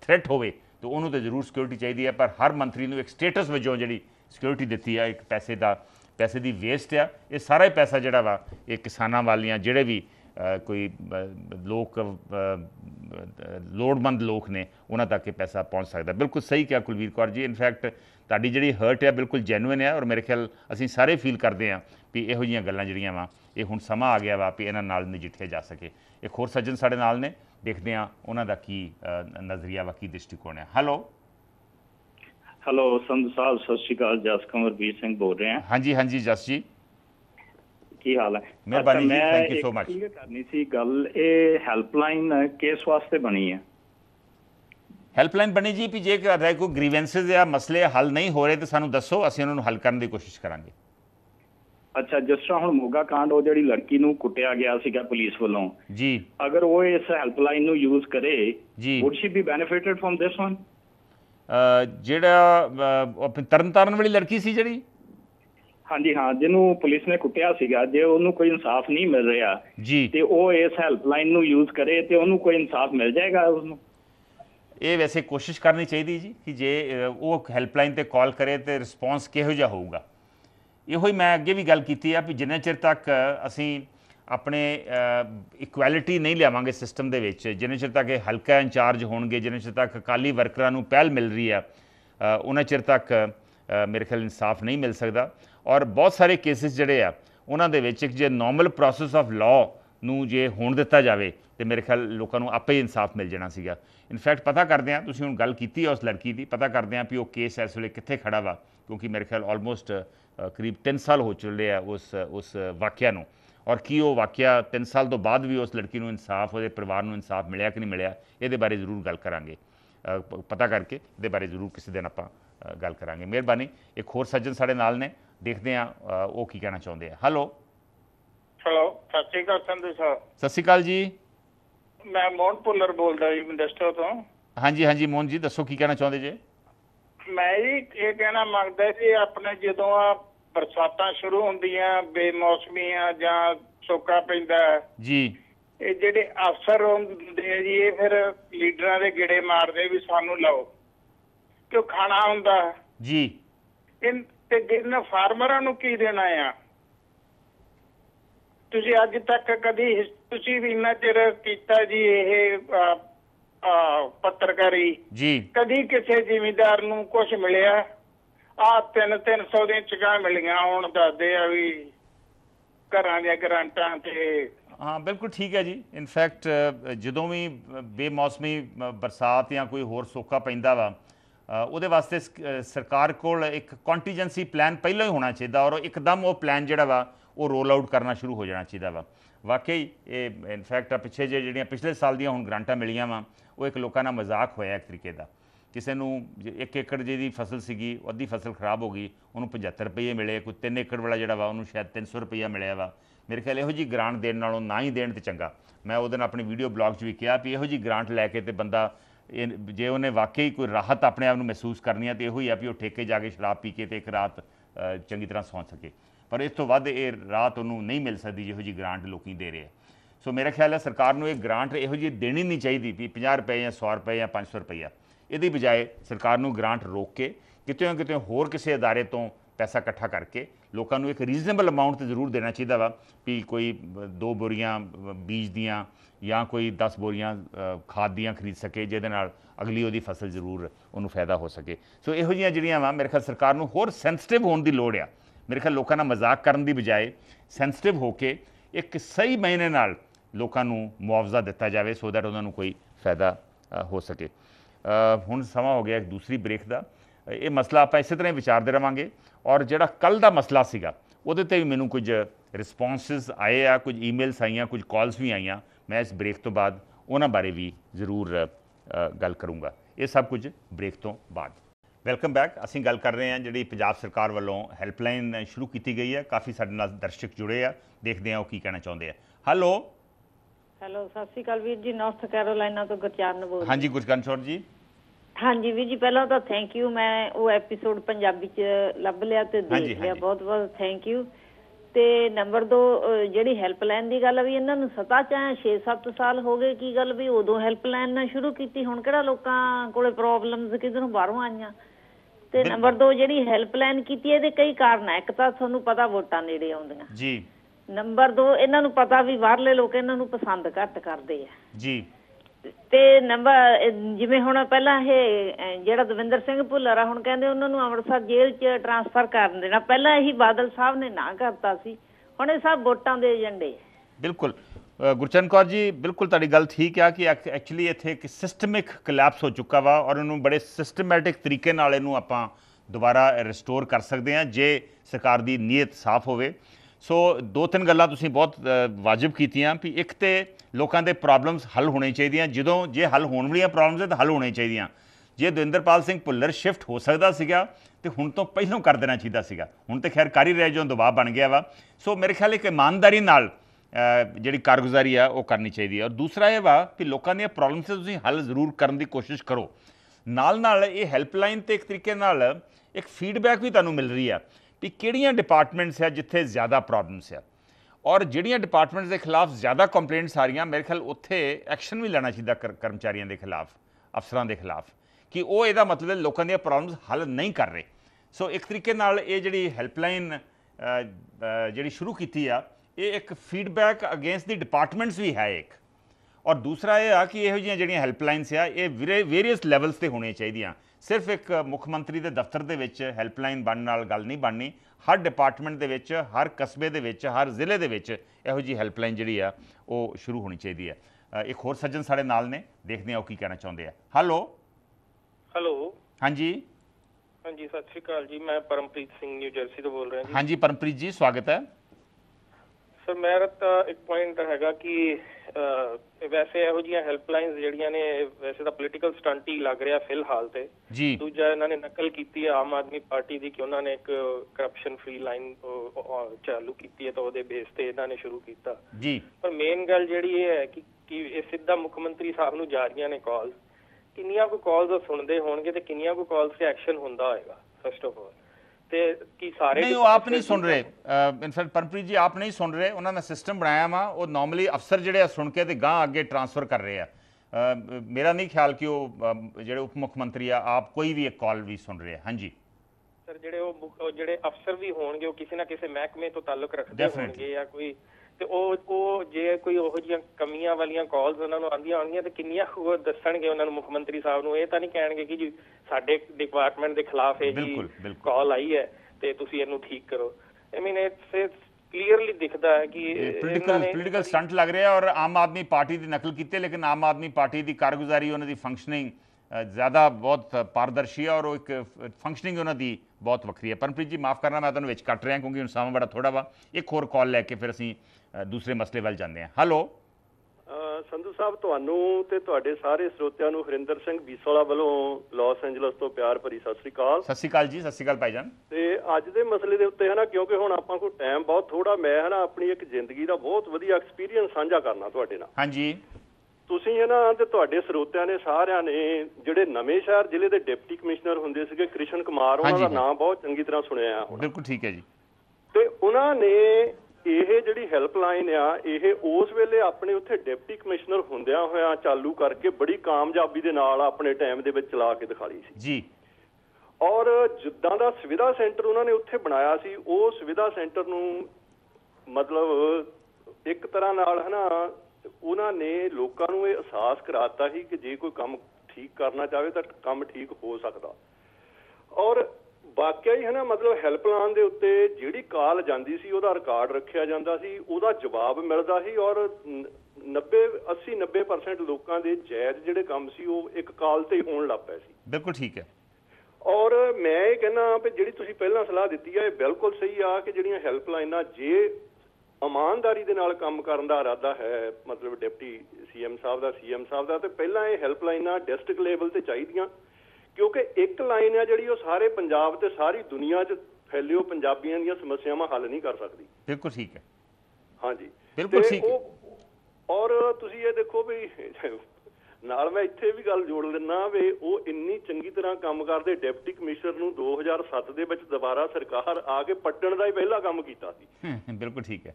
Speaker 1: ਥ੍ਰੈਟ ਹੋਵੇ ਤਾਂ ਉਹਨੂੰ ਤਾਂ ਜ਼ਰੂਰ ਸਿਕਿਉਰਿਟੀ ਚਾਹੀਦੀ ਹੈ ਪਰ ਹਰ ਮੰਤਰੀ ਨੂੰ ਇੱਕ ਸਟੇਟਸ ਵਜੋਂ ਜਿਹੜੀ ਸਿਕਿਉਰਿਟੀ ਦਿੱਤੀ ਆ ਇੱਕ ਪੈਸੇ ਦਾ ਪੈਸੇ ਦੀ ਵੇਸਟ ਆ ਇਹ ਸਾਰਾ ਹੀ ਪੈਸਾ ਜਿਹੜਾ ਵਾ ਇਹ ਕਿਸਾਨਾਂ ਵਾਲੀਆਂ ਜਿਹੜੇ ਵੀ ਕੋਈ ਲੋਕ ਲੋੜਮੰਦ ਲੋਕ ਨੇ ਉਹਨਾਂ ਤੱਕ ਇਹ ਪੈਸਾ ਪਹੁੰਚ ਸਕਦਾ ਬਿਲਕੁਲ ਸਹੀ ਕਿਹਾ ਕੁਲਵੀਰ ਕੌਰ ਜੀ ਇਨਫੈਕਟ ਤੁਹਾਡੀ ਜਿਹੜੀ ਹਰਟ ਹੈ ਬਿਲਕੁਲ ਜੈਨੂਇਨ ਹੈ ਔਰ ਮੇਰੇ ਖਿਆਲ ਅਸੀਂ ਸਾਰੇ ਫੀਲ ਕਰਦੇ ਆਂ ਵੀ ਇਹੋ ਜੀਆਂ ਗੱਲਾਂ ਜਿਹੜੀਆਂ ਵਾ ਇਹ ਹੁਣ ਸਮਾਂ ਆ ਗਿਆ ਵਾ ਵੀ ਇਹਨਾਂ ਨਾਲ ਨਜਿੱਠਿਆ ਜਾ ਸਕੇ ਇੱਕ ਹੋਰ ਸੱਜਣ ਸਾਡੇ ਨਾਲ ਨੇ ਦੇਖਦੇ ਆਂ ਉਹਨਾਂ ਦਾ ਕੀ ਨਜ਼ਰੀਆ ਵਾ ਕੀ ਦ੍ਰਿਸ਼ਟੀਕੋਣ ਹੈ ਹੈਲੋ ਹੈਲੋ ਸੰਧੂ ਸਾਹਿਬ ਸਤਿ ਸ਼੍ਰੀ ਅਕਾਲ ਜਸ ਵੀਰ ਸਿੰਘ ਬੋਲ ਰਹੇ ਹਾਂ ਹਾਂਜੀ ਹਾਂਜੀ ਜਸ ਜੀ ਕੀ ਹਾਲ ਹੈ ਮਿਹਰਬਾਨੀ ਜੀ ਥੈਂਕ ਯੂ ਸੋ ਮਚ
Speaker 3: ਕਰਨੀ ਸੀ ਗੱਲ ਇਹ ਹੈਲਪਲਾਈਨ ਕੇਸ ਵਾਸਤੇ ਬਣੀ ਹੈ
Speaker 1: ਹੈਲਪਲਾਈਨ ਬਣੀ ਜੀ ਵੀ ਜੇ ਕੋਈ ਗ੍ਰੀਵੈਂਸਸ ਜਾਂ ਮਸਲੇ ਹੱਲ ਨਹੀਂ ਹੋ ਰਹੇ ਤੇ ਸਾਨੂੰ ਦੱਸੋ ਅਸੀਂ ਉਹਨਾਂ ਨੂੰ ਹੱਲ ਕਰਨ ਦੀ ਕੋਸ਼ਿਸ਼ ਕਰਾਂਗੇ
Speaker 3: ਅੱਛਾ ਜਿਸ ਤਰ੍ਹਾਂ ਹੁਣ ਮੋਗਾ ਕਾਂਡ ਉਹ ਜਿਹੜੀ ਲੜਕੀ ਨੂੰ ਕੁੱਟਿਆ ਗਿਆ ਸੀਗਾ ਪੁਲਿਸ ਵੱਲੋਂ ਜੀ ਅਗਰ ਉਹ ਇਸ ਹੈਲਪਲਾਈਨ ਨੂੰ
Speaker 1: ਯੂਜ਼ ਕਰੇ ਜੀ would she be benefited from this one ਜਿਹੜਾ ਆਪਣੀ ਤਰਨਤਾਰਨ ਵਾਲੀ ਲੜਕੀ ਸੀ ਜਿਹੜੀ ਹਾਂਜੀ ਹਾਂ ਜਿਹਨੂੰ ਪੁਲਿਸ ਨੇ ਕੁੱਟਿਆ
Speaker 3: ਸੀਗਾ ਜੇ ਉਹਨੂੰ ਕੋਈ ਇਨਸਾਫ ਨਹੀਂ ਮਿਲ ਰਿਹਾ ਜੀ ਤੇ ਉਹ ਇਸ ਹੈਲਪਲਾਈਨ ਨੂੰ ਯੂਜ਼ ਕਰੇ ਤੇ ਉਹਨੂੰ ਕੋਈ ਇਨਸਾਫ ਮਿਲ ਜਾਏਗਾ ਉਸ ਨੂੰ
Speaker 1: ਇਹ ਵੈਸੇ ਕੋਸ਼ਿਸ਼ ਕਰਨੀ ਚਾਹੀਦੀ ਜੀ ਕਿ ਜੇ ਉਹ ਹੈਲਪਲਾਈਨ ਤੇ ਕਾਲ ਕਰੇ ਤੇ ਰਿਸਪੌਂਸ ਕਿਹੋ ਜਿਹਾ ਹੋਊਗਾ ਇਹੋ ਹੀ ਮੈਂ ਅੱਗੇ ਵੀ ਗੱਲ ਕੀਤੀ ਆ ਵੀ ਜਿੰਨੇ ਚਿਰ ਤੱਕ ਅਸੀਂ ਆਪਣੇ ਇਕੁਐਲਿਟੀ ਨਹੀਂ ਲਿਆਵਾਂਗੇ ਸਿਸਟਮ ਦੇ ਵਿੱਚ ਜਿੰਨੇ ਚਿਰ ਤੱਕ ਇਹ ਹਲਕਾ ਇੰਚਾਰਜ ਹੋਣਗੇ ਜਿੰਨੇ ਚਿਰ ਤੱਕ ਕਾਲੀ ਵਰਕਰਾਂ ਨੂੰ ਪਹਿਲ ਮਿਲ ਰਹੀ ਆ ਉਹਨਾਂ ਚਿਰ ਤੱਕ ਮੇਰੇ ਖਿਆਲ ਇਨਸਾਫ ਨਹੀਂ ਮਿਲ ਸਕਦਾ ਔਰ ਬਹੁਤ ਸਾਰੇ ਕੇਸਿਸ ਜਿਹੜੇ ਆ ਉਹਨਾਂ ਦੇ ਵਿੱਚ ਜੇ ਨਾਰਮਲ ਪ੍ਰੋਸੈਸ ਆਫ ਲਾਅ ਨੂੰ ਜੇ ਹੋਣ ਦਿੱਤਾ ਜਾਵੇ ਤੇ ਮੇਰੇ ਖਿਆਲ ਲੋਕਾਂ ਨੂੰ ਆਪੇ ਇਨਸਾਫ ਮਿਲ ਜਾਣਾ ਸੀਗਾ ਇਨਫੈਕਟ ਪਤਾ ਕਰਦੇ ਆ ਤੁਸੀਂ ਹੁਣ ਗੱਲ ਕੀਤੀ ਆ ਉਸ ਲੜਕੀ ਦੀ ਪਤਾ ਕਰਦੇ ਆ ਵੀ ਉਹ ਕੇਸ ਇਸ ਵੇਲੇ ਕਿੱਥੇ ਖੜਾ ਵਾ ਕਿਉਂਕਿ ਮੇਰੇ ਖਿਆਲ ਆਲਮੋਸਟ ਕਰੀਬ 3 ਸਾਲ ਹੋ ਚੁੱਲੇ ਆ ਉਸ ਉਸ ਵਾਕਿਆ ਨੂੰ ਔਰ ਕੀ ਉਹ ਵਾਕਿਆ 3 ਸਾਲ ਤੋਂ ਬਾਅਦ ਵੀ ਉਸ ਲੜਕੀ ਨੂੰ ਇਨਸਾਫ ਉਹਦੇ ਪਰਿਵਾਰ ਨੂੰ ਇਨਸਾਫ ਮਿਲਿਆ ਕਿ ਨਹੀਂ ਮਿਲਿਆ ਇਹਦੇ ਬਾਰੇ ਜ਼ਰੂਰ ਗੱਲ ਕਰਾਂਗੇ ਪਤਾ ਕਰਕੇ ਇਹਦੇ ਬਾਰੇ ਜ਼ਰੂਰ ਕਿਸੇ ਦਿਨ ਆਪਾਂ ਗੱਲ ਕਰਾਂਗੇ ਮਿਹਰਬਾਨੀ ਇੱਕ ਹੋਰ ਸੱਜਣ ਸਾਡੇ ਨਾਲ ਨੇ ਦੇਖਦੇ ਆ ਉਹ ਕੀ ਕਹਿਣਾ ਚਾਹੁੰਦੇ ਆ ਹੈਲੋ
Speaker 3: ਹੈਲੋ ਸਤਿ ਸ਼੍ਰੀ ਅਕਾਲ ਸੰਦੇਸ਼ ਸਾਹਿਬ
Speaker 1: ਸਤਿ ਸ਼੍ਰੀ ਅਕਾਲ ਜੀ
Speaker 3: ਮੈਂ ਮੋਹਨ ਪੁੱਲਰ ਬੋਲਦਾ ਜੀ ਇੰਡਸਟਰੀ ਤੋਂ
Speaker 1: ਹਾਂਜੀ ਹਾਂਜੀ ਮੋਹਨ ਜੀ ਦੱਸੋ ਕੀ ਕਹਿਣਾ ਚਾਹੁੰਦੇ ਜੇ
Speaker 3: ਮੈਂ ਇਹ ਕਹਿਣਾ ਮੰਗਦਾ ਜੀ ਆਪਣੇ ਜਦੋਂ ਆ ਬਰਸਾਤਾਂ ਸ਼ੁਰੂ ਹੁੰਦੀਆਂ ਬੇਮੌਸਮੀਆਂ ਜਾਂ ਸੋਕਾ ਪੈਂਦਾ ਜੀ ਇਹ ਜਿਹੜੇ ਅਫਸਰ ਹੁੰਦੇ ਆ ਜੀ ਇਹ ਫਿਰ ਲੀਡਰਾਂ ਦੇ ਗਿੜੇ ਮਾਰਦੇ ਵੀ ਸਾਨੂੰ ਲਾਓ ਕਿਉਂ ਖਾਣਾ ਹੁੰਦਾ ਜੀ ਇਹ ਤੇ ਜਿਹਨਾਂ ਫਾਰਮਰਾਂ ਨੂੰ ਕੀ ਦੇਣਾ ਆ ਤੁਸੀਂ ਅੱਜ ਤੱਕ ਕਦੀ ਤੁਸੀਂ ਵੀ ਇੰਨਾ ਚਿਰ ਕੀਤਾ ਜੀ ਇਹ ਪੱਤਰਕਾਰੀ ਜੀ ਕਦੀ ਕਿਸੇ ਜ਼ਿਮੀਦਾਰ ਨੂੰ ਕੁਝ ਮਿਲਿਆ ਆ ਤਿੰਨ 300 ਦੇ ਚਗਾ ਮਿਲੀਆਂ ਹੁਣ ਦੱਸਦੇ ਆ ਵੀ ਘਰਾਂ ਦੇ ਗਰੰਟਾਂ ਤੇ
Speaker 1: ਹਾਂ ਬਿਲਕੁਲ ਠੀਕ ਹੈ ਜੀ ਇਨਫੈਕਟ ਜਦੋਂ ਵੀ ਬੇਮੌਸਮੀ ਬਰਸਾਤ ਜਾਂ ਕੋਈ ਹੋਰ ਸੋਕਾ ਪੈਂਦਾ ਵਾ ਉਹਦੇ ਵਾਸਤੇ ਸਰਕਾਰ ਕੋਲ ਇੱਕ ਕੰਟੀਜੈਂਸੀ ਪਲਾਨ ਪਹਿਲਾਂ ਹੀ ਹੋਣਾ ਚਾਹੀਦਾ ਔਰ ਇੱਕਦਮ ਉਹ ਪਲਾਨ ਜਿਹੜਾ ਵਾ ਉਹ ਰੋਲ ਆਊਟ ਕਰਨਾ ਸ਼ੁਰੂ ਹੋ ਜਾਣਾ ਚਾਹੀਦਾ ਵਾ ਵਾਕਈ ਇਹ ਇਨਫੈਕਟ ਆ ਪਿੱਛੇ ਜੇ ਜਿਹੜੀਆਂ ਪਿਛਲੇ ਸਾਲ ਦੀਆਂ ਹੁਣ ਗ੍ਰਾਂਟਾਂ ਮਿਲੀਆਂ ਵਾ ਉਹ ਇੱਕ ਲੋਕਾਂ ਨਾਲ ਮਜ਼ਾਕ ਹੋਇਆ ਇੱਕ ਤਰੀਕੇ ਦਾ ਕਿਸੇ ਨੂੰ 1 ਏਕੜ ਜਿਹਦੀ ਫਸਲ ਸੀਗੀ ਅੱਧੀ ਫਸਲ ਖਰਾਬ ਹੋ ਗਈ ਉਹਨੂੰ 75 ਰੁਪਏ ਮਿਲੇ ਕੋਈ 3 ਏਕੜ ਵਾਲਾ ਜਿਹੜਾ ਵਾ ਉਹਨੂੰ ਸ਼ਾਇਦ 300 ਰੁਪਏ ਮਿਲਿਆ ਵਾ ਮੇਰੇ ਖਿਆਲ ਇਹੋ ਜੀ ਗ੍ਰਾਂਟ ਦੇਣ ਨਾਲੋਂ ਨਾ ਹੀ ਦੇਣ ਤੇ ਚੰਗਾ ਮੈਂ ਉਹਦੇ ਨਾਲ ਆਪਣੀ ਵੀਡੀਓ ਬਲੌਗ 'ਚ ਵੀ ਕਿਹਾ ਵੀ ਇਹੋ ਜੀ ਗ੍ਰਾਂਟ ਲੈ ਕੇ ਤੇ ਬੰਦਾ ਜੇ ਉਹਨੇ ਵਾਕਈ ਕੋਈ ਰਾਹਤ ਆਪਣੇ ਆਪ ਨੂੰ ਮਹਿਸੂਸ ਕਰਨੀ ਹੈ ਤੇ ਇਹੋ ਹੀ ਆ ਵੀ ਉਹ ਠੇਕੇ ਜਾ ਕੇ ਸ਼ਰਾਬ ਪੀ ਕੇ ਤੇ ਇੱਕ ਰਾਤ ਚੰਗੀ ਤਰ੍ਹਾਂ ਸੌਂ ਸਕੇ ਪਰ ਇਸ ਤੋਂ ਵੱਧ ਇਹ ਰਾਤ ਉਹਨੂੰ ਨਹੀਂ ਮਿਲ ਸਕਦੀ ਜਿਹੋ ਜੀ ਗ੍ਰਾਂਟ ਲੋਕੀ ਦੇ ਰਹੇ ਸੋ ਮੇਰਾ ਖਿਆਲ ਹੈ ਸਰਕਾਰ ਨੂੰ ਇਹ ਗ੍ਰਾਂਟ ਇਹੋ ਜੀ ਦੇਣੀ ਨਹੀਂ ਚਾਹੀਦੀ ਵੀ 50 ਰੁਪਏ ਜਾਂ 100 ਰੁਪਏ ਜਾਂ 500 ਰੁਪਏ ਇਹਦੀ ਬਜਾਏ ਸਰਕਾਰ ਨੂੰ ਗ੍ਰਾਂਟ ਰੋਕ ਕੇ ਕਿਤੇ ਨਾ ਕਿਤੇ ਹੋਰ ਕਿਸੇ ادارے ਤੋਂ ਪੈਸਾ ਇਕੱਠਾ ਕਰਕੇ ਲੋਕਾਂ ਨੂੰ ਇੱਕ ਰੀਜ਼ਨੇਬਲ ਅਮਾਉਂਟ ਤੇ ਜ਼ਰੂਰ ਦੇਣਾ ਚਾਹੀਦਾ ਵਾ ਵੀ ਕੋਈ ਦੋ ਬੋਰੀਆਂ ਬੀਜ ਦੀਆਂ ਜਾਂ ਕੋਈ 10 ਬੋਰੀਆਂ ਖਾਦ ਦੀਆਂ ਖਰੀਦ ਸਕੇ ਜਿਹਦੇ ਨਾਲ ਅਗਲੀ ਉਹਦੀ ਫਸਲ ਜ਼ਰੂਰ ਉਹਨੂੰ ਫਾਇਦਾ ਹੋ ਸਕੇ ਸੋ ਇਹੋ ਜੀਆਂ ਜਿਹੜੀਆਂ ਵਾ ਮੇਰੇ ਖਿਆਲ ਸਰਕਾਰ ਨੂੰ ਹੋਰ ਸੈਂਸਿਟਿਵ ਹੋਣ ਦੀ ਲੋੜ ਆ ਮੇਰੇ ਖਿਆਲ ਲੋਕਾਂ ਨਾਲ ਮਜ਼ਾਕ ਕਰਨ ਦੀ ਬਜਾਏ ਸੈਂਸਿਟਿਵ ਹੋ ਕੇ ਇੱਕ ਸਹੀ ਮਾਇਨੇ ਨਾਲ ਲੋਕਾਂ ਨੂੰ ਮੁਆਵਜ਼ਾ ਦਿੱਤਾ ਜਾਵੇ ਸੋ ਦੈਟ ਉਹਨਾਂ ਨੂੰ ਕੋਈ ਫਾਇਦਾ ਹੋ ਸਕੇ ਹੁਣ ਸਮਾਂ ਹੋ ਗਿਆ ਇੱਕ ਦੂਸਰੀ ਬ੍ਰੇਕ ਦਾ ਇਹ ਮਸਲਾ ਆਪਾਂ ਇਸੇ ਤਰ੍ਹਾਂ ਹੀ ਵਿਚਾਰਦੇ ਰਵਾਂਗੇ ਔਰ ਜਿਹੜਾ ਕੱਲ ਦਾ ਮਸਲਾ ਸੀਗਾ ਉਹਦੇ ਤੇ ਵੀ ਮੈਨੂੰ ਕੁਝ ਰਿਸਪੌਂਸਸ ਆਏ ਆ ਕੁਝ ਈਮੇਲਸ ਆਈਆਂ ਕੁਝ ਕਾਲਸ ਵੀ ਆਈਆਂ ਮੈਂ ਇਸ ਬ੍ਰੇਕ ਤੋਂ ਬਾਅਦ ਉਹਨਾਂ ਬਾਰੇ ਵੀ ਜ਼ਰੂਰ ਗੱਲ ਕਰੂੰਗਾ ਇਹ ਸਭ ਕੁਝ ਬ੍ਰੇਕ ਤੋਂ ਬਾਅਦ ਵੈਲਕਮ ਬੈਕ ਅਸੀਂ ਗੱਲ ਕਰ ਰਹੇ ਹਾਂ ਜਿਹੜੀ ਪੰਜਾਬ ਸਰਕਾਰ ਵੱਲੋਂ ਹੈਲਪਲਾਈਨ ਸ਼ੁਰੂ ਕੀਤੀ ਗਈ ਹੈ ਕਾਫੀ ਸਾਡੇ ਨਾਲ ਦਰਸ਼ਕ ਜੁੜੇ ਆ ਦੇਖਦੇ ਹਾਂ ਉਹ ਕੀ ਕਹਿਣਾ ਚਾਹੁੰਦੇ ਆ ਹੈਲੋ
Speaker 6: ਹੈਲੋ ਸਤਿ ਸ਼੍ਰੀ ਅਕਾਲ ਵੀਰ ਜੀ ਨਾਰਥ ਕੈਰੋਲਾਈਨਾ ਤੋਂ ਗੁਰਚਰਨ ਬੋਲ
Speaker 1: ਹਾਂਜੀ ਗੁਰਚਰਨ ਸ਼ੋਰ ਜੀ
Speaker 6: ਹਾਂਜੀ ਵੀਰ ਜੀ ਪਹਿਲਾਂ ਤਾਂ ਥੈਂਕ ਯੂ ਮੈਂ ਉਹ ਐਪੀਸੋਡ ਪੰਜਾਬੀ ਚ ਲੱਭ ਲਿਆ ਤੇ ਦੇਖ ਲਿਆ ਬਹੁਤ ਬਹੁਤ ਥੈਂਕ ਯੂ ਤੇ ਨੰਬਰ 2 ਜਿਹੜੀ ਹੈਲਪਲਾਈਨ ਦੀ ਗੱਲ ਵੀ ਇਹਨਾਂ ਨੂੰ ਸਤਾ ਚ 6-7 ਸਾਲ ਹੋ ਗਏ ਕੀ ਗੱਲ ਵੀ ਉਦੋਂ ਹੈਲਪਲਾਈਨ ਨਾ ਸ਼ੁਰੂ ਕੀਤੀ ਹੁਣ ਕਿਹੜਾ ਲੋਕਾਂ ਕੋਲੇ ਪ੍ਰੋਬਲਮਸ ਕਿਧਰੋਂ ਬਾਹਰੋਂ ਆਈਆਂ ਤੇ ਨੰਬਰ 2 ਜਿਹੜੀ ਹੈਲਪਲਾਈਨ ਕੀਤੀ ਇਹਦੇ ਕਈ ਕਾਰਨ ਹੈ ਇੱਕ ਤਾਂ ਤੁਹਾਨੂੰ ਪਤਾ ਵੋਟਾਂ ਨੇੜੇ ਆਉਂਦੀਆਂ ਜੀ ਨੰਬਰ 2 ਇਹਨਾਂ ਨੂੰ ਪਤਾ ਵੀ ਬਾਹਰਲੇ ਲੋਕ ਇਹਨਾਂ ਨੂੰ ਪਸੰਦ ਘੱਟ ਕਰਦੇ ਆ ਜੀ ਤੇ ਨੰਬਰ ਜਿਵੇਂ ਹੁਣ ਪਹਿਲਾਂ ਇਹ ਜਿਹੜਾ ਦਵਿੰਦਰ ਸਿੰਘ ਭੁੱਲਰ ਆ ਹੁਣ ਕਹਿੰਦੇ ਉਹਨਾਂ ਨੂੰ ਅੰਮ੍ਰਿਤਸਰ ਜੇਲ੍ਹ 'ਚ ਟ੍ਰਾਂਸਫਰ ਕਰ ਦੇਣਾ ਪਹਿਲਾਂ ਇਹੀ ਬਾਦਲ ਸਾਹਿਬ ਨੇ ਨਾ ਕਰਤਾ ਸੀ ਹੁਣ ਇਹ ਸਭ ਵੋਟਾਂ ਦੇ ਏਜੰਡੇ
Speaker 1: ਬਿਲਕੁਲ ਗੁਰਚਨ ਕੌਰ ਜੀ ਬਿਲਕੁਲ ਤੁਹਾਡੀ ਗੱਲ ਠੀਕ ਆ ਕਿ ਐਕਚੁਅਲੀ ਇੱਥੇ ਇੱਕ ਸਿਸਟਮਿਕ ਕਲਾਪਸ ਹੋ ਚੁੱਕਾ ਵਾ ਔਰ ਇਹਨੂੰ ਬੜੇ ਸਿਸਟਮੈਟਿਕ ਤਰੀਕੇ ਨਾਲ ਇਹਨੂੰ ਆਪਾਂ ਦੁਬਾਰਾ ਰਿਸਟੋਰ ਕਰ ਸਕਦੇ ਹਾਂ ਜੇ ਸਰਕਾਰ ਦੀ ਨੀਅਤ ਸਾਫ਼ ਹੋਵੇ ਸੋ ਦੋ ਤਿੰਨ ਗੱਲਾਂ ਤੁਸੀਂ ਬਹੁਤ ਵਾਜਿਬ ਕੀਤੀਆਂ ਵੀ ਇੱਕ ਤੇ ਲੋਕਾਂ ਦੇ ਪ੍ਰੋਬਲਮਸ ਹੱਲ ਹੋਣੇ ਚਾਹੀਦੀਆਂ ਜਦੋਂ ਜੇ ਹੱਲ ਹੋਣ ਵਾਲੀਆਂ ਪ੍ਰੋਬਲਮਸ ਹੈ ਤਾਂ ਹੱਲ ਹੋਣੇ ਚਾਹੀਦੀਆਂ ਜੇ ਦਵਿੰਦਰਪਾਲ ਸਿੰਘ ਭੁੱਲਰ ਸ਼ਿਫਟ ਹੋ ਸਕਦਾ ਸੀਗਾ ਤੇ ਹੁਣ ਤੋਂ ਪਹਿਲਾਂ ਕਰ ਦੇਣਾ ਚਾਹੀਦਾ ਸੀਗਾ ਹੁਣ ਤੇ ਖੈਰ ਕਰ ਹੀ ਰਹਿ ਜੋ ਦਬਾਅ ਬਣ ਗਿਆ ਵਾ ਸੋ ਮੇਰੇ ਖਿਆਲ ਇੱਕ ਇਮਾਨਦਾਰੀ ਨਾਲ ਜਿਹੜੀ ਕਾਰਗੁਜ਼ਾਰੀ ਆ ਉਹ ਕਰਨੀ ਚਾਹੀਦੀ ਹੈ ਔਰ ਦੂਸਰਾ ਇਹ ਵਾ ਕਿ ਲੋਕਾਂ ਦੀਆਂ ਪ੍ਰੋਬਲਮਸ ਤੁਸੀਂ ਹੱਲ ਜ਼ਰੂਰ ਕਰਨ ਦੀ ਕੋਸ਼ਿਸ਼ ਕਰੋ ਨਾਲ ਨਾਲ ਇਹ ਹੈਲਪਲਾਈਨ ਤੇ ਇੱਕ ਤਰੀਕੇ ਨਾਲ ਇੱਕ ਫੀਡਬੈਕ ਵੀ ਤੁਹਾਨੂੰ ਮਿਲ ਰਹੀ ਆ ਕਿ ਕਿਹੜੀਆਂ ਡਿਪਾਰਟਮੈਂਟਸ ਆ ਜਿੱਥੇ ਜ਼ਿਆਦਾ ਪ੍ਰੋਬਲਮਸ ਆ ਔਰ ਜਿਹੜੀਆਂ ਡਿਪਾਰਟਮੈਂਟਸ ਦੇ ਖਿਲਾਫ ਜ਼ਿਆਦਾ ਕੰਪਲੇਂਟਸ ਆ ਰਹੀਆਂ ਮੇਰੇ ਖਿਆਲ ਉੱਥੇ ਐਕਸ਼ਨ ਵੀ ਲੈਣਾ ਚਾਹੀਦਾ ਕਰਮਚਾਰੀਆਂ ਦੇ ਖਿਲਾਫ ਅਫਸਰਾਂ ਦੇ ਖਿਲਾਫ ਕਿ ਉਹ ਇਹਦਾ ਮਤਲਬ ਹੈ ਲੋਕਾਂ ਦੀਆਂ ਪ੍ਰੋਬਲਮਸ ਹੱਲ ਨਹੀਂ ਕਰ ਰਹੇ ਸੋ ਇੱਕ ਤਰੀਕੇ ਨਾਲ ਇਹ ਜਿਹੜੀ ਹੈਲਪਲਾਈਨ ਜਿਹੜੀ ਸ਼ੁਰੂ ਕੀਤੀ ਆ ਇਹ ਇੱਕ ਫੀਡਬੈਕ ਅਗੇਂਸਟ ਦੀ ਡਿਪਾਰਟਮੈਂਟਸ ਵੀ ਹੈ ਇੱਕ ਔਰ ਦੂਸਰਾ ਇਹ ਆ ਕਿ ਇਹੋ ਜਿਹੀਆਂ ਜਿਹੜੀਆਂ ਹੈਲਪਲਾਈਨਸ ਆ ਇਹ ਵੇਰੀਅਸ ਲੈਵਲਸ ਤੇ ਹੋਣੀਆਂ ਚਾਹੀਦੀਆਂ ਸਿਰਫ ਇੱਕ ਮੁੱਖ ਮੰਤਰੀ ਦੇ ਦਫ਼ਤਰ ਦੇ ਵਿੱਚ ਹੈਲਪਲਾਈਨ ਬਣਨ ਨਾਲ ਗੱਲ ਨਹੀਂ ਬਣਨੀ ਹਰ ਡਿਪਾਰਟਮੈਂਟ ਦੇ ਵਿੱਚ ਹਰ ਕਸਬੇ ਦੇ ਵਿੱਚ ਹਰ ਜ਼ਿਲ੍ਹੇ ਦੇ ਵਿੱਚ ਇਹੋ ਜੀ ਹੈਲਪਲਾਈਨ ਜਿਹੜੀ ਆ ਉਹ ਸ਼ੁਰੂ ਹੋਣੀ ਚਾਹੀਦੀ ਆ ਇੱਕ ਹੋਰ ਸੱਜਣ ਸਾਡੇ ਨਾਲ ਨੇ ਦੇਖਦੇ ਆ ਉਹ ਕੀ ਕਹਿਣਾ ਚਾਹੁੰਦੇ ਆ ਹੈਲੋ ਹੈਲੋ ਹਾਂਜੀ
Speaker 4: ਹਾਂਜੀ ਸਤਿ ਸ਼੍ਰੀ ਅਕਾਲ ਜੀ ਮੈਂ ਪਰਮਪ੍ਰੀਤ ਸਿੰਘ ਨਿਊ ਜਰਸੀ ਤੋਂ ਬੋਲ ਰਿਹਾ ਜੀ ਹਾਂਜੀ
Speaker 1: ਪਰਮਪ੍ਰੀਤ ਜੀ ਸਵਾਗਤ ਹੈ
Speaker 4: ਸਰ ਮੇਰਾ ਤਾਂ ਇੱਕ ਪੁਆਇੰਟ ਹੈਗਾ ਕਿ ਵੈਸੇ ਇਹੋ ਜੀਆਂ ਹੈਲਪਲਾਈਨਸ ਜਿਹੜੀਆਂ ਨੇ ਵੈਸੇ ਤਾਂ ਪੋਲੀਟੀਕਲ ਸਟੰਟ ਹੀ ਲੱਗ ਰਿਹਾ ਫਿਲਹਾਲ ਤੇ ਜੀ ਦੂਜਾ ਇਹਨਾਂ ਨੇ ਨਕਲ ਕੀਤੀ ਆਮ ਆਦਮੀ ਪਾਰਟੀ ਦੀ ਕਿ ਉਹਨਾਂ ਨੇ ਇੱਕ ਕਰਪਸ਼ਨ ਫ੍ਰੀ ਲਾਈਨ ਚਾਲੂ ਕੀਤੀ ਹੈ ਤਾਂ ਉਹਦੇ ਬੇਸ ਤੇ ਇਹਨਾਂ ਨੇ ਸ਼ੁਰੂ ਕੀਤਾ ਜੀ ਪਰ ਮੇਨ ਗੱਲ ਜਿਹੜੀ ਇਹ ਹੈ ਕਿ ਕਿ ਇਹ ਸਿੱਧਾ ਮੁੱਖ ਮੰਤਰੀ ਸਾਹਿਬ ਨੂੰ ਜਾ ਰਹੀਆਂ ਨੇ ਕਾਲਸ ਕਿੰਨੀਆਂ ਕੋ ਕਾਲਸ ਸੁਣਦੇ ਹੋਣਗੇ ਤੇ ਕਿੰਨੀਆਂ ਕੋ ਕਾਲਸ ਤੇ ਐਕਸ਼ਨ ਹੁੰਦਾ ਹੋਏਗਾ ਫਸਟ ਆਫ ਆਲ ਕੀ ਸਾਰੇ ਨਹੀਂ ਉਹ ਆਪ ਨਹੀਂ ਸੁਣ ਰਹੇ
Speaker 1: रहे ਇਨਫੈਕਟ ਪਰਮਪ੍ਰੀਤ ਜੀ ਆਪ ਨਹੀਂ ਸੁਣ ਰਹੇ ਉਹਨਾਂ ਨੇ ਸਿਸਟਮ ਬਣਾਇਆ ਵਾ ਉਹ ਨਾਰਮਲੀ ਅਫਸਰ ਜਿਹੜੇ ਆ ਸੁਣ ਕੇ ਤੇ ਗਾਂ ਅੱਗੇ ਟਰਾਂਸਫਰ ਕਰ ਰਹੇ ਆ ਮੇਰਾ ਨਹੀਂ ਖਿਆਲ ਕਿ ਉਹ ਜਿਹੜੇ ਉਪ ਮੁੱਖ ਮੰਤਰੀ ਆ ਆਪ ਕੋਈ ਵੀ ਇੱਕ ਕਾਲ ਵੀ ਸੁਣ ਰਹੇ ਆ ਹਾਂਜੀ
Speaker 4: ਸਰ ਜਿਹੜੇ ਉਹ ਜਿਹੜੇ ਅਫਸਰ ਵੀ ਹੋਣਗੇ ਉਹ ਕਿਸੇ ਨਾ ਕਿਸੇ ਮਹਿਕਮੇ ਤੋਂ ਤਾਲੁਕ ਰੱਖਦੇ ਹੋਣਗੇ ਜਾਂ ਕੋਈ ਤੇ ਉਹ ਉਹ ਜੇ ਕੋਈ ਉਹੋ ਜੀਆਂ ਕਮੀਆਂ ਵਾਲੀਆਂ ਕਾਲਸ ਉਹਨਾਂ ਨੂੰ ਆਂਦੀਆਂ ਆਉਣਗੀਆਂ ਤੇ ਕਿੰਨੀਆਂ ਉਹ ਦੱਸਣਗੇ ਉਹਨਾਂ ਨੂੰ ਮੁੱਖ ਮੰਤਰੀ ਸਾਹਿਬ ਨੂੰ ਇਹ ਤਾਂ ਨਹੀਂ ਕਹਿਣਗੇ ਕਿ ਜੀ ਸਾਡੇ ਡਿਪਾਰਟਮੈਂਟ ਦੇ ਖਿਲਾਫ ਇਹ ਜੀ ਕਾਲ ਆਈ ਹੈ ਤੇ ਤੁਸੀਂ ਇਹਨੂੰ ਠੀਕ ਕਰੋ ਆਈ ਮੀਨ ਇਟਸ ਕਲੀਅਰਲੀ ਦਿਖਦਾ ਹੈ ਕਿ ਪੋਲੀਟੀਕਲ
Speaker 1: ਪੋਲੀਟੀਕਲ ਸਟੰਟ ਲੱਗ ਰਿਹਾ ਔਰ ਆਮ ਆਦਮੀ ਪਾਰਟੀ ਦੀ ਨਕਲ ਕੀਤੀ ਲੇਕਿਨ ਆਮ ਆਦਮੀ ਪਾਰਟੀ ਦੀ ਕਾਰਗੁਜ਼ਾਰੀ ਉਹਨਾਂ ਦੀ ਫੰਕਸ਼ਨਿੰਗ ਜ਼ਿਆਦਾ ਬਹੁਤ ਪਾਰਦਰਸ਼ੀ ਹੈ ਔਰ ਇੱਕ ਫੰਕਸ਼ਨਿੰਗ ਉਹਨਾਂ ਦੀ ਬਹੁਤ ਵੱਖਰੀ ਹੈ ਪਰਮਪ੍ਰੀਤ ਜੀ ਮਾਫ ਕਰਨਾ ਮੈਂ ਤੁਹਾਨੂੰ ਵਿੱਚ ਕੱਟ ਰਿਹਾ ਕਿਉਂਕਿ ਹੁਣ ਸਮਾਂ ਬੜਾ ਥੋੜਾ ਵਾ ਇੱਕ ਹੋਰ ਕਾਲ ਲੈ ਕੇ ਫਿਰ ਅਸੀਂ ਦੂਸਰੇ ਮਸਲੇ ਵੱਲ ਜਾਂਦੇ ਹਾਂ ਹੈਲੋ
Speaker 9: ਸੰਧੂ ਸਾਹਿਬ ਤੁਹਾਨੂੰ ਤੇ ਤੁਹਾਡੇ ਸਾਰੇ ਸਰੋਤਿਆਂ ਨੂੰ ਹਰਿੰਦਰ ਸਿੰਘ ਬੀਸੋਲਾ ਵੱਲੋਂ ਲਾਸ ਐਂਜਲਸ ਤੋਂ ਪਿਆਰ ਭਰੀ ਸਤਿ ਸ੍ਰੀ ਅਕਾਲ ਸਤਿ ਸ੍ਰੀ ਅਕਾਲ ਜੀ ਸਤਿ ਸ੍ਰੀ ਅਕਾਲ ਜਾਨ ਤੇ ਅੱਜ ਦੇ ਮਸਲੇ ਦੇ ਉੱਤੇ ਹਨਾ ਕਿਉਂਕਿ ਹੁਣ ਆਪਾਂ ਕੋਲ ਟਾਈਮ ਬਹੁਤ ਥੋੜਾ ਮੈਂ ਹਨਾ ਆਪਣੀ ਇੱਕ ਜ਼ਿੰਦਗੀ ਦਾ ਬਹੁਤ ਵਧੀਆ ਐਕਸਪੀਰੀਅੰਸ ਸਾਂਝਾ ਕਰਨਾ ਤੁਹਾਡੇ ਨਾਲ ਹਾਂਜੀ ਤੁਸੀਂ ਇਹਨਾਂ ਤੇ ਤੁਹਾਡੇ ਸਰੋਤਿਆਂ ਨੇ ਸਾਰਿਆਂ ਨੇ ਜਿਹੜੇ ਨਵੇਂ ਸ਼ਹਿਰ ਜ਼ਿਲ੍ਹੇ ਦੇ ਡਿਪਟੀ ਕਮਿਸ਼ਨਰ ਹੁੰਦੇ ਸੀਗੇ ਕ੍ਰਿਸ਼ਨ ਕੁਮਾਰ ਉਹਨਾਂ ਦਾ ਨਾਮ ਬਹੁਤ ਚੰਗੀ ਤਰ੍ਹਾਂ ਸੁਣਿਆ ਆ
Speaker 1: ਬਿਲਕੁਲ ਠੀਕ ਹੈ ਜੀ
Speaker 9: ਤੇ ਉਹਨਾਂ ਨੇ ਇਹ ਜਿਹੜੀ ਹੈਲਪਲਾਈਨ ਆ ਇਹ ਉਸ ਵੇਲੇ ਆਪਣੇ ਉੱਥੇ ਡਿਪਟੀ ਕਮਿਸ਼ਨਰ ਹੁੰਦਿਆਂ ਹੋਇਆਂ ਚਾਲੂ ਕਰਕੇ ਬੜੀ ਕਾਮਯਾਬੀ ਦੇ ਨਾਲ ਆਪਣੇ ਟਾਈਮ ਦੇ ਵਿੱਚ ਚਲਾ ਕੇ ਦਿਖਾਈ ਸੀ ਜੀ ਔਰ ਜਿੱਦਾਂ ਦਾ ਸੁਵਿਧਾ ਸੈਂਟਰ ਉਹਨਾਂ ਨੇ ਉੱਥੇ ਬਣਾਇਆ ਸੀ ਉਹ ਸੁਵਿਧਾ ਸੈਂਟਰ ਨੂੰ ਮਤਲਬ ਇੱਕ ਤਰ੍ਹਾਂ ਨਾਲ ਹਨਾ ਉਹਨਾਂ ਨੇ ਲੋਕਾਂ ਨੂੰ ਇਹ ਅਹਿਸਾਸ ਕਰਾਤਾ ਸੀ ਕਿ ਜੇ ਕੋਈ ਕੰਮ ਠੀਕ ਕਰਨਾ ਚਾਹੇ ਤਾਂ ਕੰਮ ਠੀਕ ਹੋ ਸਕਦਾ ਔਰ ਵਾਕਿਆ ਹੀ ਹੈ ਨਾ ਮਤਲਬ ਹੈਲਪਲਾਈਨ ਦੇ ਉੱਤੇ ਜਿਹੜੀ ਕਾਲ ਜਾਂਦੀ ਸੀ ਉਹਦਾ ਰਿਕਾਰਡ ਰੱਖਿਆ ਜਾਂਦਾ ਸੀ ਉਹਦਾ ਜਵਾਬ ਮਿਲਦਾ ਸੀ ਔਰ 90 80 90% ਲੋਕਾਂ ਦੇ ਜਾਇਜ਼ ਜਿਹੜੇ ਕੰਮ ਸੀ ਉਹ ਇੱਕ ਕਾਲ ਤੇ ਹੋਣ ਲੱਗ ਪਏ ਸੀ ਬਿਲਕੁਲ ਠੀਕ ਹੈ ਔਰ ਮੈਂ ਇਹ ਕਹਿੰਦਾ ਕਿ ਜਿਹੜੀ ਤੁਸੀਂ ਪਹਿਲਾਂ ਸਲਾਹ ਦਿੱਤੀ ਹੈ ਇਹ ਬਿਲਕੁਲ ਸਹੀ ਆ ਕਿ ਜਿਹੜੀਆਂ ਹੈਲਪਲਾਈਨਾਂ ਜੇ ਇਮਾਨਦਾਰੀ ਦੇ ਨਾਲ ਕੰਮ ਕਰਨ ਦਾ ਇਰਾਦਾ ਹੈ ਮਤਲਬ ਡਿਪਟੀ ਸੀਐਮ ਸਾਹਿਬ ਦਾ ਸੀਐਮ ਸਾਹਿਬ ਦਾ ਤੇ ਪਹਿਲਾਂ ਇਹ ਹੈਲਪਲਾਈਨਾਂ ਡਿਸਟ੍ਰਿਕਟ ਲੈਵਲ ਤੇ ਚਾਹੀਦੀਆਂ ਕਿਉਂਕਿ ਇੱਕ ਲਾਈਨ ਹੈ ਜਿਹੜੀ ਉਹ ਸਾਰੇ ਪੰਜਾਬ ਤੇ ਸਾਰੀ ਦੁਨੀਆ 'ਚ ਫੈਲਿਓ ਪੰਜਾਬੀਆਂ ਦੀਆਂ ਸਮੱਸਿਆਵਾਂ ਹੱਲ ਨਹੀਂ ਕਰ ਸਕਦੀ ਬਿਲਕੁਲ ਠੀਕ ਹੈ ਹਾਂਜੀ ਬਿਲਕੁਲ ਠੀਕ ਹੈ ਔਰ ਤੁਸੀਂ ਇਹ ਦੇਖੋ ਵੀ ਨਾਲ ਮੈਂ ਇੱਥੇ ਵੀ ਗੱਲ ਜੋੜ ਲੈਣਾ ਵੀ ਉਹ ਇੰਨੀ ਚੰਗੀ ਤਰ੍ਹਾਂ ਕੰਮ ਕਰਦੇ ਡਿਪਟੀ ਕਮਿਸ਼ਨਰ ਨੂੰ 2007 ਦੇ ਵਿੱਚ ਦੁਬਾਰਾ ਸਰਕਾਰ ਆ ਕੇ ਪੱਟਣ ਦਾ ਹੀ ਪਹਿਲਾ ਕੰਮ ਕੀਤਾ
Speaker 1: ਸੀ ਬਿਲਕੁਲ ਠੀਕ ਹੈ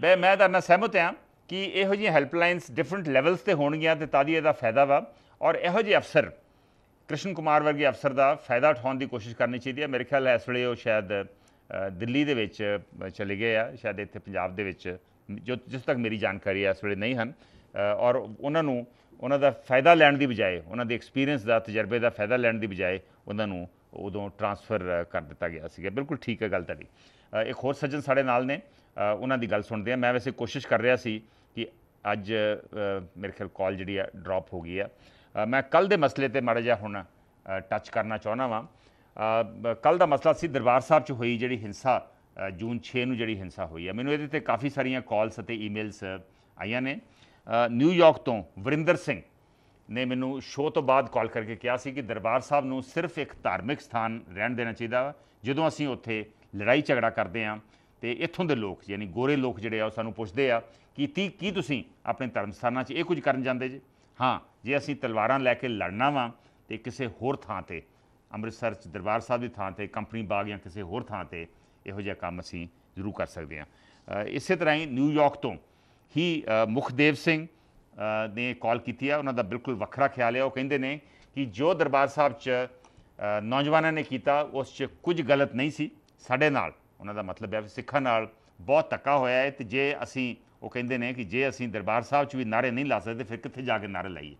Speaker 1: ਬੇ ਮੈਂ ਤਾਂ ਨਾ ਸਹਿਮਤ ਹਾਂ ਕਿ ਇਹੋ ਜਿਹੀ ਹੈਲਪਲਾਈਨਸ ਡਿਫਰੈਂਟ ਲੈਵਲਸ ਤੇ ਹੋਣਗੀਆਂ ਤੇ ਤਾਂ ਦੀ ਇਹਦਾ ਫਾਇਦਾ ਵਾ ਔਰ ਇਹੋ ਜਿਹੇ ਅਫਸਰ ਕ੍ਰਿਸ਼ਨ ਕੁਮਾਰ ਵਰਗੇ ਅਫਸਰ ਦਾ ਫਾਇਦਾ ਉਠਾਉਣ ਦੀ ਕੋਸ਼ਿਸ਼ ਕਰਨੀ ਚਾਹੀਦੀ ਹੈ ਮੇਰੇ ਖਿਆਲ ਇਸ ਵੇਲੇ ਉਹ ਸ਼ਾਇਦ ਦਿੱਲੀ ਦੇ ਵਿੱਚ ਚਲੇ ਗਏ ਆ ਸ਼ਾਇਦ ਇੱਥੇ ਪੰਜਾਬ ਦੇ ਵਿੱਚ ਜੋ ਜਿਸ ਤੱਕ ਮੇਰੀ ਜਾਣਕਾਰੀ ਹੈ ਇਸ ਵੇਲੇ ਨਹੀਂ ਹਨ ਔਰ ਉਹਨਾਂ ਨੂੰ ਉਹਨਾਂ ਦਾ ਫਾਇਦਾ ਲੈਣ ਦੀ ਬਜਾਏ ਉਹਨਾਂ ਦੇ ਐਕਸਪੀਰੀਅੰਸ ਦਾ ਤਜਰਬੇ ਦਾ ਫਾਇਦਾ ਲੈਣ ਦੀ ਬਜਾਏ ਉਹਨਾਂ ਨੂੰ ਉਦੋਂ ਟ੍ਰਾਂਸਫਰ ਕਰ ਦਿੱਤਾ ਗਿਆ ਸੀਗਾ ਬਿਲਕੁਲ ਠੀਕ ਹੈ ਗੱਲ ਤੁਹਾਡੀ ਇੱਕ ਹੋਰ ਸੱਜਣ ਸਾਡੇ ਨਾਲ ਨੇ ਉਹਨਾਂ ਦੀ ਗੱਲ ਸੁਣਦੇ ਆ ਮੈਂ ਵੈਸੇ ਕੋਸ਼ਿਸ਼ ਕਰ ਰਿਹਾ ਸੀ ਕਿ ਅੱਜ ਮੇਰੇ ਖਿਆਲ ਕਾਲ ਜਿਹੜੀ ਆ ਡ੍ਰੌਪ ਹੋ ਗਈ ਆ ਮੈਂ ਕੱਲ ਦੇ ਮਸਲੇ ਤੇ ਮੜ ਜਾ ਹੁਣ ਟੱਚ ਕਰਨਾ ਚਾਹਣਾ ਵਾਂ ਕੱਲ ਦਾ ਮਸਲਾ ਸੀ ਦਰਬਾਰ ਸਾਹਿਬ 'ਚ ਹੋਈ ਜਿਹੜੀ ਹਿੰਸਾ ਜੂਨ 6 ਨੂੰ ਜਿਹੜੀ ਹਿੰਸਾ ਹੋਈ ਆ ਮੈਨੂੰ ਇਹਦੇ ਤੇ ਕਾਫੀ ਸਾਰੀਆਂ ਕਾਲਸ ਅਤੇ ਈਮੇਲਸ ਆਈਆਂ ਨੇ ਨਿਊਯਾਰਕ ਤੋਂ ਵਰਿੰਦਰ ਸਿੰਘ ਨੇ ਮੈਨੂੰ ਸ਼ੋਅ ਤੋਂ ਬਾਅਦ ਕਾਲ ਕਰਕੇ ਕਿਹਾ ਸੀ ਕਿ ਦਰਬਾਰ ਸਾਹਿਬ ਨੂੰ ਸਿਰਫ ਇੱਕ ਧਾਰਮਿਕ ਸਥਾਨ ਰਹਿਣ ਦੇਣਾ ਚਾਹੀਦਾ ਜਦੋਂ ਅਸੀਂ ਉੱਥੇ ਲੜਾਈ ਝਗੜਾ ਕਰਦੇ ਆ ਤੇ ਇੱਥੋਂ ਦੇ ਲੋਕ ਯਾਨੀ ਗੋਰੇ ਲੋਕ ਜਿਹੜੇ ਆ ਉਹ ਸਾਨੂੰ ਪੁੱਛਦੇ ਆ ਕਿ ਤੀ ਕੀ ਤੁਸੀਂ ਆਪਣੇ ਧਰਮ ਸਥਾਨਾਂ 'ਚ ਇਹ ਕੁਝ ਕਰਨ ਜਾਂਦੇ ਜੀ ਹਾਂ ਜੇ ਅਸੀਂ ਤਲਵਾਰਾਂ ਲੈ ਕੇ ਲੜਨਾ ਵਾ ਤੇ ਕਿਸੇ ਹੋਰ ਥਾਂ ਤੇ ਅੰਮ੍ਰਿਤਸਰ 'ਚ ਦਰਬਾਰ ਸਾਹਿਬ ਦੀ ਥਾਂ ਤੇ ਕੰਪਨੀ ਬਾਗ ਜਾਂ ਕਿਸੇ ਹੋਰ ਥਾਂ ਤੇ ਇਹੋ ਜਿਹਾ ਕੰਮ ਅਸੀਂ ਜ਼ਰੂਰ ਕਰ ਸਕਦੇ ਆ ਇਸੇ ਤਰ੍ਹਾਂ ਹੀ ਨਿਊਯਾਰਕ ਤੋਂ ਹੀ ਮੁਖਦੇਵ ਸਿੰਘ ਨੇ ਕਾਲ ਕੀਤੀ ਆ ਉਹਨਾਂ ਦਾ ਬਿਲਕੁਲ ਵੱਖਰਾ ਖਿਆਲ ਹੈ ਉਹ ਕਹਿੰਦੇ ਨੇ ਕਿ ਜੋ ਦਰਬਾਰ ਸਾਹਿਬ 'ਚ ਨੌਜਵਾਨਾਂ ਨੇ ਕੀਤਾ ਉਸ 'ਚ ਕੁਝ ਗਲਤ ਨਹੀਂ ਸੀ ਸਾਡੇ ਨਾਲ ਉਹਨਾਂ ਦਾ ਮਤਲਬ ਹੈ ਸਿੱਖਾਂ ਨਾਲ ਬਹੁਤ ਧੱਕਾ ਹੋਇਆ ਹੈ ਤੇ ਜੇ ਅਸੀਂ ਉਹ ਕਹਿੰਦੇ ਨੇ ਕਿ ਜੇ ਅਸੀਂ ਦਰਬਾਰ ਸਾਹਿਬ 'ਚ ਵੀ ਨਾਰੇ ਨਹੀਂ ਲਾ ਸਕਦੇ ਫਿਰ ਕਿੱਥੇ ਜਾ ਕੇ ਨਾਰੇ ਲਾਈਏ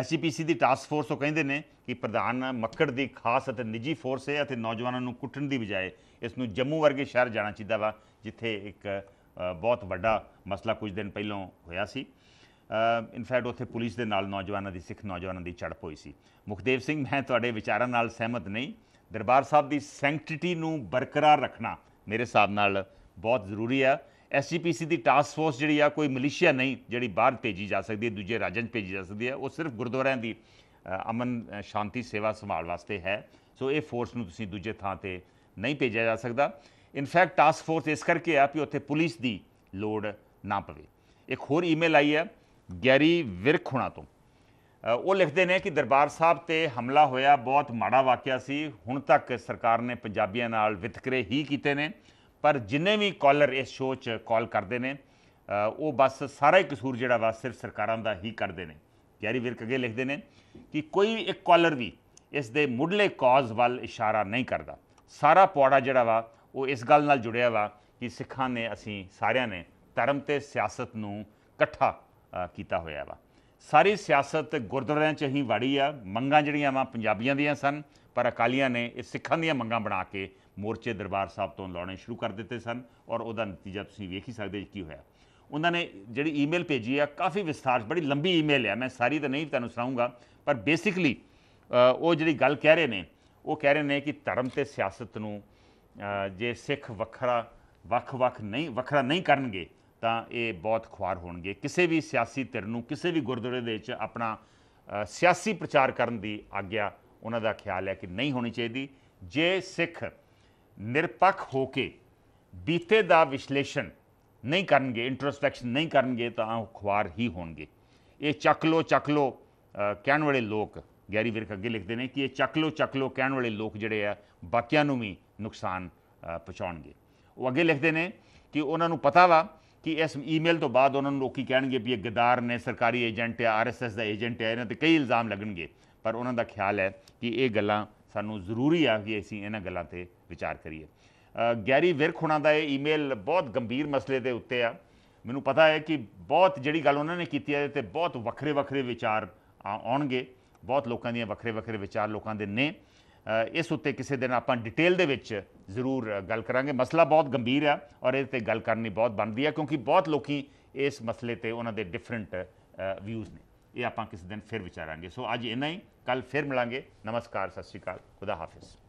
Speaker 1: ਐਸਸੀਪੀਸੀ ਦੀ ਟਾਸਕ ਫੋਰਸ ਉਹ ਕਹਿੰਦੇ ਨੇ ਕਿ ਪ੍ਰਧਾਨ ਮੱਕੜ ਦੀ ਖਾਸ ਅਤੇ ਨਿੱਜੀ ਫੋਰਸ ਹੈ ਅਤੇ ਨੌਜਵਾਨਾਂ ਨੂੰ ਕੁੱਟਣ ਦੀ ਬਜਾਏ ਇਸ ਨੂੰ ਜੰਮੂ ਵਰਗੇ ਸ਼ਹਿਰ ਜਾਣਾ ਚਾਹੀਦਾ ਵਾ ਜਿੱਥੇ ਇੱਕ ਬਹੁਤ ਵੱਡਾ ਮਸਲਾ ਕੁਝ ਦਿਨ ਪਹਿਲਾਂ ਹੋਇਆ ਸੀ ਇਨਫੈਕਟ ਉੱਥੇ ਪੁਲਿਸ ਦੇ ਨਾਲ ਨੌਜਵਾਨਾਂ ਦੀ ਸਿੱਖ ਨੌਜਵਾਨਾਂ ਦੀ ਝੜਪ ਹੋਈ ਸੀ ਮੁਖਦੇਵ ਸਿੰਘ ਮੈਂ ਤੁਹਾਡੇ ਵਿਚਾਰਾਂ ਨਾਲ ਸਹਿਮਤ ਨਹੀਂ ਦਰਬਾਰ ਸਾਹਿਬ ਦੀ ਸੈਂਕਟੀਟੀ ਨੂੰ ਬਰਕਰਾਰ ਰੱਖਣਾ ਮੇਰੇ ਹਿਸਾਬ ਨਾਲ ਬਹੁਤ ਜ਼ਰੂਰੀ ਆ ਐਸਜੀਪੀਸੀ ਦੀ ਟਾਸਕ ਫੋਰਸ ਜਿਹੜੀ ਆ ਕੋਈ ਮਿਲੀਸ਼ੀਆ ਨਹੀਂ ਜਿਹੜੀ ਬਾਹਰ ਭੇਜੀ ਜਾ ਸਕਦੀ ਹੈ ਦੂਜੇ ਰਾਜਾਂ 'ਚ ਭੇਜੀ ਜਾ ਸਕਦੀ ਹੈ ਉਹ ਸਿਰਫ ਗੁਰਦੁਆਰਿਆਂ ਦੀ ਅਮਨ ਸ਼ਾਂਤੀ ਸੇਵਾ ਸੰਭਾਲ ਵਾਸਤੇ ਹੈ ਸੋ ਇਹ ਫੋਰਸ ਨੂੰ ਤੁਸੀਂ ਦੂਜੇ ਥਾਂ ਤੇ ਨਹੀਂ ਭੇਜਿਆ ਜਾ ਸਕਦਾ ਇਨਫੈਕਟ ਟਾਸਕ ਫੋਰਸ ਇਸ ਕਰਕੇ ਆ ਕਿ ਉੱਥੇ ਪੁਲਿਸ ਦੀ ਲੋੜ ਨਾ ਪਵੇ ਇੱਕ ਹੋਰ ਈਮੇਲ ਆਈ ਹੈ ਗੈਰੀ ਵਿਰਖ ਹੁਣਾ ਤੋਂ ਉਹ ਲਿਖਦੇ ਨੇ ਕਿ ਦਰਬਾਰ ਸਾਹਿਬ ਤੇ ਹਮਲਾ ਹੋਇਆ ਬਹੁਤ ਮਾੜਾ ਵਾਕਿਆ ਸੀ ਹੁਣ ਤੱਕ ਸਰਕਾਰ ਨੇ ਪੰਜਾਬੀਆਂ ਨਾਲ ਵਿਤਕਰੇ ਹੀ ਕੀਤੇ ਨੇ ਪਰ ਜਿੰਨੇ ਵੀ ਕਾਲਰ ਇਸ ਸ਼ੋਅ 'ਚ ਕਾਲ ਕਰਦੇ ਨੇ ਉਹ ਬਸ ਸਾਰਾ ਹੀ ਕਸੂਰ ਜਿਹੜਾ ਵਾ ਸਿਰਫ ਸਰਕਾਰਾਂ ਦਾ ਹੀ ਕਰਦੇ ਨੇ ਪਿਆਰੀ ਵਿਰਕ ਅਗੇ ਲਿਖਦੇ ਨੇ ਕਿ ਕੋਈ ਇੱਕ ਕਾਲਰ ਵੀ ਇਸ ਦੇ ਮੁੱਢਲੇ ਕਾਜ਼ ਵੱਲ ਇਸ਼ਾਰਾ ਨਹੀਂ ਕਰਦਾ ਸਾਰਾ ਪੌੜਾ ਜਿਹੜਾ ਵਾ ਉਹ ਇਸ ਗੱਲ ਨਾਲ ਜੁੜਿਆ ਵਾ ਕਿ ਸਿੱਖਾਂ ਨੇ ਅਸੀਂ ਸਾਰਿਆਂ ਨੇ ਧਰਮ ਤੇ ਸਿਆਸਤ ਨੂੰ ਇਕੱਠਾ ਕੀਤਾ ਹੋਇਆ ਵਾ ਸਾਰੀ ਸਿਆਸਤ ਗੁਰਦੁਆਰਿਆਂ 'ਚ ਹੀ ਵੜੀ ਆ ਮੰਗਾਂ ਜਿਹੜੀਆਂ ਵਾ ਪੰਜਾਬੀਆਂ ਦੀਆਂ ਸਨ ਪਰ ਅਕਾਲੀਆਂ ਨੇ ਇਹ ਸਿੱਖਾਂ ਦੀਆਂ ਮੰਗਾਂ ਬਣਾ ਕੇ ਮੋਰਚੇ ਦਰਬਾਰ ਸਾਹਿਬ ਤੋਂ ਲਾਉਣੇ ਸ਼ੁਰੂ ਕਰ ਦਿੱਤੇ ਸਨ ਔਰ ਉਹਦਾ ਨਤੀਜਾ ਤੁਸੀਂ ਵੇਖ ਹੀ ਸਕਦੇ ਕੀ ਹੋਇਆ ਉਹਨਾਂ ਨੇ ਜਿਹੜੀ ਈਮੇਲ ਭੇਜੀ ਆ ਕਾਫੀ ਵਿਸਥਾਰ ਬੜੀ ਲੰਬੀ ਈਮੇਲ ਆ ਮੈਂ ਸਾਰੀ ਤਾਂ ਨਹੀਂ ਤੁਹਾਨੂੰ ਸੁਣਾਉਂਗਾ ਪਰ ਬੇਸਿਕਲੀ ਉਹ ਜਿਹੜੀ ਗੱਲ ਕਹਿ ਰਹੇ ਨੇ ਉਹ ਕਹਿ ਰਹੇ ਨੇ ਕਿ ਧਰਮ ਤੇ ਸਿਆਸਤ ਨੂੰ ਜੇ ਸਿੱਖ ਵੱਖਰਾ ਵੱਖ-ਵੱਖ ਨਹੀਂ ਵੱਖਰਾ ਨਹੀਂ ਕਰਨਗੇ ਤਾਂ ਇਹ ਬਹੁਤ ਖੁਆਰ ਹੋਣਗੇ ਕਿਸੇ ਵੀ ਸਿਆਸੀ ਧਿਰ ਨੂੰ ਕਿਸੇ ਵੀ ਗੁਰਦੁਆਰੇ ਦੇ ਵਿੱਚ ਆਪਣਾ ਸਿਆਸੀ ਪ੍ਰਚਾਰ ਕਰਨ ਦੀ ਆਗਿਆ ਉਹਨਾਂ ਦਾ ਖਿਆਲ ਹੈ ਕਿ ਨਹੀਂ ਹੋਣੀ ਚਾਹੀਦੀ ਜੇ ਸਿੱਖ ਨਿਰਪੱਖ ਹੋ ਕੇ ਬੀਤੇ ਦਾ ਵਿਸ਼ਲੇਸ਼ਣ ਨਹੀਂ ਕਰਨਗੇ ਇੰਟਰੋਸਪੈਕਸ਼ਨ ਨਹੀਂ ਕਰਨਗੇ ਤਾਂ ਉਹ ਖੁਆਰ ਹੀ ਹੋਣਗੇ ਇਹ ਚੱਕ ਲੋ ਚੱਕ ਲੋ ਕਹਿਣ ਵਾਲੇ ਲੋਕ ਗੈਰੀ ਵਿਰਕ ਅੱਗੇ ਲਿਖਦੇ ਨੇ ਕਿ ਇਹ ਚੱਕ ਲੋ ਚੱਕ ਲੋ ਕਹਿਣ ਵਾਲੇ ਲੋਕ ਜਿਹੜੇ ਆ ਬਾਕੀਆਂ ਨੂੰ ਵੀ ਨੁਕਸਾਨ ਪਹੁੰਚਾਉਣਗੇ ਉਹ ਅੱਗੇ ਲਿਖਦੇ ਨੇ ਕਿ ਉਹਨਾਂ ਨੂੰ ਪਤਾ ਵਾ ਕਿ ਇਸ ਈਮੇਲ ਤੋਂ ਬਾਅਦ ਉਹਨਾਂ ਨੂੰ ਲੋਕੀ ਕਹਿਣਗੇ ਵੀ ਇਹ ਗਦਾਰ ਨੇ ਸਰਕਾਰੀ ਏਜੰਟ ਹੈ ਆਰਐਸਐਸ ਦਾ ਏਜੰਟ ਹੈ ਇਹਨਾਂ ਤੇ ਕਈ ਇਲਜ਼ਾਮ ਲੱਗਣਗੇ ਪਰ ਉਹਨਾਂ ਦਾ ਖਿਆਲ ਹੈ ਕਿ ਇਹ ਗੱਲਾਂ ਸਾਨੂੰ ਜ਼ਰੂਰੀ ਆ ਕਿ ਅਸੀਂ ਇਹਨਾਂ ਗੱਲਾਂ ਤੇ ਵਿਚਾਰ ਕਰੀਏ ਗੈਰੀ ਵਿਰਖ ਹੁਣਾਂ ਦਾ ਇਹ ਈਮੇਲ ਬਹੁਤ ਗੰਭੀਰ ਮਸਲੇ ਦੇ ਉੱਤੇ ਆ ਮੈਨੂੰ ਪਤਾ ਹੈ ਕਿ ਬਹੁਤ ਜਿਹੜੀ ਗੱਲ ਉਹਨਾਂ ਨੇ ਕੀਤੀ ਹੈ ਤੇ ਬਹੁਤ ਵੱਖਰੇ ਵੱਖਰੇ ਵਿਚਾਰ ਆਉਣਗੇ ਬਹੁਤ ਲੋਕਾਂ ਦੀਆਂ ਵੱਖਰੇ ਵੱਖਰੇ ਵਿਚਾਰ ਲੋਕਾਂ ਦੇ ਨੇ ਇਸ ਉੱਤੇ ਕਿਸੇ ਦਿਨ ਆਪਾਂ ਡਿਟੇਲ ਦੇ ਵਿੱਚ ਜ਼ਰੂਰ ਗੱਲ ਕਰਾਂਗੇ ਮਸਲਾ ਬਹੁਤ ਗੰਭੀਰ ਆ ਔਰ ਇਸ ਤੇ ਗੱਲ ਕਰਨੀ ਬਹੁਤ ਬਣਦੀ ਆ ਕਿਉਂਕਿ ਬਹੁਤ ਲੋਕੀ ਇਸ ਮਸਲੇ ਤੇ ਉਹਨਾਂ ਦੇ ਡਿਫਰੈਂਟ ਵਿਊਜ਼ ਨੇ ਇਹ ਆਪਾਂ ਕਿਸੇ ਦਿਨ ਫਿਰ ਵਿਚਾਰਾਂਗੇ ਸੋ ਅੱਜ ਇੰਨਾ ਹੀ ਕੱਲ ਫਿਰ ਮਿਲਾਂਗੇ ਨਮਸਕਾਰ ਸਤਿ ਸ਼੍ਰੀ ਅਕਾਲ ਖੁਦਾ ਹਾਫਿਜ਼